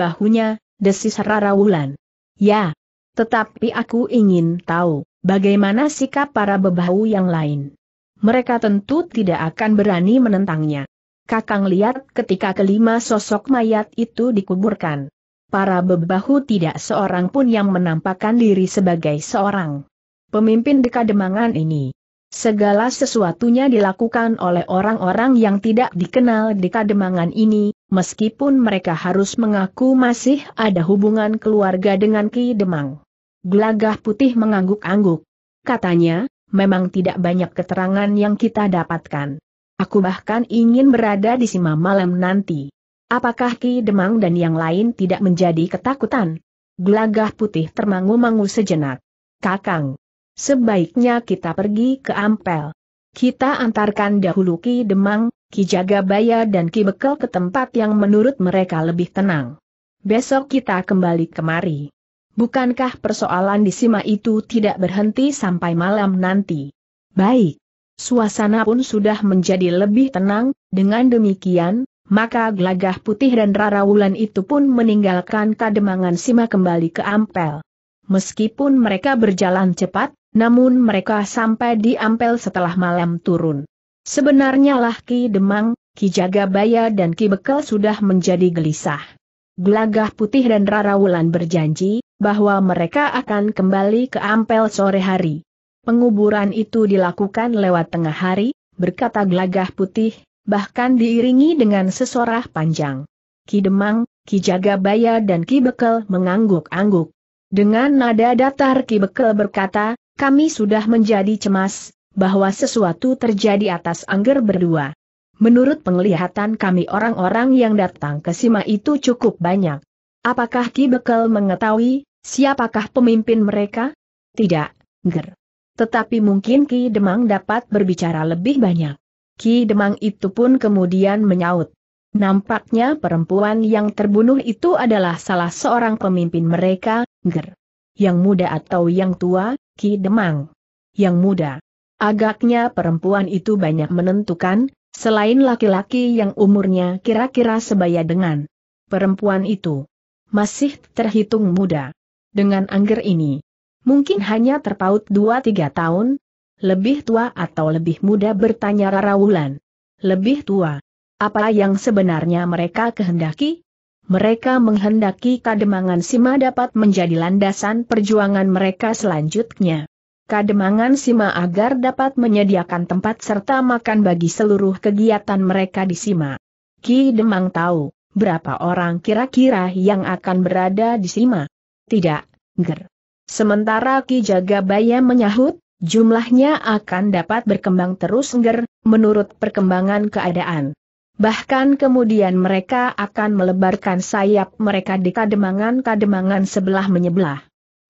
desis Rara Wulan. Ya, tetapi aku ingin tahu Bagaimana sikap para bebahu yang lain? Mereka tentu tidak akan berani menentangnya. Kakang lihat ketika kelima sosok mayat itu dikuburkan. Para bebahu tidak seorang pun yang menampakkan diri sebagai seorang pemimpin dekademangan ini. Segala sesuatunya dilakukan oleh orang-orang yang tidak dikenal di kademangan ini, meskipun mereka harus mengaku masih ada hubungan keluarga dengan Ki Demang. Gelagah putih mengangguk-angguk. Katanya, memang tidak banyak keterangan yang kita dapatkan. Aku bahkan ingin berada di Sima malam nanti. Apakah Ki Demang dan yang lain tidak menjadi ketakutan? Gelagah putih termangu-mangu sejenak. Kakang, sebaiknya kita pergi ke Ampel. Kita antarkan dahulu Ki Demang, Ki Jagabaya dan Ki Bekel ke tempat yang menurut mereka lebih tenang. Besok kita kembali kemari. Bukankah persoalan di Sima itu tidak berhenti sampai malam nanti? Baik. Suasana pun sudah menjadi lebih tenang, dengan demikian, maka Glagah putih dan Rara Wulan itu pun meninggalkan kademangan Sima kembali ke Ampel. Meskipun mereka berjalan cepat, namun mereka sampai di Ampel setelah malam turun. Sebenarnya lah Ki Demang, Ki Jagabaya dan Ki Bekel sudah menjadi gelisah. Glagah putih dan Rara Wulan berjanji, bahwa mereka akan kembali ke Ampel sore hari. Penguburan itu dilakukan lewat tengah hari, berkata gelagah putih, bahkan diiringi dengan sesorah panjang. Ki Demang, Ki Jagabaya dan Ki Bekel mengangguk-angguk. Dengan nada datar Ki Bekel berkata, kami sudah menjadi cemas, bahwa sesuatu terjadi atas Angger berdua. Menurut penglihatan kami orang-orang yang datang ke Sima itu cukup banyak. Apakah Ki Bekel mengetahui, Siapakah pemimpin mereka? Tidak, ger. Tetapi mungkin Ki Demang dapat berbicara lebih banyak. Ki Demang itu pun kemudian menyaut. Nampaknya perempuan yang terbunuh itu adalah salah seorang pemimpin mereka, Ger. Yang muda atau yang tua, Ki Demang. Yang muda. Agaknya perempuan itu banyak menentukan, selain laki-laki yang umurnya kira-kira sebaya dengan perempuan itu. Masih terhitung muda dengan angger ini. Mungkin hanya terpaut dua tiga tahun, lebih tua atau lebih muda bertanya Rara Wulan. Lebih tua. Apa yang sebenarnya mereka kehendaki? Mereka menghendaki Kademangan Sima dapat menjadi landasan perjuangan mereka selanjutnya. Kademangan Sima agar dapat menyediakan tempat serta makan bagi seluruh kegiatan mereka di Sima. Ki Demang tahu, berapa orang kira-kira yang akan berada di Sima. Tidak, ger. Sementara Ki Jagabaya menyahut, jumlahnya akan dapat berkembang terus ger, menurut perkembangan keadaan. Bahkan kemudian mereka akan melebarkan sayap mereka di kademangan-kademangan sebelah menyebelah.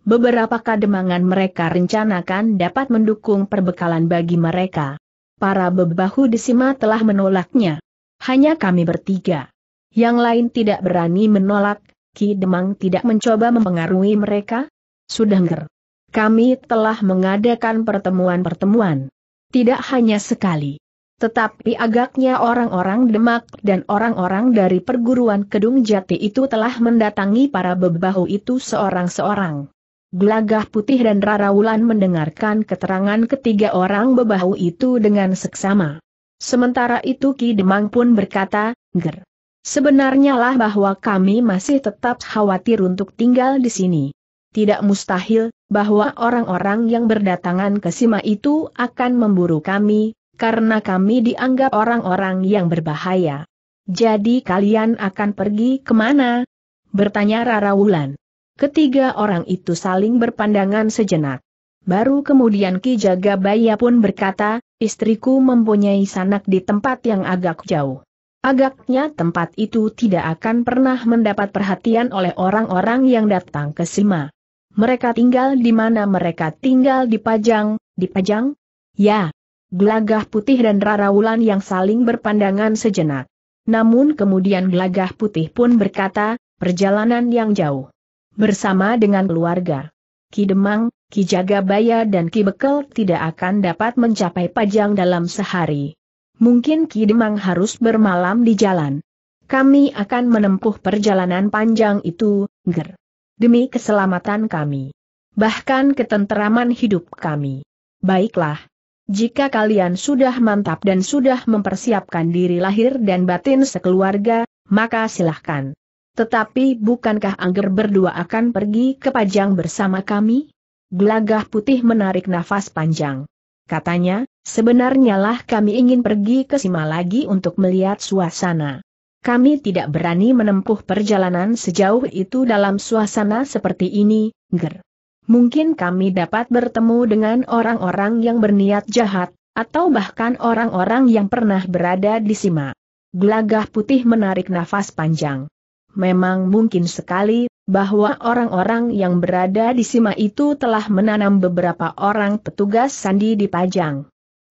Beberapa kademangan mereka rencanakan dapat mendukung perbekalan bagi mereka. Para bebahu di Sima telah menolaknya. Hanya kami bertiga. Yang lain tidak berani menolak, Ki Demang tidak mencoba mempengaruhi mereka? Sudah nger. Kami telah mengadakan pertemuan-pertemuan. Tidak hanya sekali. Tetapi agaknya orang-orang Demak dan orang-orang dari perguruan Kedung Jati itu telah mendatangi para bebahu itu seorang-seorang. Gelagah Putih dan Rara Wulan mendengarkan keterangan ketiga orang bebahu itu dengan seksama. Sementara itu Ki Demang pun berkata, Ger, Sebenarnya lah bahwa kami masih tetap khawatir untuk tinggal di sini. Tidak mustahil, bahwa orang-orang yang berdatangan ke Sima itu akan memburu kami, karena kami dianggap orang-orang yang berbahaya. Jadi kalian akan pergi kemana? Bertanya Rara Wulan. Ketiga orang itu saling berpandangan sejenak. Baru kemudian Ki Jagabaya pun berkata, istriku mempunyai sanak di tempat yang agak jauh. Agaknya tempat itu tidak akan pernah mendapat perhatian oleh orang-orang yang datang ke Sima. Mereka tinggal di mana mereka tinggal di Pajang, di Pajang? Ya. Glagah putih dan Rara wulan yang saling berpandangan sejenak. Namun kemudian Glagah putih pun berkata, perjalanan yang jauh. Bersama dengan keluarga. Ki Demang, Ki Jagabaya dan Ki Bekel tidak akan dapat mencapai Pajang dalam sehari mungkin Kidemang harus bermalam di jalan. Kami akan menempuh perjalanan panjang itu, ger. Demi keselamatan kami. Bahkan ketenteraman hidup kami. Baiklah. Jika kalian sudah mantap dan sudah mempersiapkan diri lahir dan batin sekeluarga, maka silahkan. Tetapi bukankah Angger berdua akan pergi ke Pajang bersama kami? Gelagah putih menarik nafas panjang. Katanya, sebenarnya lah kami ingin pergi ke Sima lagi untuk melihat suasana. Kami tidak berani menempuh perjalanan sejauh itu dalam suasana seperti ini, ger. Mungkin kami dapat bertemu dengan orang-orang yang berniat jahat, atau bahkan orang-orang yang pernah berada di Sima. Gelagah putih menarik nafas panjang. Memang mungkin sekali, bahwa orang-orang yang berada di Sima itu telah menanam beberapa orang petugas sandi di Pajang.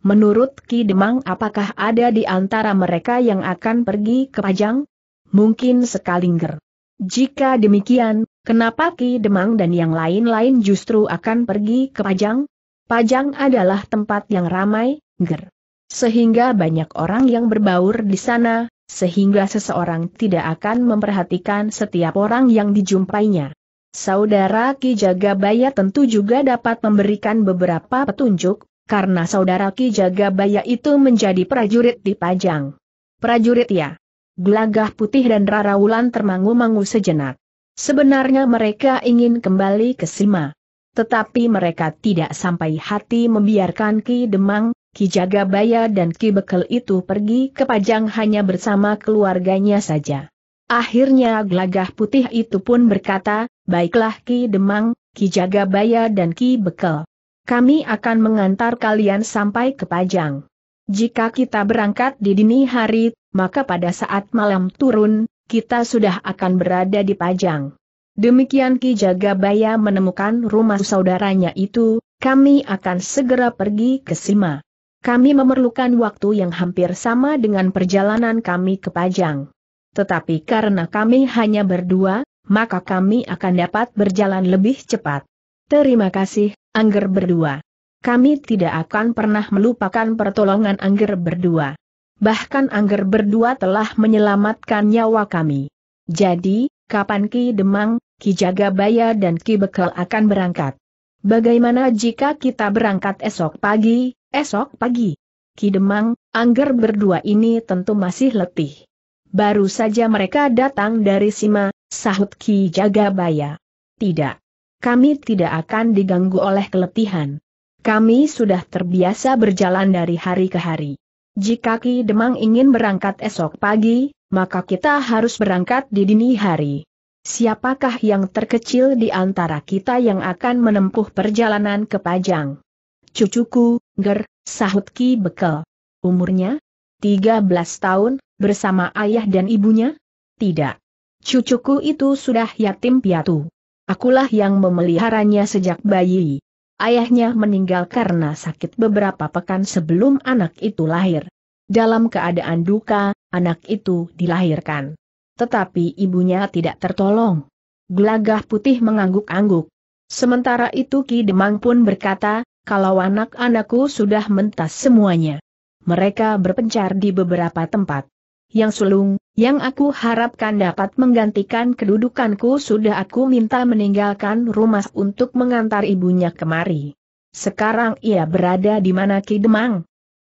Menurut Ki Demang apakah ada di antara mereka yang akan pergi ke Pajang? Mungkin sekalingger. Jika demikian, kenapa Ki Demang dan yang lain-lain justru akan pergi ke Pajang? Pajang adalah tempat yang ramai, ger. Sehingga banyak orang yang berbaur di sana, sehingga seseorang tidak akan memperhatikan setiap orang yang dijumpainya. Saudara Ki Jagabaya tentu juga dapat memberikan beberapa petunjuk, karena saudara Ki Jagabaya itu menjadi prajurit di Pajang. Prajurit ya. Gelagah putih dan Raraulan termangu-mangu sejenak. Sebenarnya mereka ingin kembali ke Sima. Tetapi mereka tidak sampai hati membiarkan Ki Demang, Ki Jagabaya dan Ki Bekel itu pergi ke Pajang hanya bersama keluarganya saja. Akhirnya Glagah putih itu pun berkata, baiklah Ki Demang, Ki Jagabaya dan Ki Bekel. Kami akan mengantar kalian sampai ke Pajang. Jika kita berangkat di dini hari, maka pada saat malam turun, kita sudah akan berada di Pajang. Demikian Ki Jagabaya menemukan rumah saudaranya itu, kami akan segera pergi ke Sima. Kami memerlukan waktu yang hampir sama dengan perjalanan kami ke Pajang. Tetapi karena kami hanya berdua, maka kami akan dapat berjalan lebih cepat. Terima kasih, Angger berdua. Kami tidak akan pernah melupakan pertolongan Angger berdua. Bahkan Angger berdua telah menyelamatkan nyawa kami. Jadi, kapan Ki Demang, Ki Jagabaya dan Ki Bekel akan berangkat? Bagaimana jika kita berangkat esok pagi, Esok pagi, Ki Demang, Angger berdua ini tentu masih letih. Baru saja mereka datang dari Sima, sahut Ki Jagabaya. Tidak. Kami tidak akan diganggu oleh keletihan. Kami sudah terbiasa berjalan dari hari ke hari. Jika Ki Demang ingin berangkat esok pagi, maka kita harus berangkat di dini hari. Siapakah yang terkecil di antara kita yang akan menempuh perjalanan ke Pajang? cucuku, ger, sahut Ki Bekel. Umurnya? 13 tahun, bersama ayah dan ibunya? Tidak. Cucuku itu sudah yatim piatu. Akulah yang memeliharanya sejak bayi. Ayahnya meninggal karena sakit beberapa pekan sebelum anak itu lahir. Dalam keadaan duka, anak itu dilahirkan. Tetapi ibunya tidak tertolong. Gelagah putih mengangguk-angguk. Sementara itu Ki Demang pun berkata, kalau anak-anakku sudah mentas semuanya. Mereka berpencar di beberapa tempat. Yang sulung, yang aku harapkan dapat menggantikan kedudukanku sudah aku minta meninggalkan rumah untuk mengantar ibunya kemari. Sekarang ia berada di mana Ki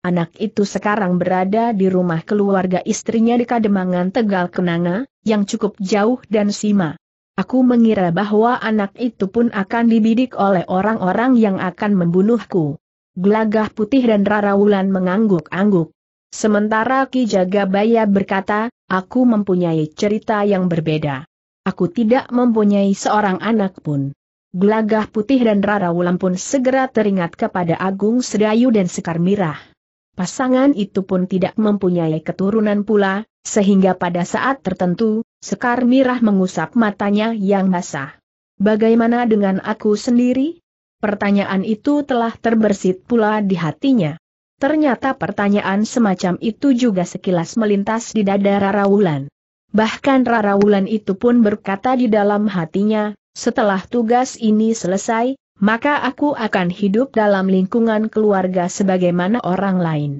Anak itu sekarang berada di rumah keluarga istrinya di Kademangan Tegal Kenanga, yang cukup jauh dan Sima. Aku mengira bahwa anak itu pun akan dibidik oleh orang-orang yang akan membunuhku. Gelagah putih dan Rara Wulan mengangguk-angguk. Sementara Ki Jagabaya berkata, aku mempunyai cerita yang berbeda. Aku tidak mempunyai seorang anak pun. Gelagah putih dan Rara Wulan pun segera teringat kepada Agung Sedayu dan Sekar Mirah. Pasangan itu pun tidak mempunyai keturunan pula, sehingga pada saat tertentu, Sekar Mirah mengusap matanya yang basah. Bagaimana dengan aku sendiri? Pertanyaan itu telah terbersit pula di hatinya. Ternyata pertanyaan semacam itu juga sekilas melintas di dada Rara Wulan. Bahkan Rara Wulan itu pun berkata di dalam hatinya, setelah tugas ini selesai, maka aku akan hidup dalam lingkungan keluarga sebagaimana orang lain.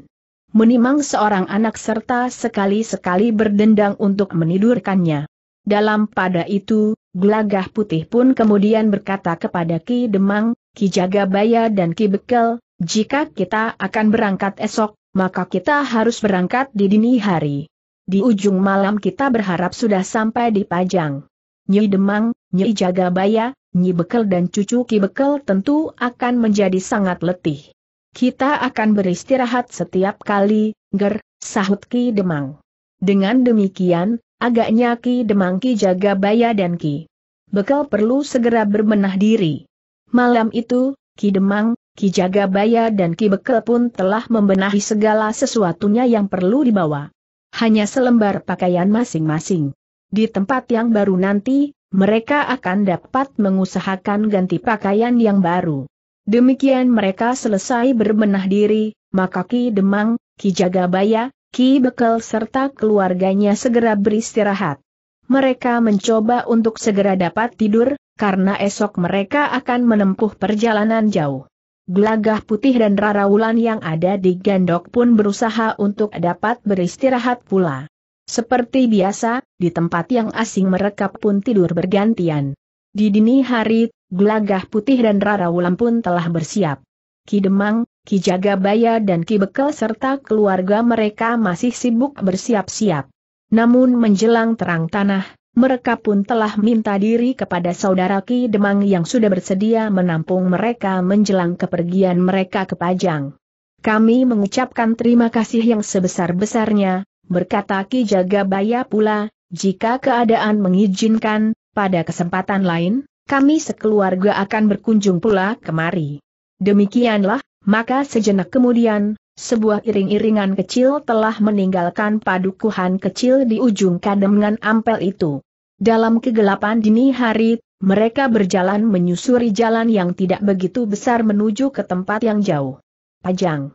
Menimang seorang anak serta sekali-sekali berdendang untuk menidurkannya. Dalam pada itu, Gelagah Putih pun kemudian berkata kepada Ki Demang, Ki Jagabaya dan Ki Bekel, jika kita akan berangkat esok, maka kita harus berangkat di dini hari. Di ujung malam kita berharap sudah sampai di Pajang. Nyi Demang, Nyi Jagabaya, Nyi Bekel dan cucu Ki Bekel tentu akan menjadi sangat letih. Kita akan beristirahat setiap kali, ger, sahut Ki Demang. Dengan demikian, agaknya Ki Demang Ki Jagabaya dan Ki Bekel perlu segera berbenah diri. Malam itu, Ki Demang, Ki Jagabaya dan Ki Bekel pun telah membenahi segala sesuatunya yang perlu dibawa. Hanya selembar pakaian masing-masing. Di tempat yang baru nanti, mereka akan dapat mengusahakan ganti pakaian yang baru. Demikian mereka selesai berbenah diri, maka Ki Demang, Ki Jagabaya, Ki Bekel serta keluarganya segera beristirahat. Mereka mencoba untuk segera dapat tidur, karena esok mereka akan menempuh perjalanan jauh. Gelagah putih dan rarawulan yang ada di gandok pun berusaha untuk dapat beristirahat pula. Seperti biasa, di tempat yang asing mereka pun tidur bergantian. Di dini hari, gelagah putih dan rara wulan pun telah bersiap. Ki Demang, Ki Jagabaya dan Ki Bekel serta keluarga mereka masih sibuk bersiap-siap. Namun menjelang terang tanah, mereka pun telah minta diri kepada saudara Ki Demang yang sudah bersedia menampung mereka menjelang kepergian mereka ke Pajang. Kami mengucapkan terima kasih yang sebesar-besarnya, berkata Ki Jagabaya pula, jika keadaan mengizinkan, pada kesempatan lain, kami sekeluarga akan berkunjung pula kemari. Demikianlah, maka sejenak kemudian, sebuah iring-iringan kecil telah meninggalkan padukuhan kecil di ujung kademangan ampel itu. Dalam kegelapan dini hari, mereka berjalan menyusuri jalan yang tidak begitu besar menuju ke tempat yang jauh. Pajang.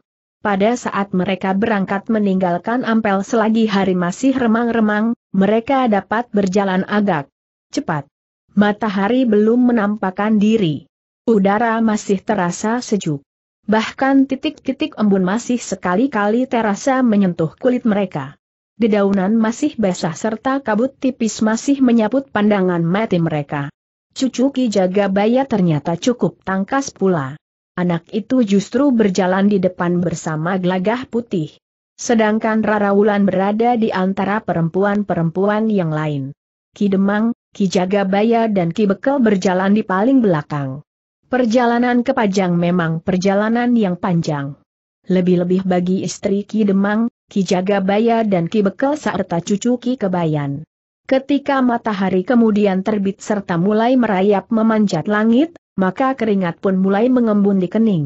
Pada saat mereka berangkat meninggalkan Ampel selagi hari masih remang-remang, mereka dapat berjalan agak cepat. Matahari belum menampakkan diri. Udara masih terasa sejuk. Bahkan titik-titik embun masih sekali-kali terasa menyentuh kulit mereka. Dedaunan masih basah serta kabut tipis masih menyaput pandangan mati mereka. Cucu Ki Jaga Baya ternyata cukup tangkas pula anak itu justru berjalan di depan bersama gelagah putih. Sedangkan Rara Wulan berada di antara perempuan-perempuan yang lain. Ki Demang, Ki Jagabaya dan Ki Bekel berjalan di paling belakang. Perjalanan ke Pajang memang perjalanan yang panjang. Lebih-lebih bagi istri Ki Demang, Ki Jagabaya dan Ki Bekel serta cucu Ki Kebayan. Ketika matahari kemudian terbit serta mulai merayap memanjat langit, maka keringat pun mulai mengembun di kening.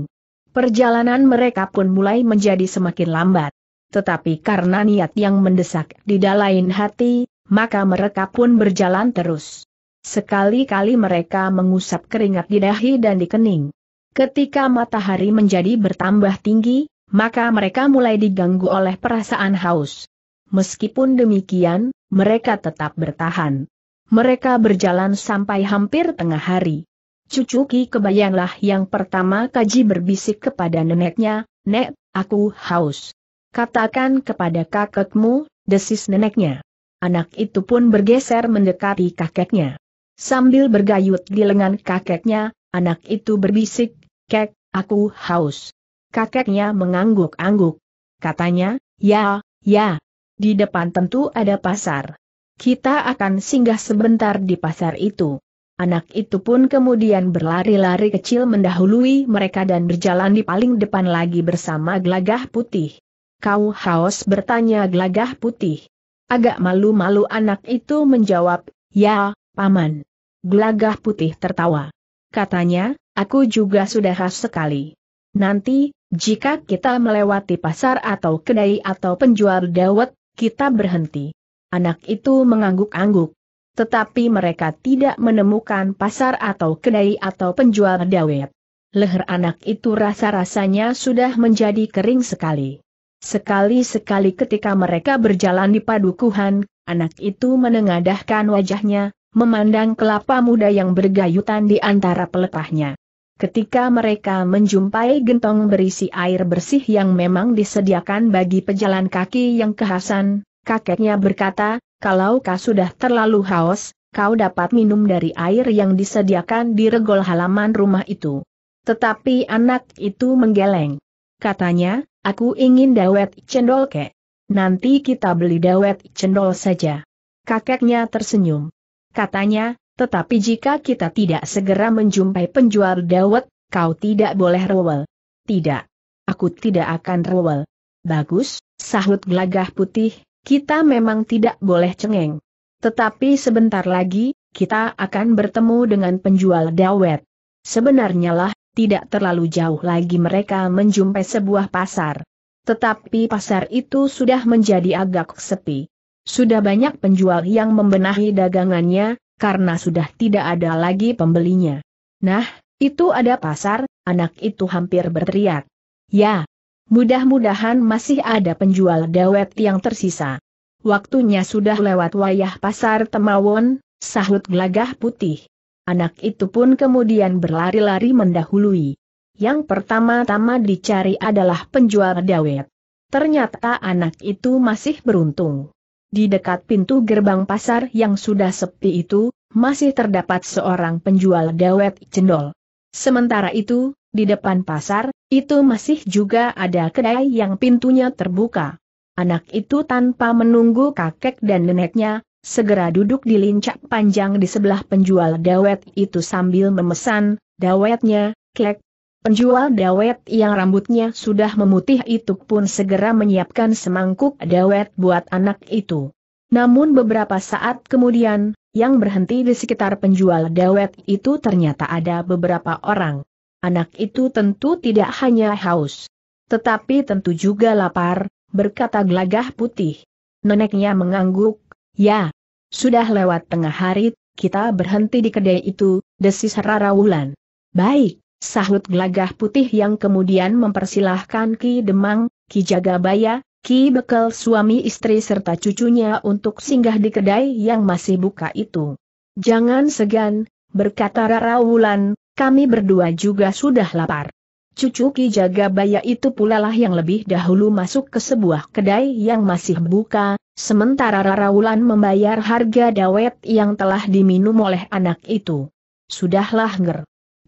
Perjalanan mereka pun mulai menjadi semakin lambat. Tetapi karena niat yang mendesak di dalain hati, maka mereka pun berjalan terus. Sekali-kali mereka mengusap keringat di dahi dan di kening. Ketika matahari menjadi bertambah tinggi, maka mereka mulai diganggu oleh perasaan haus. Meskipun demikian, mereka tetap bertahan. Mereka berjalan sampai hampir tengah hari. Cucu Ki kebayanglah yang pertama kaji berbisik kepada neneknya, Nek, aku haus. Katakan kepada kakekmu, desis neneknya. Anak itu pun bergeser mendekati kakeknya. Sambil bergayut di lengan kakeknya, anak itu berbisik, Kek, aku haus. Kakeknya mengangguk-angguk. Katanya, ya, ya. Di depan tentu ada pasar. Kita akan singgah sebentar di pasar itu. Anak itu pun kemudian berlari-lari kecil mendahului mereka dan berjalan di paling depan lagi bersama gelagah putih. Kau haus bertanya gelagah putih. Agak malu-malu anak itu menjawab, ya, paman. Gelagah putih tertawa. Katanya, aku juga sudah khas sekali. Nanti, jika kita melewati pasar atau kedai atau penjual dawet, kita berhenti. Anak itu mengangguk-angguk tetapi mereka tidak menemukan pasar atau kedai atau penjual dawet. Leher anak itu rasa-rasanya sudah menjadi kering sekali. Sekali-sekali ketika mereka berjalan di padukuhan, anak itu menengadahkan wajahnya, memandang kelapa muda yang bergayutan di antara pelepahnya. Ketika mereka menjumpai gentong berisi air bersih yang memang disediakan bagi pejalan kaki yang kehasan, kakeknya berkata, kalau kau sudah terlalu haus, kau dapat minum dari air yang disediakan di regol halaman rumah itu. Tetapi anak itu menggeleng. Katanya, aku ingin dawet cendol kek. Nanti kita beli dawet cendol saja. Kakeknya tersenyum. Katanya, tetapi jika kita tidak segera menjumpai penjual dawet, kau tidak boleh rewel. Tidak. Aku tidak akan rewel. Bagus, sahut gelagah putih, kita memang tidak boleh cengeng. Tetapi sebentar lagi, kita akan bertemu dengan penjual dawet. Sebenarnya lah, tidak terlalu jauh lagi mereka menjumpai sebuah pasar. Tetapi pasar itu sudah menjadi agak sepi. Sudah banyak penjual yang membenahi dagangannya, karena sudah tidak ada lagi pembelinya. Nah, itu ada pasar, anak itu hampir berteriak. Ya, Mudah-mudahan masih ada penjual dawet yang tersisa. Waktunya sudah lewat wayah pasar Temawon, sahut gelagah putih. Anak itu pun kemudian berlari-lari mendahului. Yang pertama-tama dicari adalah penjual dawet. Ternyata anak itu masih beruntung. Di dekat pintu gerbang pasar yang sudah sepi itu, masih terdapat seorang penjual dawet cendol. Sementara itu, di depan pasar, itu masih juga ada kedai yang pintunya terbuka. Anak itu tanpa menunggu kakek dan neneknya, segera duduk di lincak panjang di sebelah penjual dawet itu sambil memesan, dawetnya, Kek. Penjual dawet yang rambutnya sudah memutih itu pun segera menyiapkan semangkuk dawet buat anak itu. Namun beberapa saat kemudian, yang berhenti di sekitar penjual dawet itu ternyata ada beberapa orang. Anak itu tentu tidak hanya haus. Tetapi tentu juga lapar, berkata gelagah putih. Neneknya mengangguk, ya. Sudah lewat tengah hari, kita berhenti di kedai itu, desis Rara Wulan. Baik, sahut gelagah putih yang kemudian mempersilahkan Ki Demang, Ki Jagabaya, Ki Bekel suami istri serta cucunya untuk singgah di kedai yang masih buka itu. Jangan segan, berkata Rara Wulan, kami berdua juga sudah lapar. Cucu Ki Jagabaya itu pula lah yang lebih dahulu masuk ke sebuah kedai yang masih buka, sementara Rara Wulan membayar harga dawet yang telah diminum oleh anak itu. Sudahlah nger.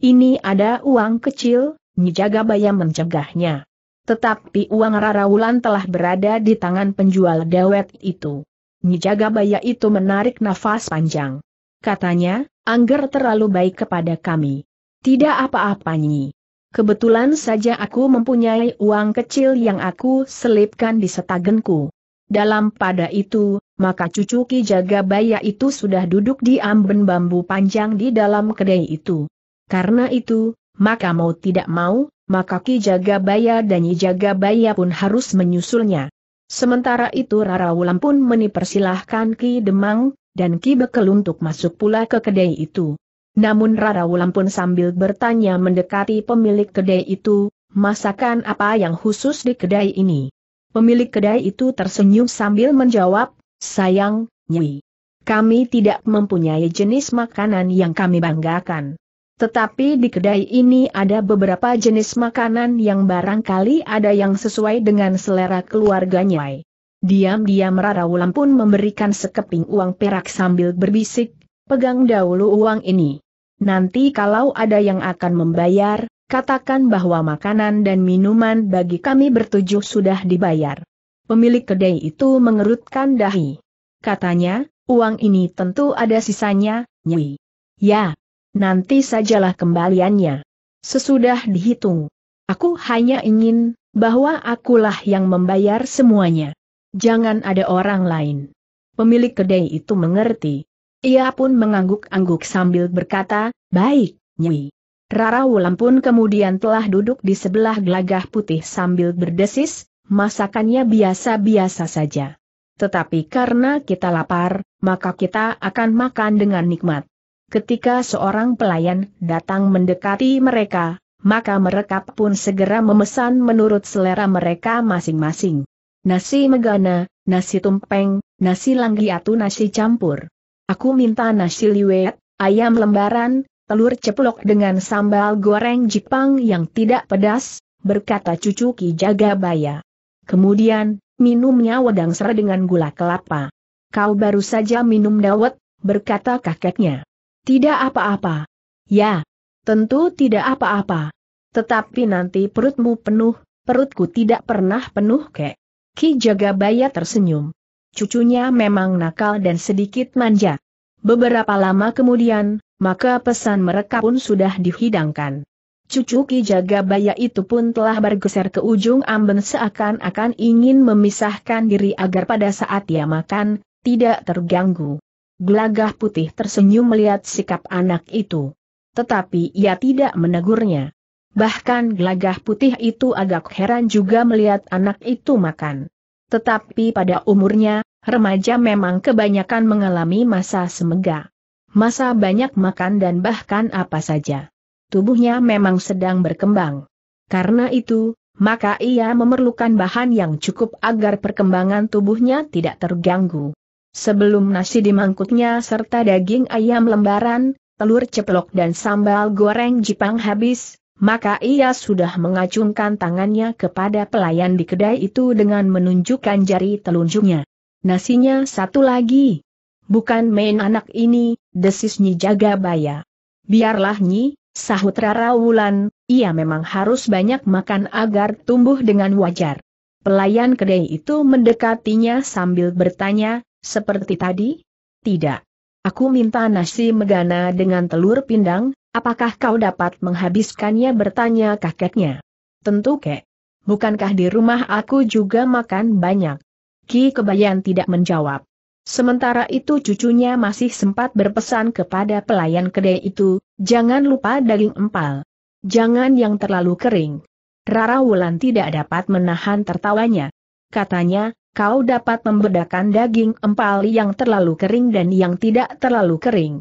Ini ada uang kecil, Nyi Jagabaya mencegahnya. Tetapi uang Rara Wulan telah berada di tangan penjual dawet itu. Nyi Jagabaya itu menarik nafas panjang. Katanya, Angger terlalu baik kepada kami. Tidak apa-apa Nyi. Kebetulan saja aku mempunyai uang kecil yang aku selipkan di setagenku. Dalam pada itu, maka cucu Ki Jagabaya itu sudah duduk di amben bambu panjang di dalam kedai itu. Karena itu, maka mau tidak mau, maka Ki Jagabaya dan Nyi Jagabaya pun harus menyusulnya. Sementara itu Rara Wulan pun menipersilahkan Ki Demang, dan Ki Bekel untuk masuk pula ke kedai itu. Namun Rara Wulan pun sambil bertanya mendekati pemilik kedai itu, masakan apa yang khusus di kedai ini? Pemilik kedai itu tersenyum sambil menjawab, sayang, Nyi. Kami tidak mempunyai jenis makanan yang kami banggakan. Tetapi di kedai ini ada beberapa jenis makanan yang barangkali ada yang sesuai dengan selera keluarganya. Diam-diam Rara Wulan pun memberikan sekeping uang perak sambil berbisik, pegang dahulu uang ini. Nanti kalau ada yang akan membayar, katakan bahwa makanan dan minuman bagi kami bertujuh sudah dibayar. Pemilik kedai itu mengerutkan dahi. Katanya, uang ini tentu ada sisanya, Nyi. Ya, nanti sajalah kembaliannya. Sesudah dihitung. Aku hanya ingin, bahwa akulah yang membayar semuanya. Jangan ada orang lain. Pemilik kedai itu mengerti. Ia pun mengangguk-angguk sambil berkata, baik, Nyi. Rara Wulan pun kemudian telah duduk di sebelah gelagah putih sambil berdesis, masakannya biasa-biasa saja. Tetapi karena kita lapar, maka kita akan makan dengan nikmat. Ketika seorang pelayan datang mendekati mereka, maka mereka pun segera memesan menurut selera mereka masing-masing. Nasi megana, nasi tumpeng, nasi langgi atau nasi campur. Aku minta nasi liwet, ayam lembaran, telur ceplok dengan sambal goreng Jepang yang tidak pedas, berkata cucu Ki Jagabaya. Kemudian, minumnya wedang sera dengan gula kelapa. Kau baru saja minum dawet, berkata kakeknya. Tidak apa-apa. Ya, tentu tidak apa-apa. Tetapi nanti perutmu penuh, perutku tidak pernah penuh kek. Ki Jagabaya tersenyum cucunya memang nakal dan sedikit manja. Beberapa lama kemudian, maka pesan mereka pun sudah dihidangkan. Cucu Ki Jagabaya itu pun telah bergeser ke ujung amben seakan-akan ingin memisahkan diri agar pada saat ia makan, tidak terganggu. Gelagah putih tersenyum melihat sikap anak itu. Tetapi ia tidak menegurnya. Bahkan gelagah putih itu agak heran juga melihat anak itu makan. Tetapi pada umurnya, remaja memang kebanyakan mengalami masa semega. Masa banyak makan dan bahkan apa saja. Tubuhnya memang sedang berkembang. Karena itu, maka ia memerlukan bahan yang cukup agar perkembangan tubuhnya tidak terganggu. Sebelum nasi dimangkutnya serta daging ayam lembaran, telur ceplok dan sambal goreng Jepang habis, maka ia sudah mengacungkan tangannya kepada pelayan di kedai itu dengan menunjukkan jari telunjuknya. Nasinya satu lagi. Bukan main anak ini, desis Nyi Jaga Baya. Biarlah Nyi, sahut Rara Wulan, ia memang harus banyak makan agar tumbuh dengan wajar. Pelayan kedai itu mendekatinya sambil bertanya, seperti tadi? Tidak. Aku minta nasi megana dengan telur pindang, Apakah kau dapat menghabiskannya bertanya kakeknya? Tentu kek. Bukankah di rumah aku juga makan banyak? Ki Kebayan tidak menjawab. Sementara itu cucunya masih sempat berpesan kepada pelayan kedai itu, jangan lupa daging empal. Jangan yang terlalu kering. Rara Wulan tidak dapat menahan tertawanya. Katanya, kau dapat membedakan daging empal yang terlalu kering dan yang tidak terlalu kering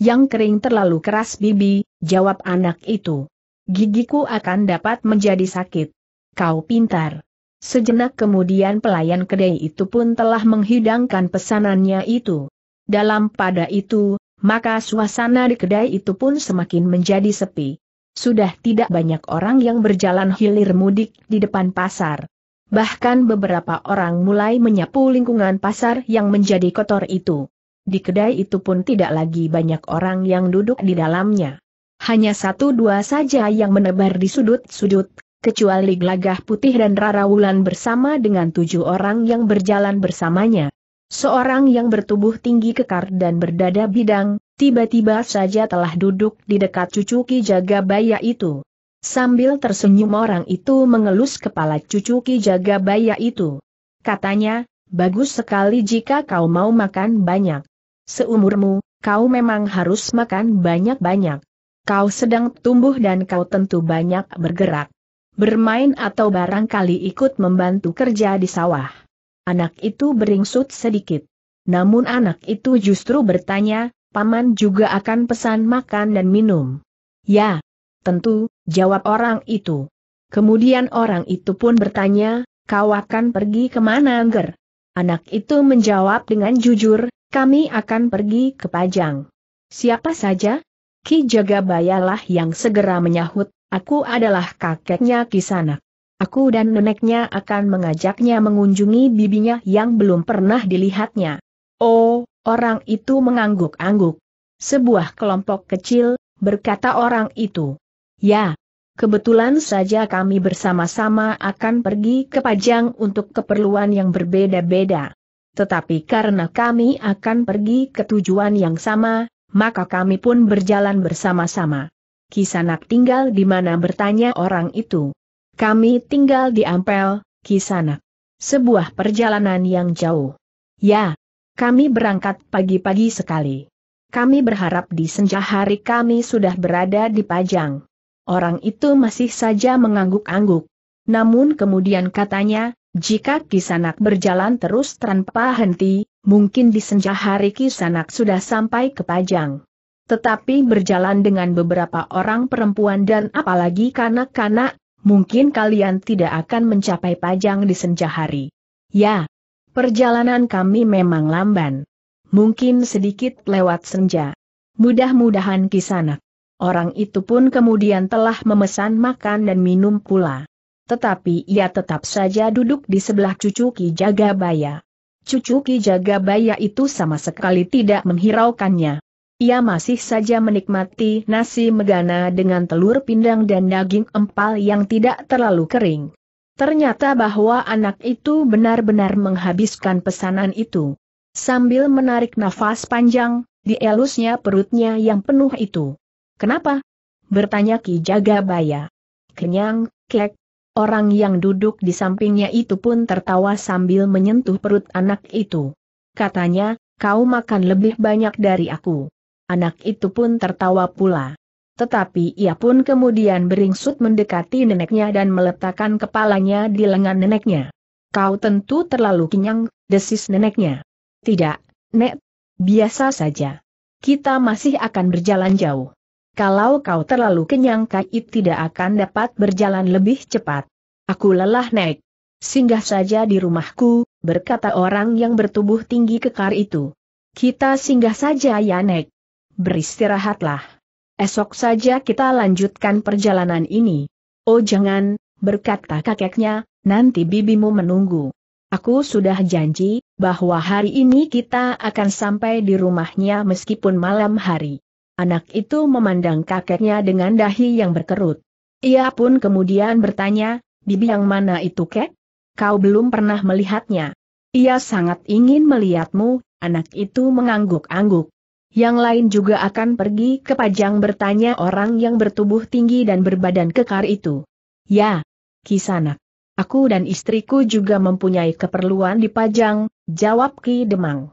yang kering terlalu keras bibi, jawab anak itu. Gigiku akan dapat menjadi sakit. Kau pintar. Sejenak kemudian pelayan kedai itu pun telah menghidangkan pesanannya itu. Dalam pada itu, maka suasana di kedai itu pun semakin menjadi sepi. Sudah tidak banyak orang yang berjalan hilir mudik di depan pasar. Bahkan beberapa orang mulai menyapu lingkungan pasar yang menjadi kotor itu di kedai itu pun tidak lagi banyak orang yang duduk di dalamnya. Hanya satu dua saja yang menebar di sudut-sudut, kecuali Glagah Putih dan Rara Wulan bersama dengan tujuh orang yang berjalan bersamanya. Seorang yang bertubuh tinggi kekar dan berdada bidang, tiba-tiba saja telah duduk di dekat cucu Ki Jagabaya itu. Sambil tersenyum orang itu mengelus kepala cucu Ki Jagabaya itu. Katanya, bagus sekali jika kau mau makan banyak. Seumurmu, kau memang harus makan banyak-banyak. Kau sedang tumbuh dan kau tentu banyak bergerak. Bermain atau barangkali ikut membantu kerja di sawah. Anak itu beringsut sedikit. Namun anak itu justru bertanya, paman juga akan pesan makan dan minum. Ya, tentu, jawab orang itu. Kemudian orang itu pun bertanya, kau akan pergi kemana Angger? Anak itu menjawab dengan jujur, kami akan pergi ke Pajang. Siapa saja? Ki Jagabayalah yang segera menyahut, aku adalah kakeknya Kisanak. Aku dan neneknya akan mengajaknya mengunjungi bibinya yang belum pernah dilihatnya. Oh, orang itu mengangguk-angguk. Sebuah kelompok kecil, berkata orang itu. Ya, kebetulan saja kami bersama-sama akan pergi ke Pajang untuk keperluan yang berbeda-beda. Tetapi karena kami akan pergi ke tujuan yang sama, maka kami pun berjalan bersama-sama. Kisanak tinggal di mana bertanya orang itu. Kami tinggal di Ampel, Kisanak. Sebuah perjalanan yang jauh. Ya, kami berangkat pagi-pagi sekali. Kami berharap di senja hari kami sudah berada di Pajang. Orang itu masih saja mengangguk-angguk. Namun kemudian katanya, jika Kisanak berjalan terus tanpa henti, mungkin di senja hari Kisanak sudah sampai ke Pajang. Tetapi berjalan dengan beberapa orang perempuan dan apalagi kanak-kanak, mungkin kalian tidak akan mencapai Pajang di senja hari. Ya, perjalanan kami memang lamban. Mungkin sedikit lewat senja. Mudah-mudahan Kisanak. Orang itu pun kemudian telah memesan makan dan minum pula. Tetapi ia tetap saja duduk di sebelah cucu Ki Jagabaya. Cucu Ki Jagabaya itu sama sekali tidak menghiraukannya. Ia masih saja menikmati nasi megana dengan telur pindang dan daging empal yang tidak terlalu kering. Ternyata bahwa anak itu benar-benar menghabiskan pesanan itu. Sambil menarik nafas panjang, dielusnya perutnya yang penuh itu. Kenapa? Bertanya Ki Jagabaya. Kenyang, kek, Orang yang duduk di sampingnya itu pun tertawa sambil menyentuh perut anak itu. Katanya, kau makan lebih banyak dari aku. Anak itu pun tertawa pula. Tetapi ia pun kemudian beringsut mendekati neneknya dan meletakkan kepalanya di lengan neneknya. Kau tentu terlalu kenyang, desis neneknya. Tidak, Nek. Biasa saja. Kita masih akan berjalan jauh. Kalau kau terlalu kenyang Kait tidak akan dapat berjalan lebih cepat. Aku lelah naik. Singgah saja di rumahku, berkata orang yang bertubuh tinggi kekar itu. Kita singgah saja ya Nek. Beristirahatlah. Esok saja kita lanjutkan perjalanan ini. Oh jangan, berkata kakeknya, nanti bibimu menunggu. Aku sudah janji, bahwa hari ini kita akan sampai di rumahnya meskipun malam hari. Anak itu memandang kakeknya dengan dahi yang berkerut. Ia pun kemudian bertanya, Bibi yang mana itu kek? Kau belum pernah melihatnya. Ia sangat ingin melihatmu, anak itu mengangguk-angguk. Yang lain juga akan pergi ke Pajang bertanya orang yang bertubuh tinggi dan berbadan kekar itu. Ya, Kisanak. Aku dan istriku juga mempunyai keperluan di Pajang, jawab Ki Demang.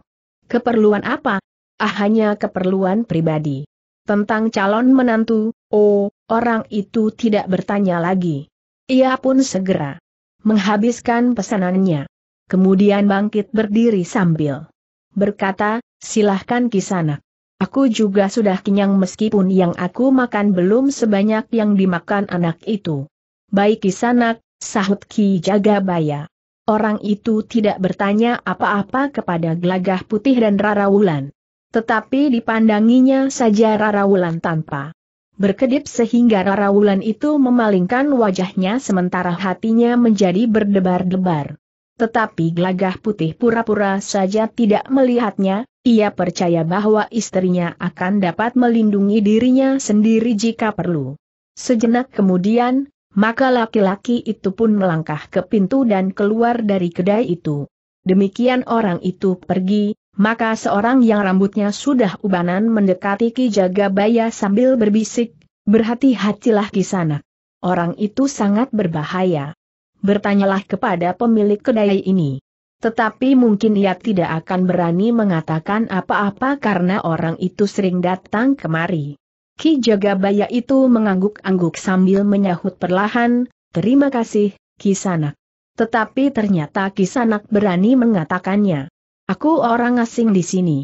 Keperluan apa? Ah hanya keperluan pribadi. Tentang calon menantu, oh, orang itu tidak bertanya lagi. Ia pun segera menghabiskan pesanannya. Kemudian bangkit berdiri sambil berkata, silahkan kisana, Aku juga sudah kenyang meskipun yang aku makan belum sebanyak yang dimakan anak itu. Baik kisanak, sahut Ki Jagabaya. Orang itu tidak bertanya apa-apa kepada Gelagah Putih dan Rara Wulan. Tetapi dipandanginya saja Wulan tanpa berkedip sehingga Wulan itu memalingkan wajahnya sementara hatinya menjadi berdebar-debar. Tetapi gelagah putih pura-pura saja tidak melihatnya, ia percaya bahwa istrinya akan dapat melindungi dirinya sendiri jika perlu. Sejenak kemudian, maka laki-laki itu pun melangkah ke pintu dan keluar dari kedai itu. Demikian orang itu pergi, maka seorang yang rambutnya sudah ubanan mendekati Ki Jagabaya sambil berbisik, berhati-hatilah Sanak. Orang itu sangat berbahaya. Bertanyalah kepada pemilik kedai ini. Tetapi mungkin ia tidak akan berani mengatakan apa-apa karena orang itu sering datang kemari. Ki Jagabaya itu mengangguk-angguk sambil menyahut perlahan, terima kasih, Ki Sanak. Tetapi ternyata Ki Sanak berani mengatakannya. Aku orang asing di sini.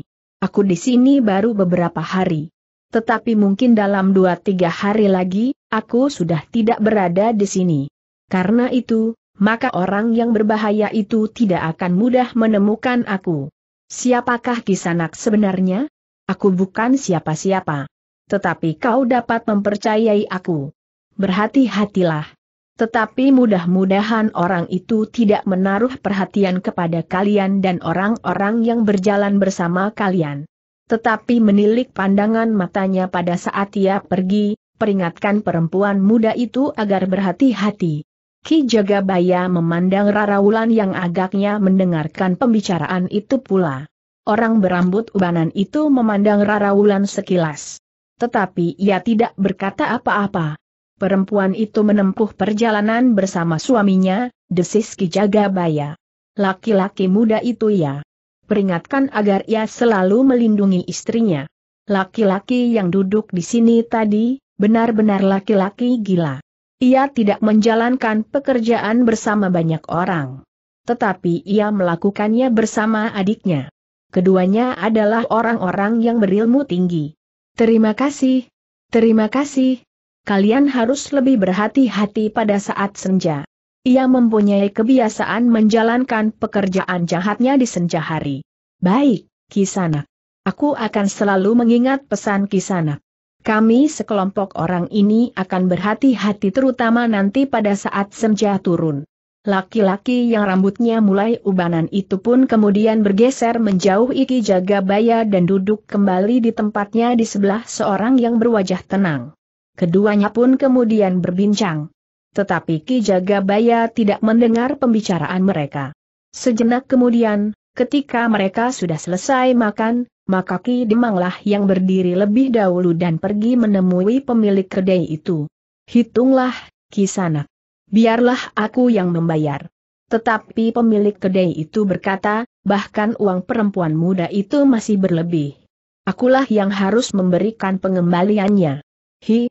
Aku di sini baru beberapa hari. Tetapi mungkin dalam dua tiga hari lagi, aku sudah tidak berada di sini. Karena itu, maka orang yang berbahaya itu tidak akan mudah menemukan aku. Siapakah Kisanak sebenarnya? Aku bukan siapa-siapa. Tetapi kau dapat mempercayai aku. Berhati-hatilah. Tetapi mudah-mudahan orang itu tidak menaruh perhatian kepada kalian dan orang-orang yang berjalan bersama kalian. Tetapi menilik pandangan matanya pada saat ia pergi, peringatkan perempuan muda itu agar berhati-hati. Ki Jagabaya memandang Raraulan yang agaknya mendengarkan pembicaraan itu pula. Orang berambut ubanan itu memandang Raraulan sekilas. Tetapi ia tidak berkata apa-apa perempuan itu menempuh perjalanan bersama suaminya, desis Ki Baya. Laki-laki muda itu ya. Peringatkan agar ia selalu melindungi istrinya. Laki-laki yang duduk di sini tadi, benar-benar laki-laki gila. Ia tidak menjalankan pekerjaan bersama banyak orang. Tetapi ia melakukannya bersama adiknya. Keduanya adalah orang-orang yang berilmu tinggi. Terima kasih. Terima kasih, kalian harus lebih berhati-hati pada saat senja. Ia mempunyai kebiasaan menjalankan pekerjaan jahatnya di senja hari. Baik, Kisana. Aku akan selalu mengingat pesan Kisana. Kami sekelompok orang ini akan berhati-hati terutama nanti pada saat senja turun. Laki-laki yang rambutnya mulai ubanan itu pun kemudian bergeser menjauh Iki Jagabaya dan duduk kembali di tempatnya di sebelah seorang yang berwajah tenang keduanya pun kemudian berbincang. Tetapi Ki Jagabaya tidak mendengar pembicaraan mereka. Sejenak kemudian, ketika mereka sudah selesai makan, maka Ki Demanglah yang berdiri lebih dahulu dan pergi menemui pemilik kedai itu. Hitunglah, Ki Sanak. Biarlah aku yang membayar. Tetapi pemilik kedai itu berkata, bahkan uang perempuan muda itu masih berlebih. Akulah yang harus memberikan pengembaliannya. Hi,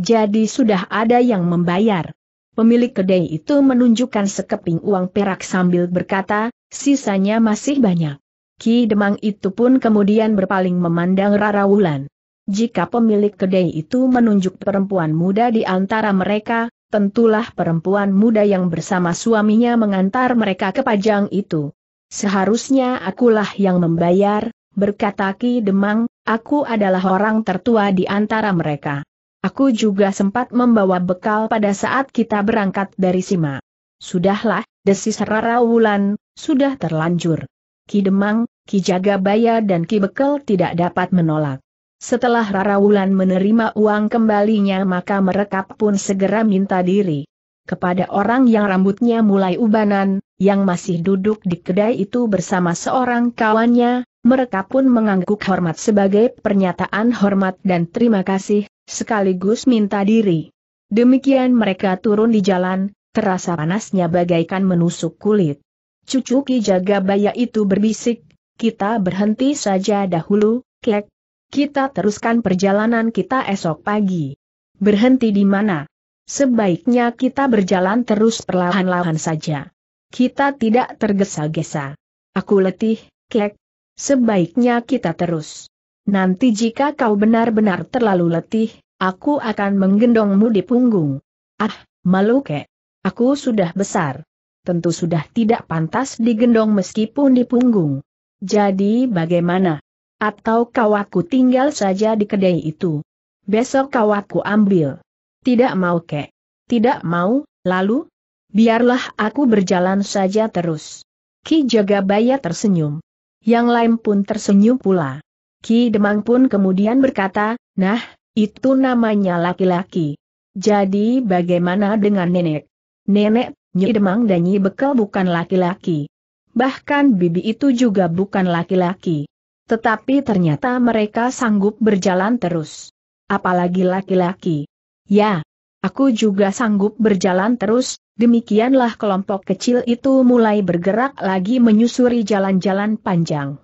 jadi sudah ada yang membayar. Pemilik kedai itu menunjukkan sekeping uang perak sambil berkata, sisanya masih banyak. Ki Demang itu pun kemudian berpaling memandang Rara Wulan. Jika pemilik kedai itu menunjuk perempuan muda di antara mereka, tentulah perempuan muda yang bersama suaminya mengantar mereka ke pajang itu. Seharusnya akulah yang membayar, berkata Ki Demang, aku adalah orang tertua di antara mereka. Aku juga sempat membawa bekal pada saat kita berangkat dari Sima. Sudahlah, desis Rara Wulan, sudah terlanjur. Ki Demang, Ki Jagabaya dan Ki Bekel tidak dapat menolak. Setelah Rara Wulan menerima uang kembalinya maka mereka pun segera minta diri. Kepada orang yang rambutnya mulai ubanan, yang masih duduk di kedai itu bersama seorang kawannya, mereka pun mengangguk hormat sebagai pernyataan hormat dan terima kasih, sekaligus minta diri. Demikian mereka turun di jalan, terasa panasnya bagaikan menusuk kulit. Cucu Ki Jagabaya itu berbisik, kita berhenti saja dahulu, kek. Kita teruskan perjalanan kita esok pagi. Berhenti di mana? Sebaiknya kita berjalan terus perlahan-lahan saja. Kita tidak tergesa-gesa. Aku letih, kek. Sebaiknya kita terus. Nanti jika kau benar-benar terlalu letih, aku akan menggendongmu di punggung. Ah, malu kek. Aku sudah besar. Tentu sudah tidak pantas digendong meskipun di punggung. Jadi bagaimana? Atau kau aku tinggal saja di kedai itu? Besok kau aku ambil. Tidak mau kek. Tidak mau, lalu? Biarlah aku berjalan saja terus. Ki Jagabaya tersenyum. Yang lain pun tersenyum pula. Ki Demang pun kemudian berkata, nah, itu namanya laki-laki. Jadi bagaimana dengan nenek? Nenek, Nyi Demang dan Nyi Bekal bukan laki-laki. Bahkan bibi itu juga bukan laki-laki. Tetapi ternyata mereka sanggup berjalan terus. Apalagi laki-laki. Ya, aku juga sanggup berjalan terus, demikianlah kelompok kecil itu mulai bergerak lagi menyusuri jalan-jalan panjang.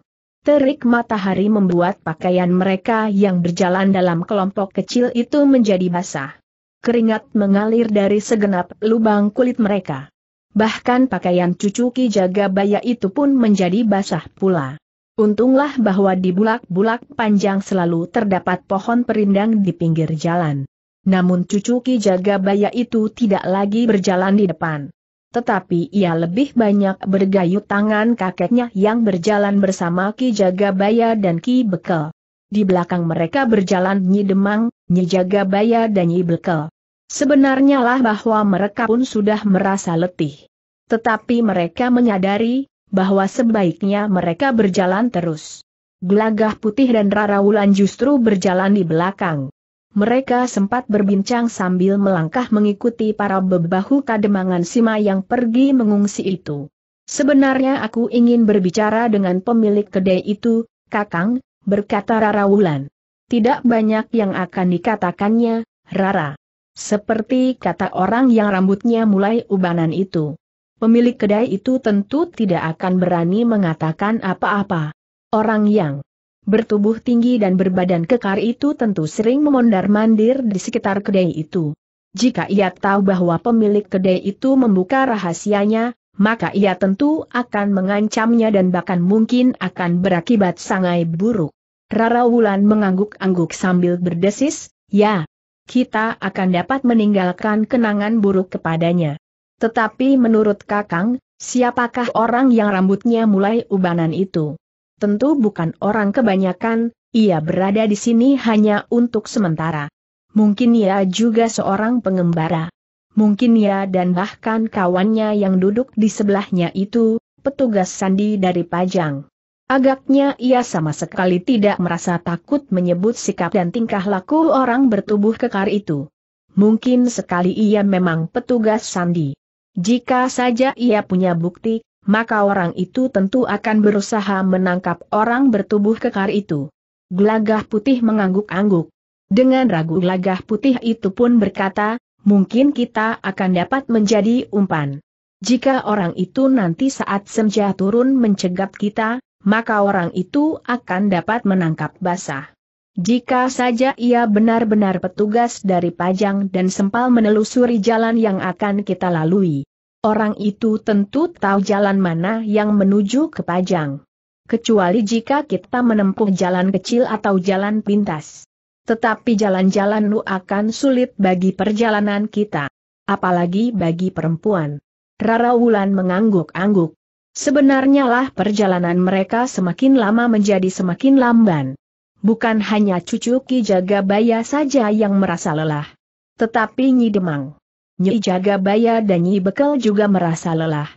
Terik matahari membuat pakaian mereka yang berjalan dalam kelompok kecil itu menjadi basah. Keringat mengalir dari segenap lubang kulit mereka. Bahkan pakaian cucu Ki Jaga itu pun menjadi basah pula. Untunglah bahwa di bulak-bulak panjang selalu terdapat pohon perindang di pinggir jalan. Namun cucu Ki Jaga itu tidak lagi berjalan di depan tetapi ia lebih banyak bergayut tangan kakeknya yang berjalan bersama Ki Jagabaya dan Ki Bekel. Di belakang mereka berjalan Nyi Demang, Nyi Jagabaya dan Nyi Bekel. Sebenarnya lah bahwa mereka pun sudah merasa letih. Tetapi mereka menyadari, bahwa sebaiknya mereka berjalan terus. Gelagah putih dan Rara Wulan justru berjalan di belakang mereka sempat berbincang sambil melangkah mengikuti para bebahu kademangan Sima yang pergi mengungsi itu. Sebenarnya aku ingin berbicara dengan pemilik kedai itu, Kakang, berkata Rara Wulan. Tidak banyak yang akan dikatakannya, Rara. Seperti kata orang yang rambutnya mulai ubanan itu. Pemilik kedai itu tentu tidak akan berani mengatakan apa-apa. Orang yang bertubuh tinggi dan berbadan kekar itu tentu sering memondar-mandir di sekitar kedai itu. Jika ia tahu bahwa pemilik kedai itu membuka rahasianya, maka ia tentu akan mengancamnya dan bahkan mungkin akan berakibat sangai buruk. Rara Wulan mengangguk-angguk sambil berdesis, ya, kita akan dapat meninggalkan kenangan buruk kepadanya. Tetapi menurut Kakang, siapakah orang yang rambutnya mulai ubanan itu? tentu bukan orang kebanyakan, ia berada di sini hanya untuk sementara. Mungkin ia juga seorang pengembara. Mungkin ia dan bahkan kawannya yang duduk di sebelahnya itu, petugas sandi dari Pajang. Agaknya ia sama sekali tidak merasa takut menyebut sikap dan tingkah laku orang bertubuh kekar itu. Mungkin sekali ia memang petugas sandi. Jika saja ia punya bukti, maka orang itu tentu akan berusaha menangkap orang bertubuh kekar itu. Gelagah putih mengangguk-angguk. Dengan ragu gelagah putih itu pun berkata, mungkin kita akan dapat menjadi umpan. Jika orang itu nanti saat senja turun mencegat kita, maka orang itu akan dapat menangkap basah. Jika saja ia benar-benar petugas dari Pajang dan Sempal menelusuri jalan yang akan kita lalui orang itu tentu tahu jalan mana yang menuju ke Pajang. Kecuali jika kita menempuh jalan kecil atau jalan pintas. Tetapi jalan-jalan lu akan sulit bagi perjalanan kita. Apalagi bagi perempuan. Rara Wulan mengangguk-angguk. Sebenarnya lah perjalanan mereka semakin lama menjadi semakin lamban. Bukan hanya cucu Ki Jagabaya saja yang merasa lelah. Tetapi Nyi Demang Nyi Jagabaya dan Nyi Bekel juga merasa lelah.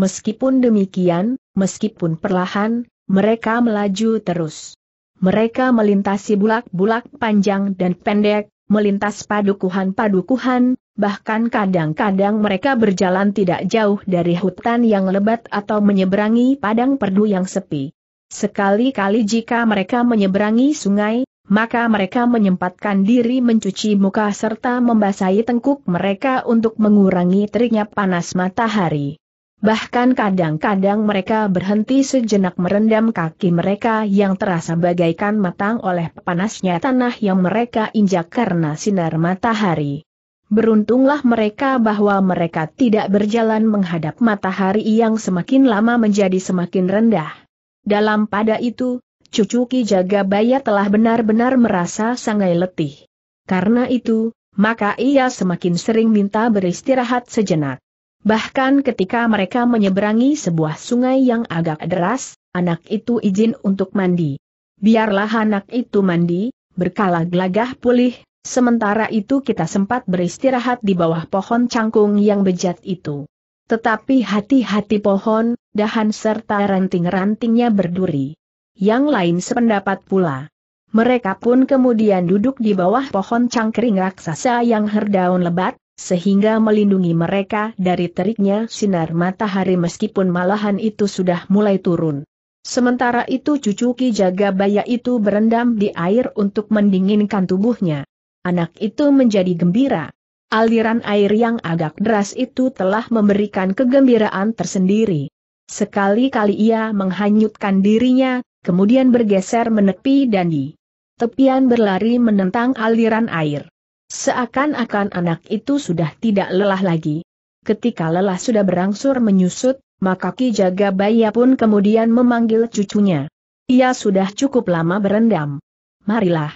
Meskipun demikian, meskipun perlahan, mereka melaju terus. Mereka melintasi bulak-bulak panjang dan pendek, melintas padukuhan-padukuhan, bahkan kadang-kadang mereka berjalan tidak jauh dari hutan yang lebat atau menyeberangi padang perdu yang sepi. Sekali-kali jika mereka menyeberangi sungai, maka mereka menyempatkan diri mencuci muka serta membasahi tengkuk mereka untuk mengurangi teriknya panas matahari. Bahkan kadang-kadang mereka berhenti sejenak merendam kaki mereka yang terasa bagaikan matang oleh panasnya tanah yang mereka injak karena sinar matahari. Beruntunglah mereka bahwa mereka tidak berjalan menghadap matahari yang semakin lama menjadi semakin rendah. Dalam pada itu, cucu Ki Jagabaya telah benar-benar merasa sangat letih. Karena itu, maka ia semakin sering minta beristirahat sejenak. Bahkan ketika mereka menyeberangi sebuah sungai yang agak deras, anak itu izin untuk mandi. Biarlah anak itu mandi, berkala gelagah pulih, sementara itu kita sempat beristirahat di bawah pohon cangkung yang bejat itu. Tetapi hati-hati pohon, dahan serta ranting-rantingnya berduri. Yang lain sependapat pula. Mereka pun kemudian duduk di bawah pohon cangkring raksasa yang herdaun lebat, sehingga melindungi mereka dari teriknya sinar matahari meskipun malahan itu sudah mulai turun. Sementara itu cucu Ki Jagabaya itu berendam di air untuk mendinginkan tubuhnya. Anak itu menjadi gembira. Aliran air yang agak deras itu telah memberikan kegembiraan tersendiri. Sekali-kali ia menghanyutkan dirinya kemudian bergeser menepi dan di tepian berlari menentang aliran air. Seakan-akan anak itu sudah tidak lelah lagi. Ketika lelah sudah berangsur menyusut, maka Ki Jaga Baya pun kemudian memanggil cucunya. Ia sudah cukup lama berendam. Marilah.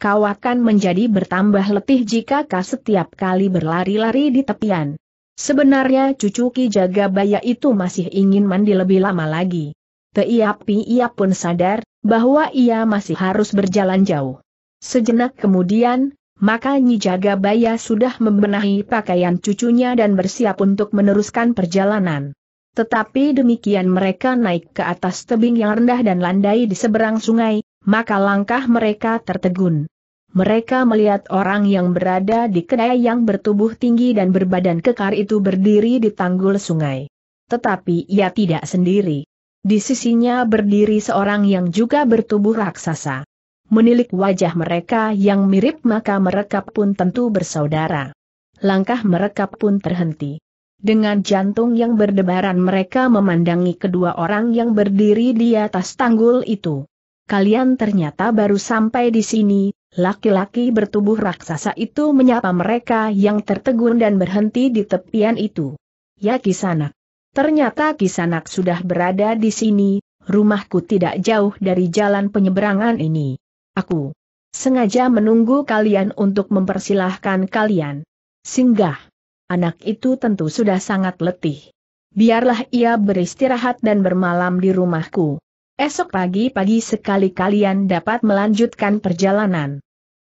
Kau akan menjadi bertambah letih jika kau setiap kali berlari-lari di tepian. Sebenarnya cucu Ki Jaga Baya itu masih ingin mandi lebih lama lagi. Tetapi ia pun sadar, bahwa ia masih harus berjalan jauh. Sejenak kemudian, maka Nyi Jagabaya sudah membenahi pakaian cucunya dan bersiap untuk meneruskan perjalanan. Tetapi demikian mereka naik ke atas tebing yang rendah dan landai di seberang sungai, maka langkah mereka tertegun. Mereka melihat orang yang berada di kedai yang bertubuh tinggi dan berbadan kekar itu berdiri di tanggul sungai. Tetapi ia tidak sendiri. Di sisinya berdiri seorang yang juga bertubuh raksasa. Menilik wajah mereka yang mirip maka mereka pun tentu bersaudara. Langkah mereka pun terhenti. Dengan jantung yang berdebaran mereka memandangi kedua orang yang berdiri di atas tanggul itu. Kalian ternyata baru sampai di sini, laki-laki bertubuh raksasa itu menyapa mereka yang tertegun dan berhenti di tepian itu. Ya kisanak. Ternyata Kisanak sudah berada di sini, rumahku tidak jauh dari jalan penyeberangan ini. Aku sengaja menunggu kalian untuk mempersilahkan kalian. Singgah. Anak itu tentu sudah sangat letih. Biarlah ia beristirahat dan bermalam di rumahku. Esok pagi-pagi sekali kalian dapat melanjutkan perjalanan.